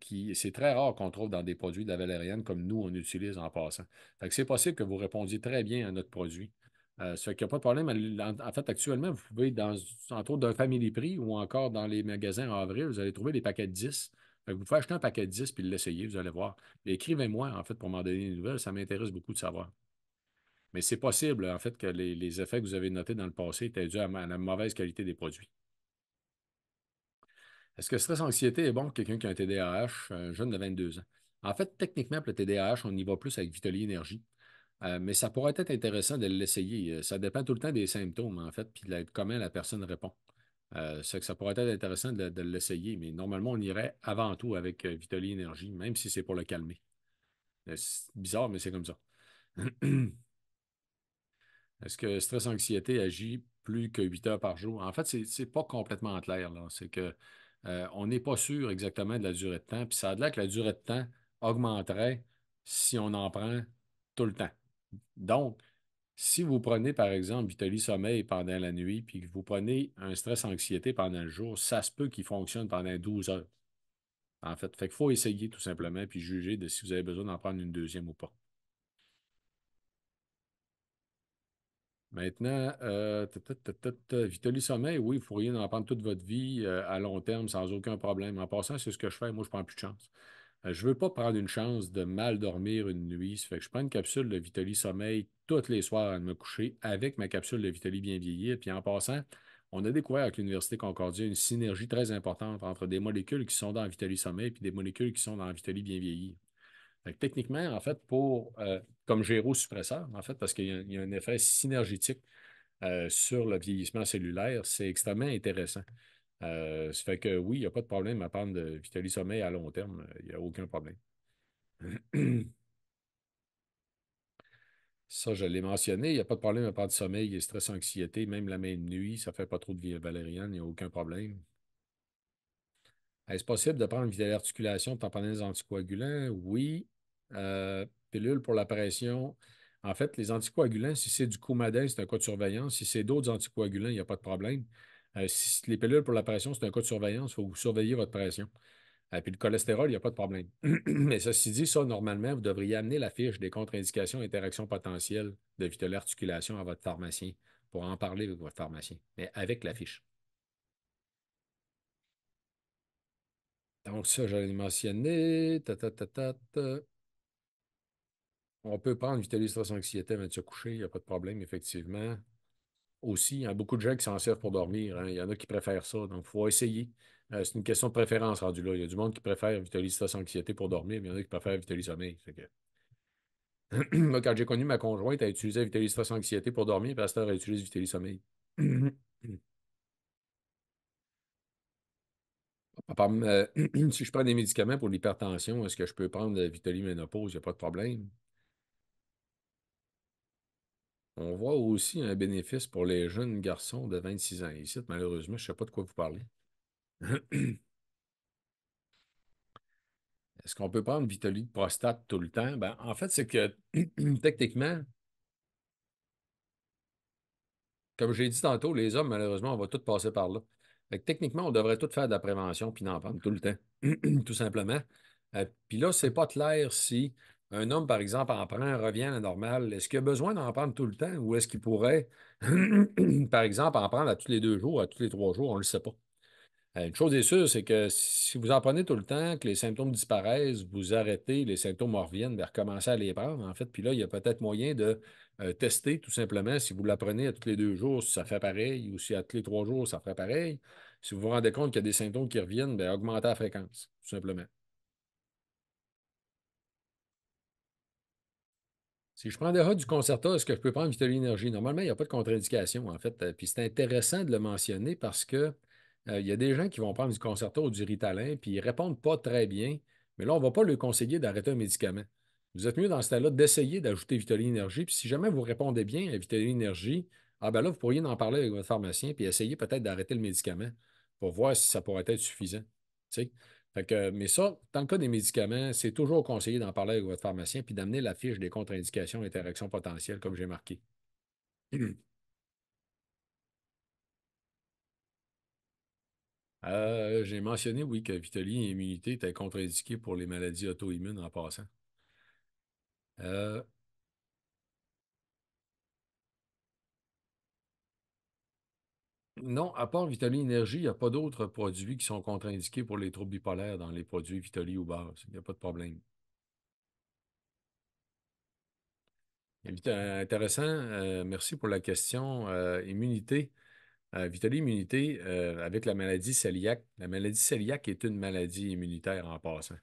qui c'est très rare qu'on trouve dans des produits de la valériane comme nous on utilise en passant. Fait que c'est possible que vous répondiez très bien à notre produit. Euh, ce qui a pas de problème. En, fait, actuellement, vous pouvez, dans, autres d'un Family Prix ou encore dans les magasins en avril, vous allez trouver des paquets de 10. vous pouvez acheter un paquet de 10 puis l'essayer, vous allez voir. Écrivez-moi, en fait, pour m'en donner des nouvelles. Ça m'intéresse beaucoup de savoir. Mais c'est possible, en fait, que les, effets que vous avez notés dans le passé étaient dus à, la mauvaise qualité des produits. Est-ce que stress-anxiété est bon pour quelqu'un qui a un TDAH, un jeune de 22 ans? En fait, techniquement, pour le TDAH, on y va plus avec Vitali Énergie. Euh, mais ça pourrait être intéressant de l'essayer. Euh, ça dépend tout le temps des symptômes, en fait, puis de comment la personne répond. Euh, ça pourrait être intéressant de, l'essayer, mais normalement, on irait avant tout avec Vitoli Énergie, même si c'est pour le calmer. C'est bizarre, mais c'est comme ça. [clears throat] Est-ce que stress-anxiété agit plus que 8 heures par jour? En fait, ce n'est pas complètement clair. C'est que on n'est pas sûr exactement de la durée de temps. Puis ça a l'air que la durée de temps augmenterait si on en prend tout le temps. Donc, si vous prenez, par exemple, Vitali Sommeil pendant la nuit, puis que vous prenez un stress anxiété pendant le jour, ça se peut qu'il fonctionne pendant 12 heures. En fait, fait faut essayer tout simplement, puis juger de si vous avez besoin d'en prendre une deuxième ou pas. Maintenant, euh, Vitali Sommeil, oui, vous pourriez en prendre toute votre vie euh, à long terme sans aucun problème. En passant, c'est ce que je fais. Moi, je prends plus de chance. Euh, je ne veux pas prendre une chance de mal dormir une nuit. fait que je prends une capsule de Vitali Sommeil toutes les soirs à me coucher avec ma capsule de Vitali Bien Vieillir. Puis en passant, on a découvert avec l'Université Concordia une synergie très importante entre des molécules qui sont dans Vitali Sommeil et des molécules qui sont dans Vitali Bien Vieillir. techniquement, en fait, pour euh, comme gérosuppresseur, en fait, parce qu'il y, a un effet synergétique euh, sur le vieillissement cellulaire, c'est extrêmement intéressant. Euh, ça fait que oui, il n'y a pas de problème à prendre de Vitali Sommeil à long terme. Euh, il n'y a aucun problème. [clears throat] Ça, je l'ai mentionné. Il n'y a pas de problème à prendre de sommeil et stress, anxiété, même la même nuit. Ça ne fait pas trop de valériane, il n'y a aucun problème. Est-ce possible de prendre vitale articulation, tamponnaise anticoagulants? Oui. Euh, pilule pour la pression. En fait, les anticoagulants, si c'est du coumadin, c'est un cas de surveillance. Si c'est d'autres anticoagulants, il n'y a pas de problème. Euh, les pilules pour la pression, c'est un code de surveillance, il faut surveiller votre pression. Et euh, puis le cholestérol, il n'y a pas de problème. [clears throat] Mais ceci dit, ça, normalement, vous devriez amener la fiche des contre-indications et interactions potentielles de vitale articulation à votre pharmacien pour en parler avec votre pharmacien, mais avec la fiche. Donc, ça, j'allais mentionner. On peut prendre vitalisation anxiété avant de se coucher, il n'y a pas de problème, effectivement aussi. il y a beaucoup de gens qui s'en servent pour dormir. Hein. il y en a qui préfèrent ça. Donc, il faut essayer. Euh, c'est une question de préférence rendue là. Il y a du monde qui préfère Vitalis stress anxiété pour dormir, mais il y en a qui préfèrent Vitalis sommeil. [clears throat] Moi, quand j'ai connu ma conjointe, elle utilisait Vitalis stress anxiété pour dormir, puis à cette heure, elle utilise Vitalis sommeil. [clears throat] Euh, [clears throat] si je prends des médicaments pour l'hypertension, est-ce que je peux prendre Vitali ménopause? Il n'y a pas de problème. On voit aussi un bénéfice pour les jeunes garçons de 26 ans. Ici, malheureusement, je ne sais pas de quoi vous parlez. [clears throat] Est-ce qu'on peut prendre Vitaly prostate tout le temps? Ben, en fait, c'est que [clears throat] techniquement, comme j'ai dit tantôt, les hommes, malheureusement, on va tout passer par là. techniquement, on devrait tout faire de la prévention puis n'en prendre tout le temps, [clears throat] tout simplement. Euh, puis là, n'est pas clair si un homme, par exemple, en prend, revient à la normale, est-ce qu'il a besoin d'en prendre tout le temps ou est-ce qu'il pourrait, [clears throat] par exemple, en prendre à tous les deux jours, à tous les trois jours, on ne le sait pas. Euh, une chose est sûre, c'est que si vous en prenez tout le temps, que les symptômes disparaissent, vous arrêtez, les symptômes reviennent, bien, recommencez à les prendre, en fait. Puis là, il y a peut-être moyen de euh, tester tout simplement si vous l'apprenez à tous les deux jours, si ça fait pareil, ou si à tous les trois jours, ça fait pareil. Si vous vous rendez compte qu'il y a des symptômes qui reviennent, bien, augmentez la fréquence, tout simplement. Si je prends du concerto est-ce que je peux prendre Vitaly Energy? » Normalement, il n'y a pas de contre-indication, en fait. Euh, puis c'est intéressant de le mentionner parce que euh, il y a des gens qui vont prendre du concerto ou du Ritalin, puis ils ne répondent pas très bien. Mais là, on ne va pas leur conseiller d'arrêter un médicament. Vous êtes mieux dans ce temps-là d'essayer d'ajouter Vitaly Energy. Puis si jamais vous répondez bien à Vitaly ah ben là, vous pourriez en parler avec votre pharmacien, puis essayer peut-être d'arrêter le médicament pour voir si ça pourrait être suffisant mais ça, dans le cas des médicaments, c'est toujours conseillé d'en parler avec votre pharmacien puis d'amener la fiche des contre-indications et interactions potentielles, comme j'ai marqué. [clears throat] Euh, j'ai mentionné, oui, que Vitali et immunité étaient contre indiqués pour les maladies auto-immunes en passant. Euh, Non, à part Vitali Énergie, il n'y a pas d'autres produits qui sont contre-indiqués pour les troubles bipolaires dans les produits Vitali ou base. Il n'y a pas de problème. Eh intéressant. Euh, merci pour la question. Euh, immunité. Euh, Immunité, euh, avec la maladie cœliaque. La maladie cœliaque est une maladie immunitaire en passant.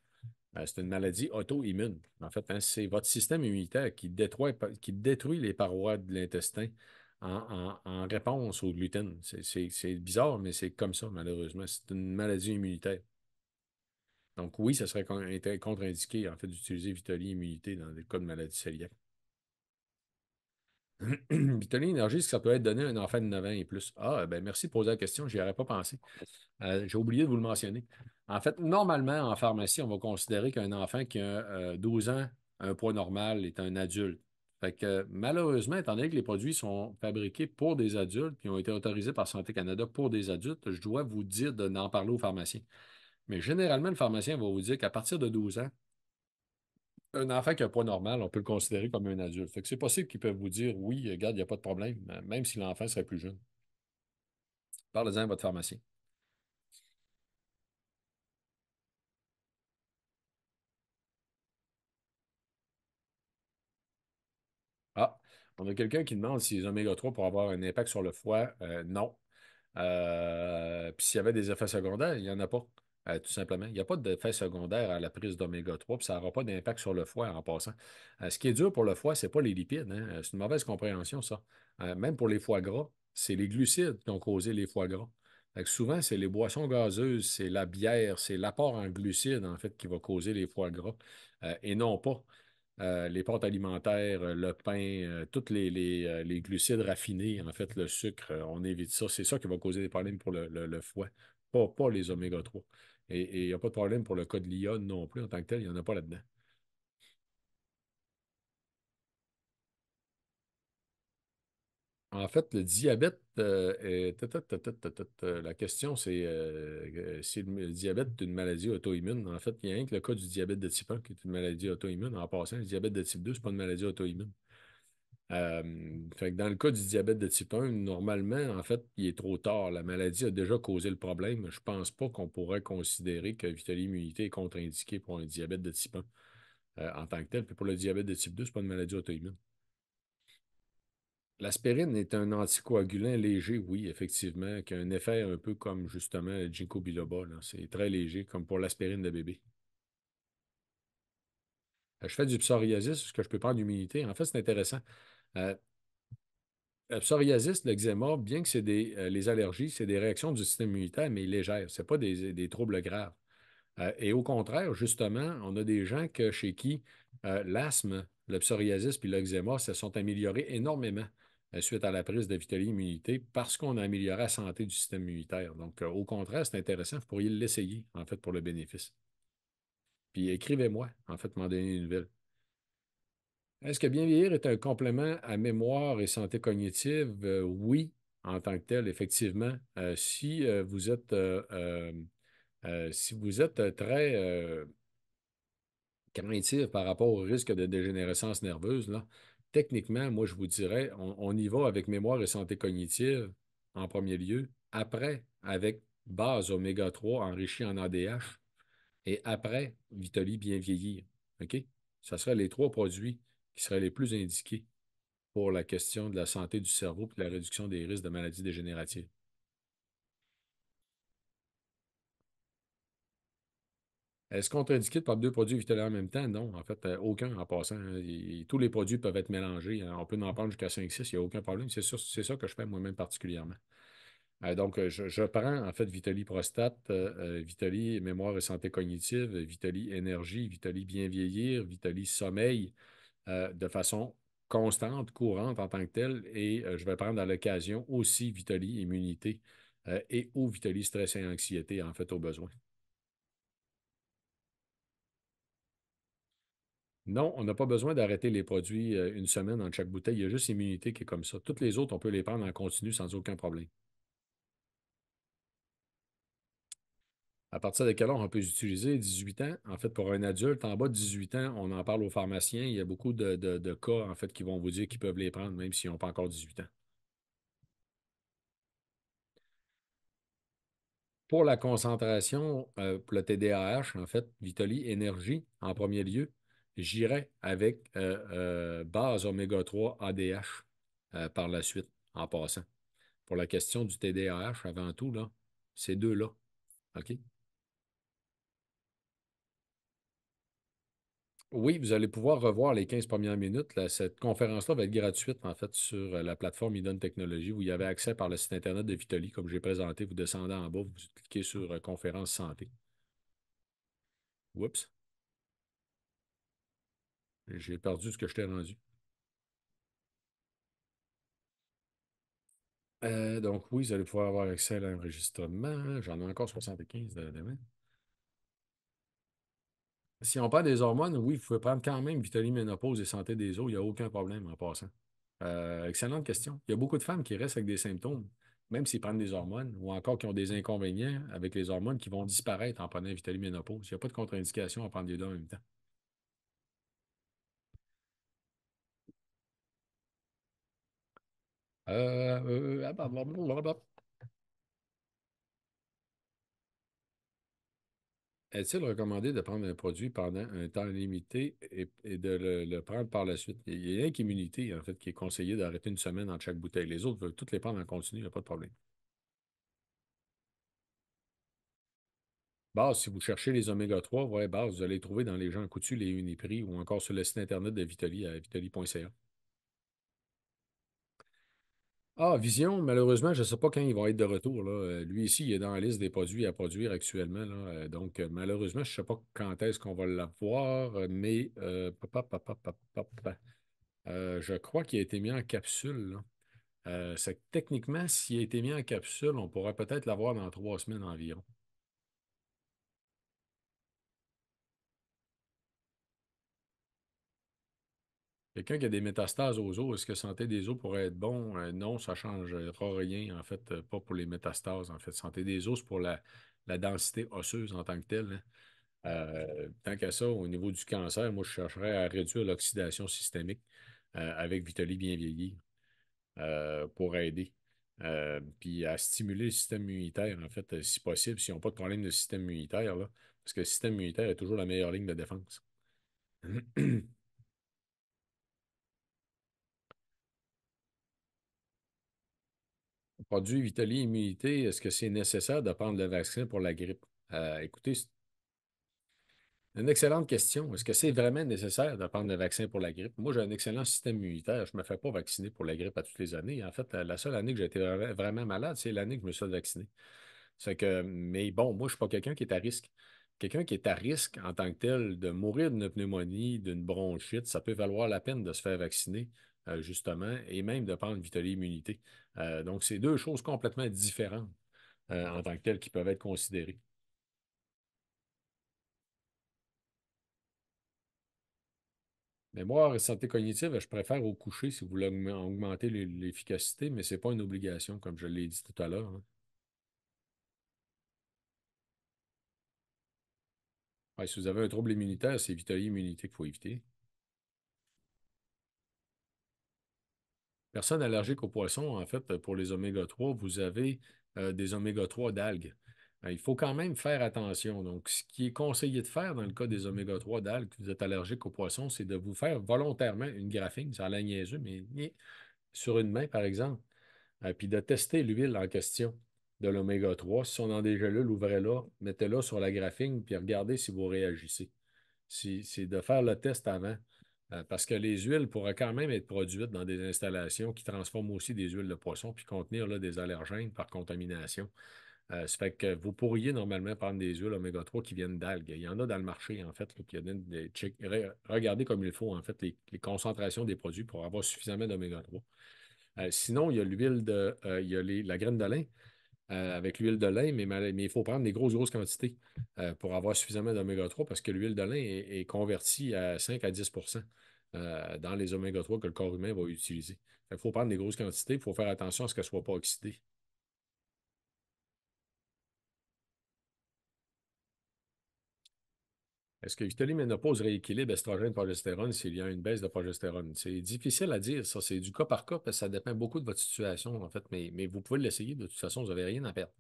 c'est une maladie auto-immune. En fait, hein, c'est votre système immunitaire qui détruit, qui détruit les parois de l'intestin en, réponse au gluten. C'est bizarre, mais c'est comme ça, malheureusement. C'est une maladie immunitaire. Donc oui, ça serait contre-indiqué, en fait, d'utiliser Vitoli Immunité dans le cas de maladie cœliaque. [clears throat] Vitoli Énergie, est-ce que ça peut être donné à un enfant de 9 ans et plus? Ah, ben merci de poser la question, n'y aurais pas pensé. Euh, j'ai oublié de vous le mentionner. En fait, normalement, en pharmacie, on va considérer qu'un enfant qui a 12 euh, ans, un poids normal, est un adulte. Fait que, malheureusement, étant donné que les produits sont fabriqués pour des adultes qui ont été autorisés par Santé Canada pour des adultes, je dois vous dire de n'en parler aux pharmaciens. Mais généralement, le pharmacien va vous dire qu'à partir de 12 ans, un enfant qui n'a pas normal, on peut le considérer comme un adulte. Fait que c'est possible qu'ils peuvent vous dire oui, regarde, il n'y a pas de problème, même si l'enfant serait plus jeune. Parlez-en à votre pharmacien. On a quelqu'un qui demande si les oméga-3 pour avoir un impact sur le foie. Euh, non. Euh, puis s'il y avait des effets secondaires, il n'y en a pas. Euh, tout simplement. Il n'y a pas d'effet secondaire à la prise d'oméga 3, puis ça n'aura pas d'impact sur le foie en passant. ce qui est dur pour le foie, ce n'est pas les lipides. Hein. C'est une mauvaise compréhension, ça. même pour les foie gras, c'est les glucides qui ont causé les foies gras. souvent, c'est les boissons gazeuses, c'est la bière, c'est l'apport en glucides, en fait, qui va causer les foies gras, et non pas euh, les pâtes alimentaires, euh, le pain, euh, toutes tous les, les, glucides raffinés, en fait, le sucre, on évite ça. C'est ça qui va causer des problèmes pour le, foie, pas, pas les oméga 3. Et il n'y a pas de problème pour le cas de non plus en tant que tel, il n'y en a pas là-dedans. En fait, le diabète, euh, la question, c'est euh, si le diabète est une maladie auto-immune. En fait, il n'y a rien que le cas du diabète de type 1 qui est une maladie auto-immune. En passant, le diabète de type 2, ce n'est pas une maladie auto-immune. Euh, dans le cas du diabète de type 1, normalement, en fait, il est trop tard. La maladie a déjà causé le problème. Je ne pense pas qu'on pourrait considérer que l'immunité est contre-indiquée pour un diabète de type 1 en tant que tel. Puis pour le diabète de type 2, ce n'est pas une maladie auto-immune. L'aspirine est un anticoagulant léger, oui, effectivement, qui a un effet un peu comme justement le ginkgo biloba. C'est très léger, comme pour l'aspirine de bébé. Euh, je fais du psoriasis, est-ce que je peux prendre l'humidité? En fait, c'est intéressant. Euh, le psoriasis, l'eczéma, bien que c'est des euh, les allergies, c'est des réactions du système immunitaire, mais légères. Ce n'est pas des, des, troubles graves. et au contraire, justement, on a des gens que, chez qui l'asthme, le psoriasis puis l'eczéma se sont améliorés énormément. Euh, suite à la prise de vitamine Immunité parce qu'on a amélioré la santé du système immunitaire. Donc, euh, au contraire, c'est intéressant. Vous pourriez l'essayer, en fait, pour le bénéfice. Puis écrivez-moi, en fait, m'en donner une nouvelle. Est-ce que bien vieillir est un complément à mémoire et santé cognitive? Euh, oui, en tant que tel, effectivement. si, vous êtes, si vous êtes très craintif par rapport au risque de dégénérescence nerveuse, là, techniquement, moi, je vous dirais, on, y va avec mémoire et santé cognitive en premier lieu, après avec base oméga 3 enrichie en ADH et après Vitoli bien vieillir. OK? Ce seraient les trois produits qui seraient les plus indiqués pour la question de la santé du cerveau et la réduction des risques de maladies dégénératives. Est-ce euh, contre-indiqué de prendre deux produits vitaux en même temps? Non, en fait, euh, aucun en passant. Hein. tous les produits peuvent être mélangés. Hein. On peut en prendre jusqu'à 5-6, il n'y a aucun problème. C'est ça que je fais moi-même particulièrement. Euh, donc, je, prends en fait Vitali Prostate, euh, Mémoire et Santé Cognitive, Vitali Énergie, Vitali Bien Vieillir, Vitali Sommeil de façon constante, courante en tant que telle. Et je vais prendre à l'occasion aussi Vitali Immunité et ou Vitali Stress et Anxiété en fait au besoin. Non, on n'a pas besoin d'arrêter les produits euh, une semaine dans chaque bouteille. Il y a juste l'immunité qui est comme ça. Toutes les autres, on peut les prendre en continu sans aucun problème. À partir de quel âge on peut les utiliser? 18 ans. En fait, pour un adulte en bas de 18 ans, on en parle aux pharmaciens. Il y a beaucoup de, cas, en fait, qui vont vous dire qu'ils peuvent les prendre, même s'ils n'ont pas encore 18 ans. Pour la concentration, euh, pour le TDAH, en fait, Vitali énergie en premier lieu, j'irai avec euh, euh, base oméga 3 ADH euh, par la suite, en passant. Pour la question du TDAH, avant tout, là, ces deux-là. OK? Oui, vous allez pouvoir revoir les 15 premières minutes. Cette conférence-là va être gratuite, en fait, sur la plateforme Idon Technologie. Vous y avez accès par le site Internet de Vitoli, comme j'ai présenté. Vous descendez en bas, vous cliquez sur Conférence santé. Oups. J'ai perdu ce que je t'ai rendu. Euh, donc oui, vous allez pouvoir avoir accès à l'enregistrement. J'en ai encore 75 euh, demain. Si on parle des hormones, oui, vous pouvez prendre quand même vitamine ménopause et santé des os, il n'y a aucun problème en passant. Euh, excellente question. Il y a beaucoup de femmes qui restent avec des symptômes, même s'ils prennent des hormones, ou encore qui ont des inconvénients avec les hormones qui vont disparaître en prenant vitamine ménopause. Il n'y a pas de contre-indication à prendre des deux en même temps. Euh, euh ah, bah, bah, bah, Est-il recommandé de prendre un produit pendant un temps limité et, de le, prendre par la suite? Il y a qu'immunité, en fait, qui est conseillé d'arrêter une semaine dans chaque bouteille. Les autres veulent toutes les prendre en continu, il n'y a pas de problème. Base, si vous cherchez les oméga 3, ouais, base, vous allez trouver dans les gens coutus, les Uniprix ou encore sur le site internet de Vitali à vitali.ca. Ah, Vision, malheureusement, je ne sais pas quand il va être de retour. Euh, lui ici, il est dans la liste des produits à produire actuellement. Euh, donc, euh, malheureusement, je ne sais pas quand est-ce qu'on va l'avoir, mais je crois qu'il a été mis en capsule. c'est techniquement, s'il a été mis en capsule, on pourrait peut-être l'avoir dans trois semaines environ. Quelqu'un qui a des métastases aux os, est-ce que santé des os pourrait être bon? Euh, non, ça ne changera euh, rien, en fait, euh, pas pour les métastases, en fait. Santé des os, c'est pour la, densité osseuse en tant que telle. Hein. tant qu'à ça, au niveau du cancer, moi, je chercherais à réduire l'oxydation systémique avec Vitali bien vieilli pour aider. puis à stimuler le système immunitaire, en fait, si possible, s'ils n'ont pas de problème de système immunitaire, là, parce que le système immunitaire est toujours la meilleure ligne de défense. [clears throat] produit Vitali Immunité, est-ce que c'est nécessaire de prendre le vaccin pour la grippe? Euh, écoutez, une excellente question. Est-ce que c'est vraiment nécessaire de prendre le vaccin pour la grippe? Moi, j'ai un excellent système immunitaire. Je ne me fais pas vacciner pour la grippe à toutes les années. En fait, euh, la seule année que j'ai été vraiment malade, c'est l'année que je me suis vacciné. C'est que, mais bon, moi, je ne suis pas quelqu'un qui est à risque. Quelqu'un qui est à risque en tant que tel de mourir d'une pneumonie, d'une bronchite, ça peut valoir la peine de se faire vacciner euh, justement, et même de prendre vitalité-immunité. Euh, donc, c'est deux choses complètement différentes euh, en tant que telles qui peuvent être considérées. Mémoire et santé cognitive, je préfère au coucher si vous voulez augmenter l'efficacité, mais ce n'est pas une obligation, comme je l'ai dit tout à l'heure. Hein. si vous avez un trouble immunitaire, c'est vitalité-immunité qu'il faut éviter. Personne allergique aux poissons, en fait, pour les oméga 3, vous avez euh, des oméga 3 d'algues. Euh, il faut quand même faire attention. Donc, ce qui est conseillé de faire dans le cas des oméga 3 d'algues, que vous êtes allergique aux poissons, c'est de vous faire volontairement une graphine, ça a l'air mais sur une main, par exemple, et euh, puis de tester l'huile en question de l'oméga 3. Si on en déjà gélules, ouvrez-la, mettez-la sur la graphine, puis regardez si vous réagissez. c'est de faire le test avant euh, parce que les huiles pourraient quand même être produites dans des installations qui transforment aussi des huiles de poisson puis contenir des allergènes par contamination. Euh, ça fait que vous pourriez normalement prendre des huiles oméga 3 qui viennent d'algues. Il y en a dans le marché, en fait. regardez comme il faut, en fait, les, concentrations des produits pour avoir suffisamment d'oméga 3. Euh, sinon, il y a l'huile de. Euh, il y a la graine de lin. avec l'huile de lin, mais, il faut prendre des grosses, grosses quantités pour avoir suffisamment d'oméga 3 parce que l'huile de lin est, convertie à 5 à 10 euh, dans les oméga-3 que le corps humain va utiliser. Il faut prendre des grosses quantités, il faut faire attention à ce qu'elles ne soient pas oxydées. Est-ce que Vitaly ménopause rééquilibre estrogène-progestérone s'il y a une baisse de progestérone? C'est difficile à dire, ça. C'est du cas par cas, parce que ça dépend beaucoup de votre situation, en fait. Mais, vous pouvez l'essayer. De toute façon, vous n'avez rien à perdre.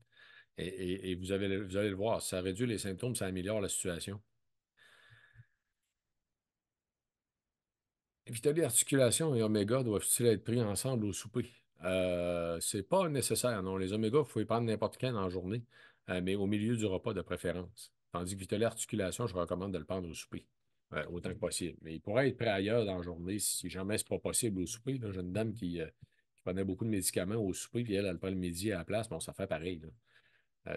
Et, vous allez le voir. Ça réduit les symptômes, ça améliore la situation. Vitali articulation et oméga doivent-ils être pris ensemble au souper? Euh, ce n'est pas nécessaire, non. Les oméga, il faut les prendre n'importe quand en journée, euh, mais au milieu du repas de préférence. Tandis que Vitali articulation, je recommande de le prendre au souper. Euh, autant que possible. Mais il pourrait être prêt ailleurs dans la journée si jamais ce n'est pas possible au souper. J'ai une dame qui, prenait beaucoup de médicaments au souper, puis elle, elle prend le midi à la place, bon, ça fait pareil.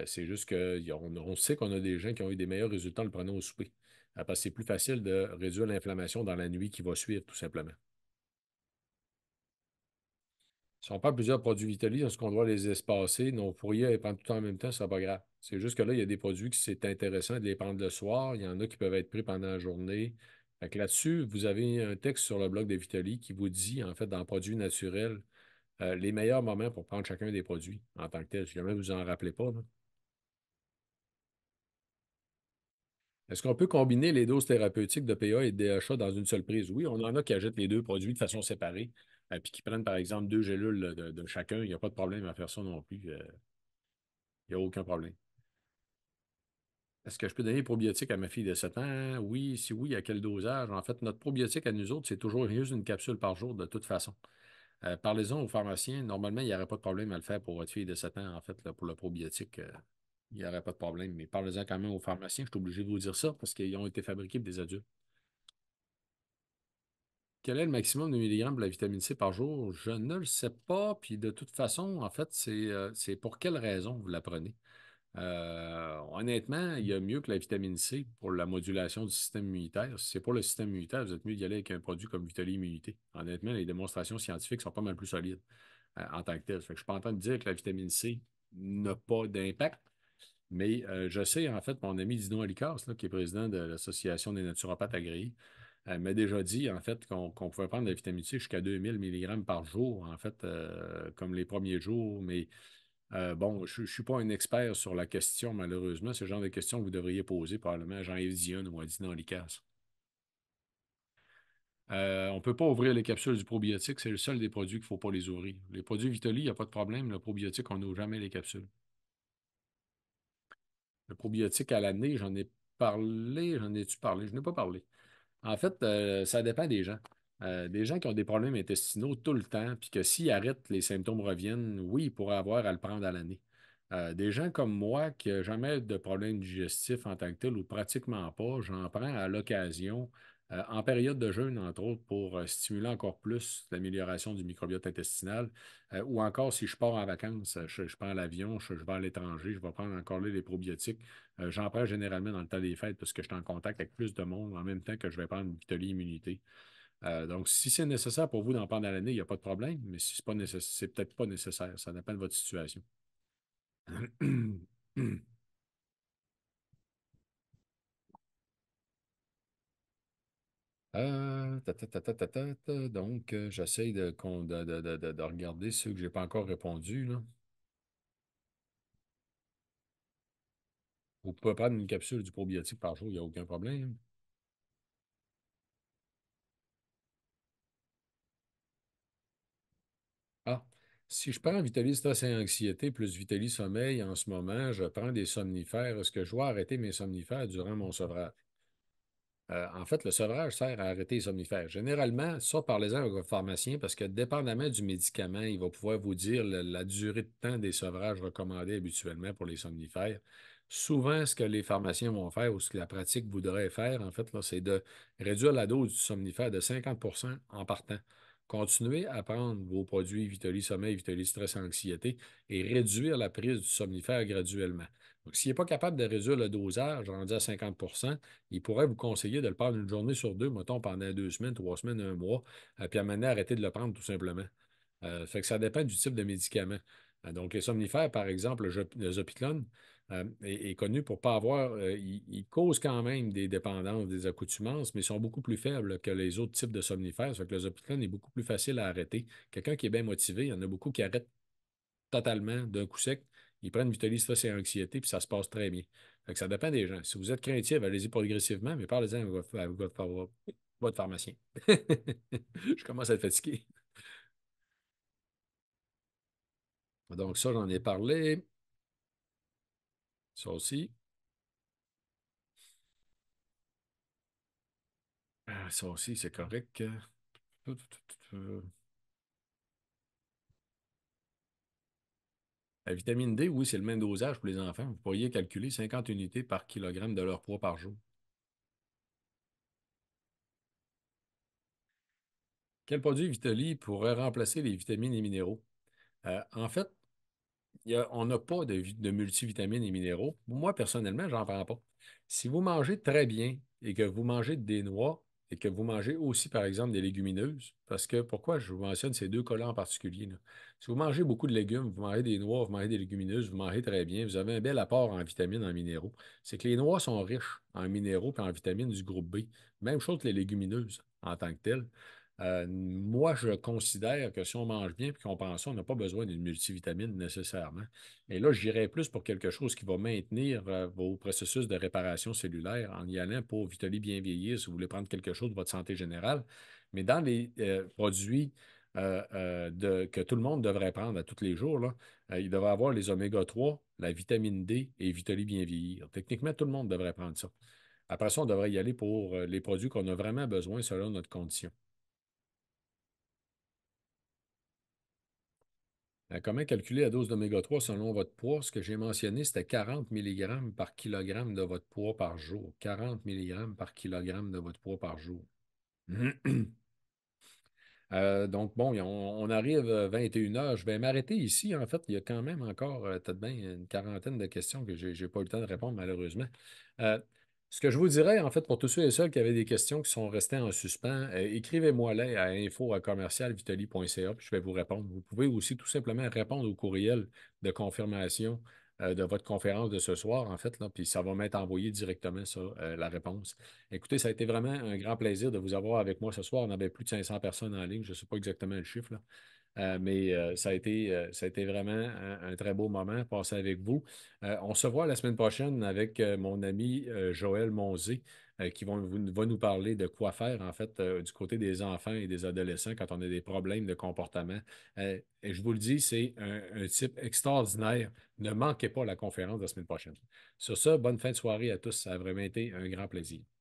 c'est juste qu'on sait qu'on a des gens qui ont eu des meilleurs résultats en le prenant au souper. Ah, parce que c'est plus facile de réduire l'inflammation dans la nuit qui va suivre, tout simplement. Si on prend plusieurs produits Vitalis, est-ce qu'on doit les espacer? Non, vous pourriez les prendre tout en même temps, ça n'est pas grave. C'est juste que là, il y a des produits qui c'est intéressant de les prendre le soir. Il y en a qui peuvent être pris pendant la journée. là-dessus, vous avez un texte sur le blog de Vitali qui vous dit, en fait, dans produits naturels, euh, les meilleurs moments pour prendre chacun des produits en tant que tel. Si jamais vous en rappelez pas, là. Est-ce qu'on peut combiner les doses thérapeutiques de PA et de DHA dans une seule prise? Oui, on en a qui achètent les deux produits de façon séparée, euh, puis qui prennent, par exemple, deux gélules de, chacun. Il n'y a pas de problème à faire ça non plus. Euh, il n'y a aucun problème. Est-ce que je peux donner des probiotiques à ma fille de 7 ans? Oui, si oui, à quel dosage? En fait, notre probiotique à nous autres, c'est toujours une capsule par jour de toute façon. Euh, parlez-en aux pharmaciens. Normalement, il n'y aurait pas de problème à le faire pour votre fille de 7 ans, en fait, pour le probiotique il n'y aurait pas de problème. Mais parlez-en quand même aux pharmaciens, je suis obligé de vous dire ça, parce qu'ils ont été fabriqués pour des adultes. Quel est le maximum de milligrammes de la vitamine C par jour? Je ne le sais pas. Puis de toute façon, en fait, c'est euh, pour quelle raison vous la prenez? Euh, honnêtement, il y a mieux que la vitamine C pour la modulation du système immunitaire. Si c'est pas le système immunitaire, vous êtes mieux d'y aller avec un produit comme Vitali Immunité. Honnêtement, les démonstrations scientifiques sont pas mal plus solides euh, en tant que telles. je ne suis pas en train de dire que la vitamine C n'a pas d'impact. Mais euh, je sais, en fait, mon ami Dino Alicars, qui est président de l'Association des naturopathes agréés, m'a déjà dit, en fait, qu'on pouvait prendre de la vitamine C jusqu'à 2000 mg par jour, en fait, euh, comme les premiers jours. Mais euh, bon, je ne suis pas un expert sur la question, malheureusement. Ce genre de questions, que vous devriez poser probablement à Jean-Yves ou à Dino Alicars. on ne peut pas ouvrir les capsules du probiotique. C'est le seul des produits qu'il ne faut pas les ouvrir. Les produits Vitoli, il n'y a pas de problème. Le probiotique, on n'ouvre jamais les capsules. Le probiotique à l'année, j'en ai parlé, j'en ai-tu parlé? Je n'ai pas parlé. En fait, euh, ça dépend des gens. Euh, des gens qui ont des problèmes intestinaux tout le temps, puis que s'ils arrêtent, les symptômes reviennent, oui, ils pourraient avoir à le prendre à l'année. Euh, des gens comme moi qui n'ont jamais de problème digestif en tant que tel ou pratiquement pas, j'en prends à l'occasion euh, en période de jeûne, entre autres, pour euh, stimuler encore plus l'amélioration du microbiote intestinal, euh, ou encore si je pars en vacances, je, prends l'avion, je, vais à l'étranger, je vais prendre encore là les probiotiques. J'en prends généralement dans le temps des fêtes parce que je suis en contact avec plus de monde en même temps que je vais prendre une vitalité immunité. donc, si c'est nécessaire pour vous d'en prendre à l'année, il n'y a pas de problème, mais si c'est pas peut-être pas nécessaire. Ça dépend de votre situation. [clears throat] Ah, ta, ta, ta, ta, Donc, euh, j'essaye de, de, regarder ceux que j'ai pas encore répondu, là. Vous pouvez prendre une capsule du probiotique par jour, il n'y a aucun problème. Ah, si je prends Vitalis Stress et Anxiété plus Vitalis Sommeil en ce moment, je prends des somnifères. Est-ce que je dois arrêter mes somnifères durant mon sevrage? Euh, en fait, le sevrage sert à arrêter les somnifères. Généralement, ça, parlez-en avec votre pharmacien parce que dépendamment du médicament, il va pouvoir vous dire la durée de temps des sevrages recommandés habituellement pour les somnifères. Souvent, ce que les pharmaciens vont faire ou ce que la pratique voudrait faire, en fait, c'est de réduire la dose du somnifère de 50 en partant. Continuez à prendre vos produits Vitalis Sommeil, Vitalis Stress Anxiété et réduire la prise du somnifère graduellement. Donc, s'il n'est pas capable de réduire le dosage, rendu à 50 il pourrait vous conseiller de le prendre une journée sur deux, mettons pendant deux semaines, trois semaines, un mois, euh, puis à mener à arrêter de le prendre tout simplement. Euh, fait ça dépend du type de médicament. Euh, donc, les somnifères, par exemple, le zopiclone, euh, est, connu pour pas avoir, euh, il, cause quand même des dépendances, des accoutumances, mais ils sont beaucoup plus faibles que les autres types de somnifères. Ça fait que le zopiclone est beaucoup plus facile à arrêter. Quelqu'un qui est bien motivé, il y en a beaucoup qui arrêtent totalement d'un coup sec. Ils prennent Vitalis, ça, et anxiété, puis ça se passe très bien. Ça dépend des gens. Si vous êtes craintif, allez-y progressivement, mais parlez-en à votre, votre pharmacien. [laughs] Je commence à être fatigué. Donc, ça, j'en ai parlé. Ça aussi. Ah, ça aussi, c'est correct. La vitamine D, oui, c'est le même dosage pour les enfants. Vous pourriez calculer 50 unités par kilogramme de leur poids par jour. Quel produit Vitali pourrait remplacer les vitamines et minéraux? Euh, en fait, on n'a pas de, multivitamines et minéraux. Moi, personnellement, j'en prends pas. Si vous mangez très bien et que vous mangez des noix et que vous mangez aussi, par exemple, des légumineuses, parce que pourquoi je vous mentionne ces deux collants en particulier? Si vous mangez beaucoup de légumes, vous mangez des noix, vous mangez des légumineuses, vous mangez très bien, vous avez un bel apport en vitamines, en minéraux. C'est que les noix sont riches en minéraux et en vitamines du groupe B. Même chose que les légumineuses en tant que telles. Euh, moi, je considère que si on mange bien et qu'on pense, on n'a pas besoin d'une multivitamine nécessairement. Et là, j'irais plus pour quelque chose qui va maintenir euh, vos processus de réparation cellulaire en y allant pour Vitali bien vieillir si vous voulez prendre quelque chose de votre santé générale. Mais dans les euh, produits que tout le monde devrait prendre à tous les jours, là, il devrait avoir les oméga 3, la vitamine D et Vitali bien vieillir. Techniquement, tout le monde devrait prendre ça. Après ça, on devrait y aller pour les produits qu'on a vraiment besoin selon notre condition. Euh, comment calculer la dose d'oméga 3 selon votre poids? Ce que j'ai mentionné, c'était 40 mg par kilogramme de votre poids par jour. 40 mg par kilogramme de votre poids par jour. [clears throat] Euh, donc, bon, on, arrive à 21h. Euh, je vais m'arrêter ici. En fait, il y a quand même encore peut-être bien une quarantaine de questions que je n'ai pas eu le temps de répondre, malheureusement. Ce que je vous dirais, en fait, pour tous ceux et celles qui avaient des questions qui sont restées en suspens, euh, écrivez-moi-les à info.commercialvitali.ca, puis je vais vous répondre. Vous pouvez aussi tout simplement répondre au courriel de confirmation euh, de votre conférence de ce soir, en fait, là, puis ça va m'être envoyé directement sur euh, la réponse. Écoutez, ça a été vraiment un grand plaisir de vous avoir avec moi ce soir. On avait plus de 500 personnes en ligne, je ne sais pas exactement le chiffre, euh, mais euh, euh, ça, a été, vraiment un, très beau moment passé avec vous. on se voit la semaine prochaine avec mon ami Joël Monzé qui va nous parler de quoi faire, en fait, du côté des enfants et des adolescents quand on a des problèmes de comportement. et je vous le dis, c'est un, type extraordinaire. Ne manquez pas la conférence de la semaine prochaine. Sur ça, bonne fin de soirée à tous. Ça a vraiment été un grand plaisir.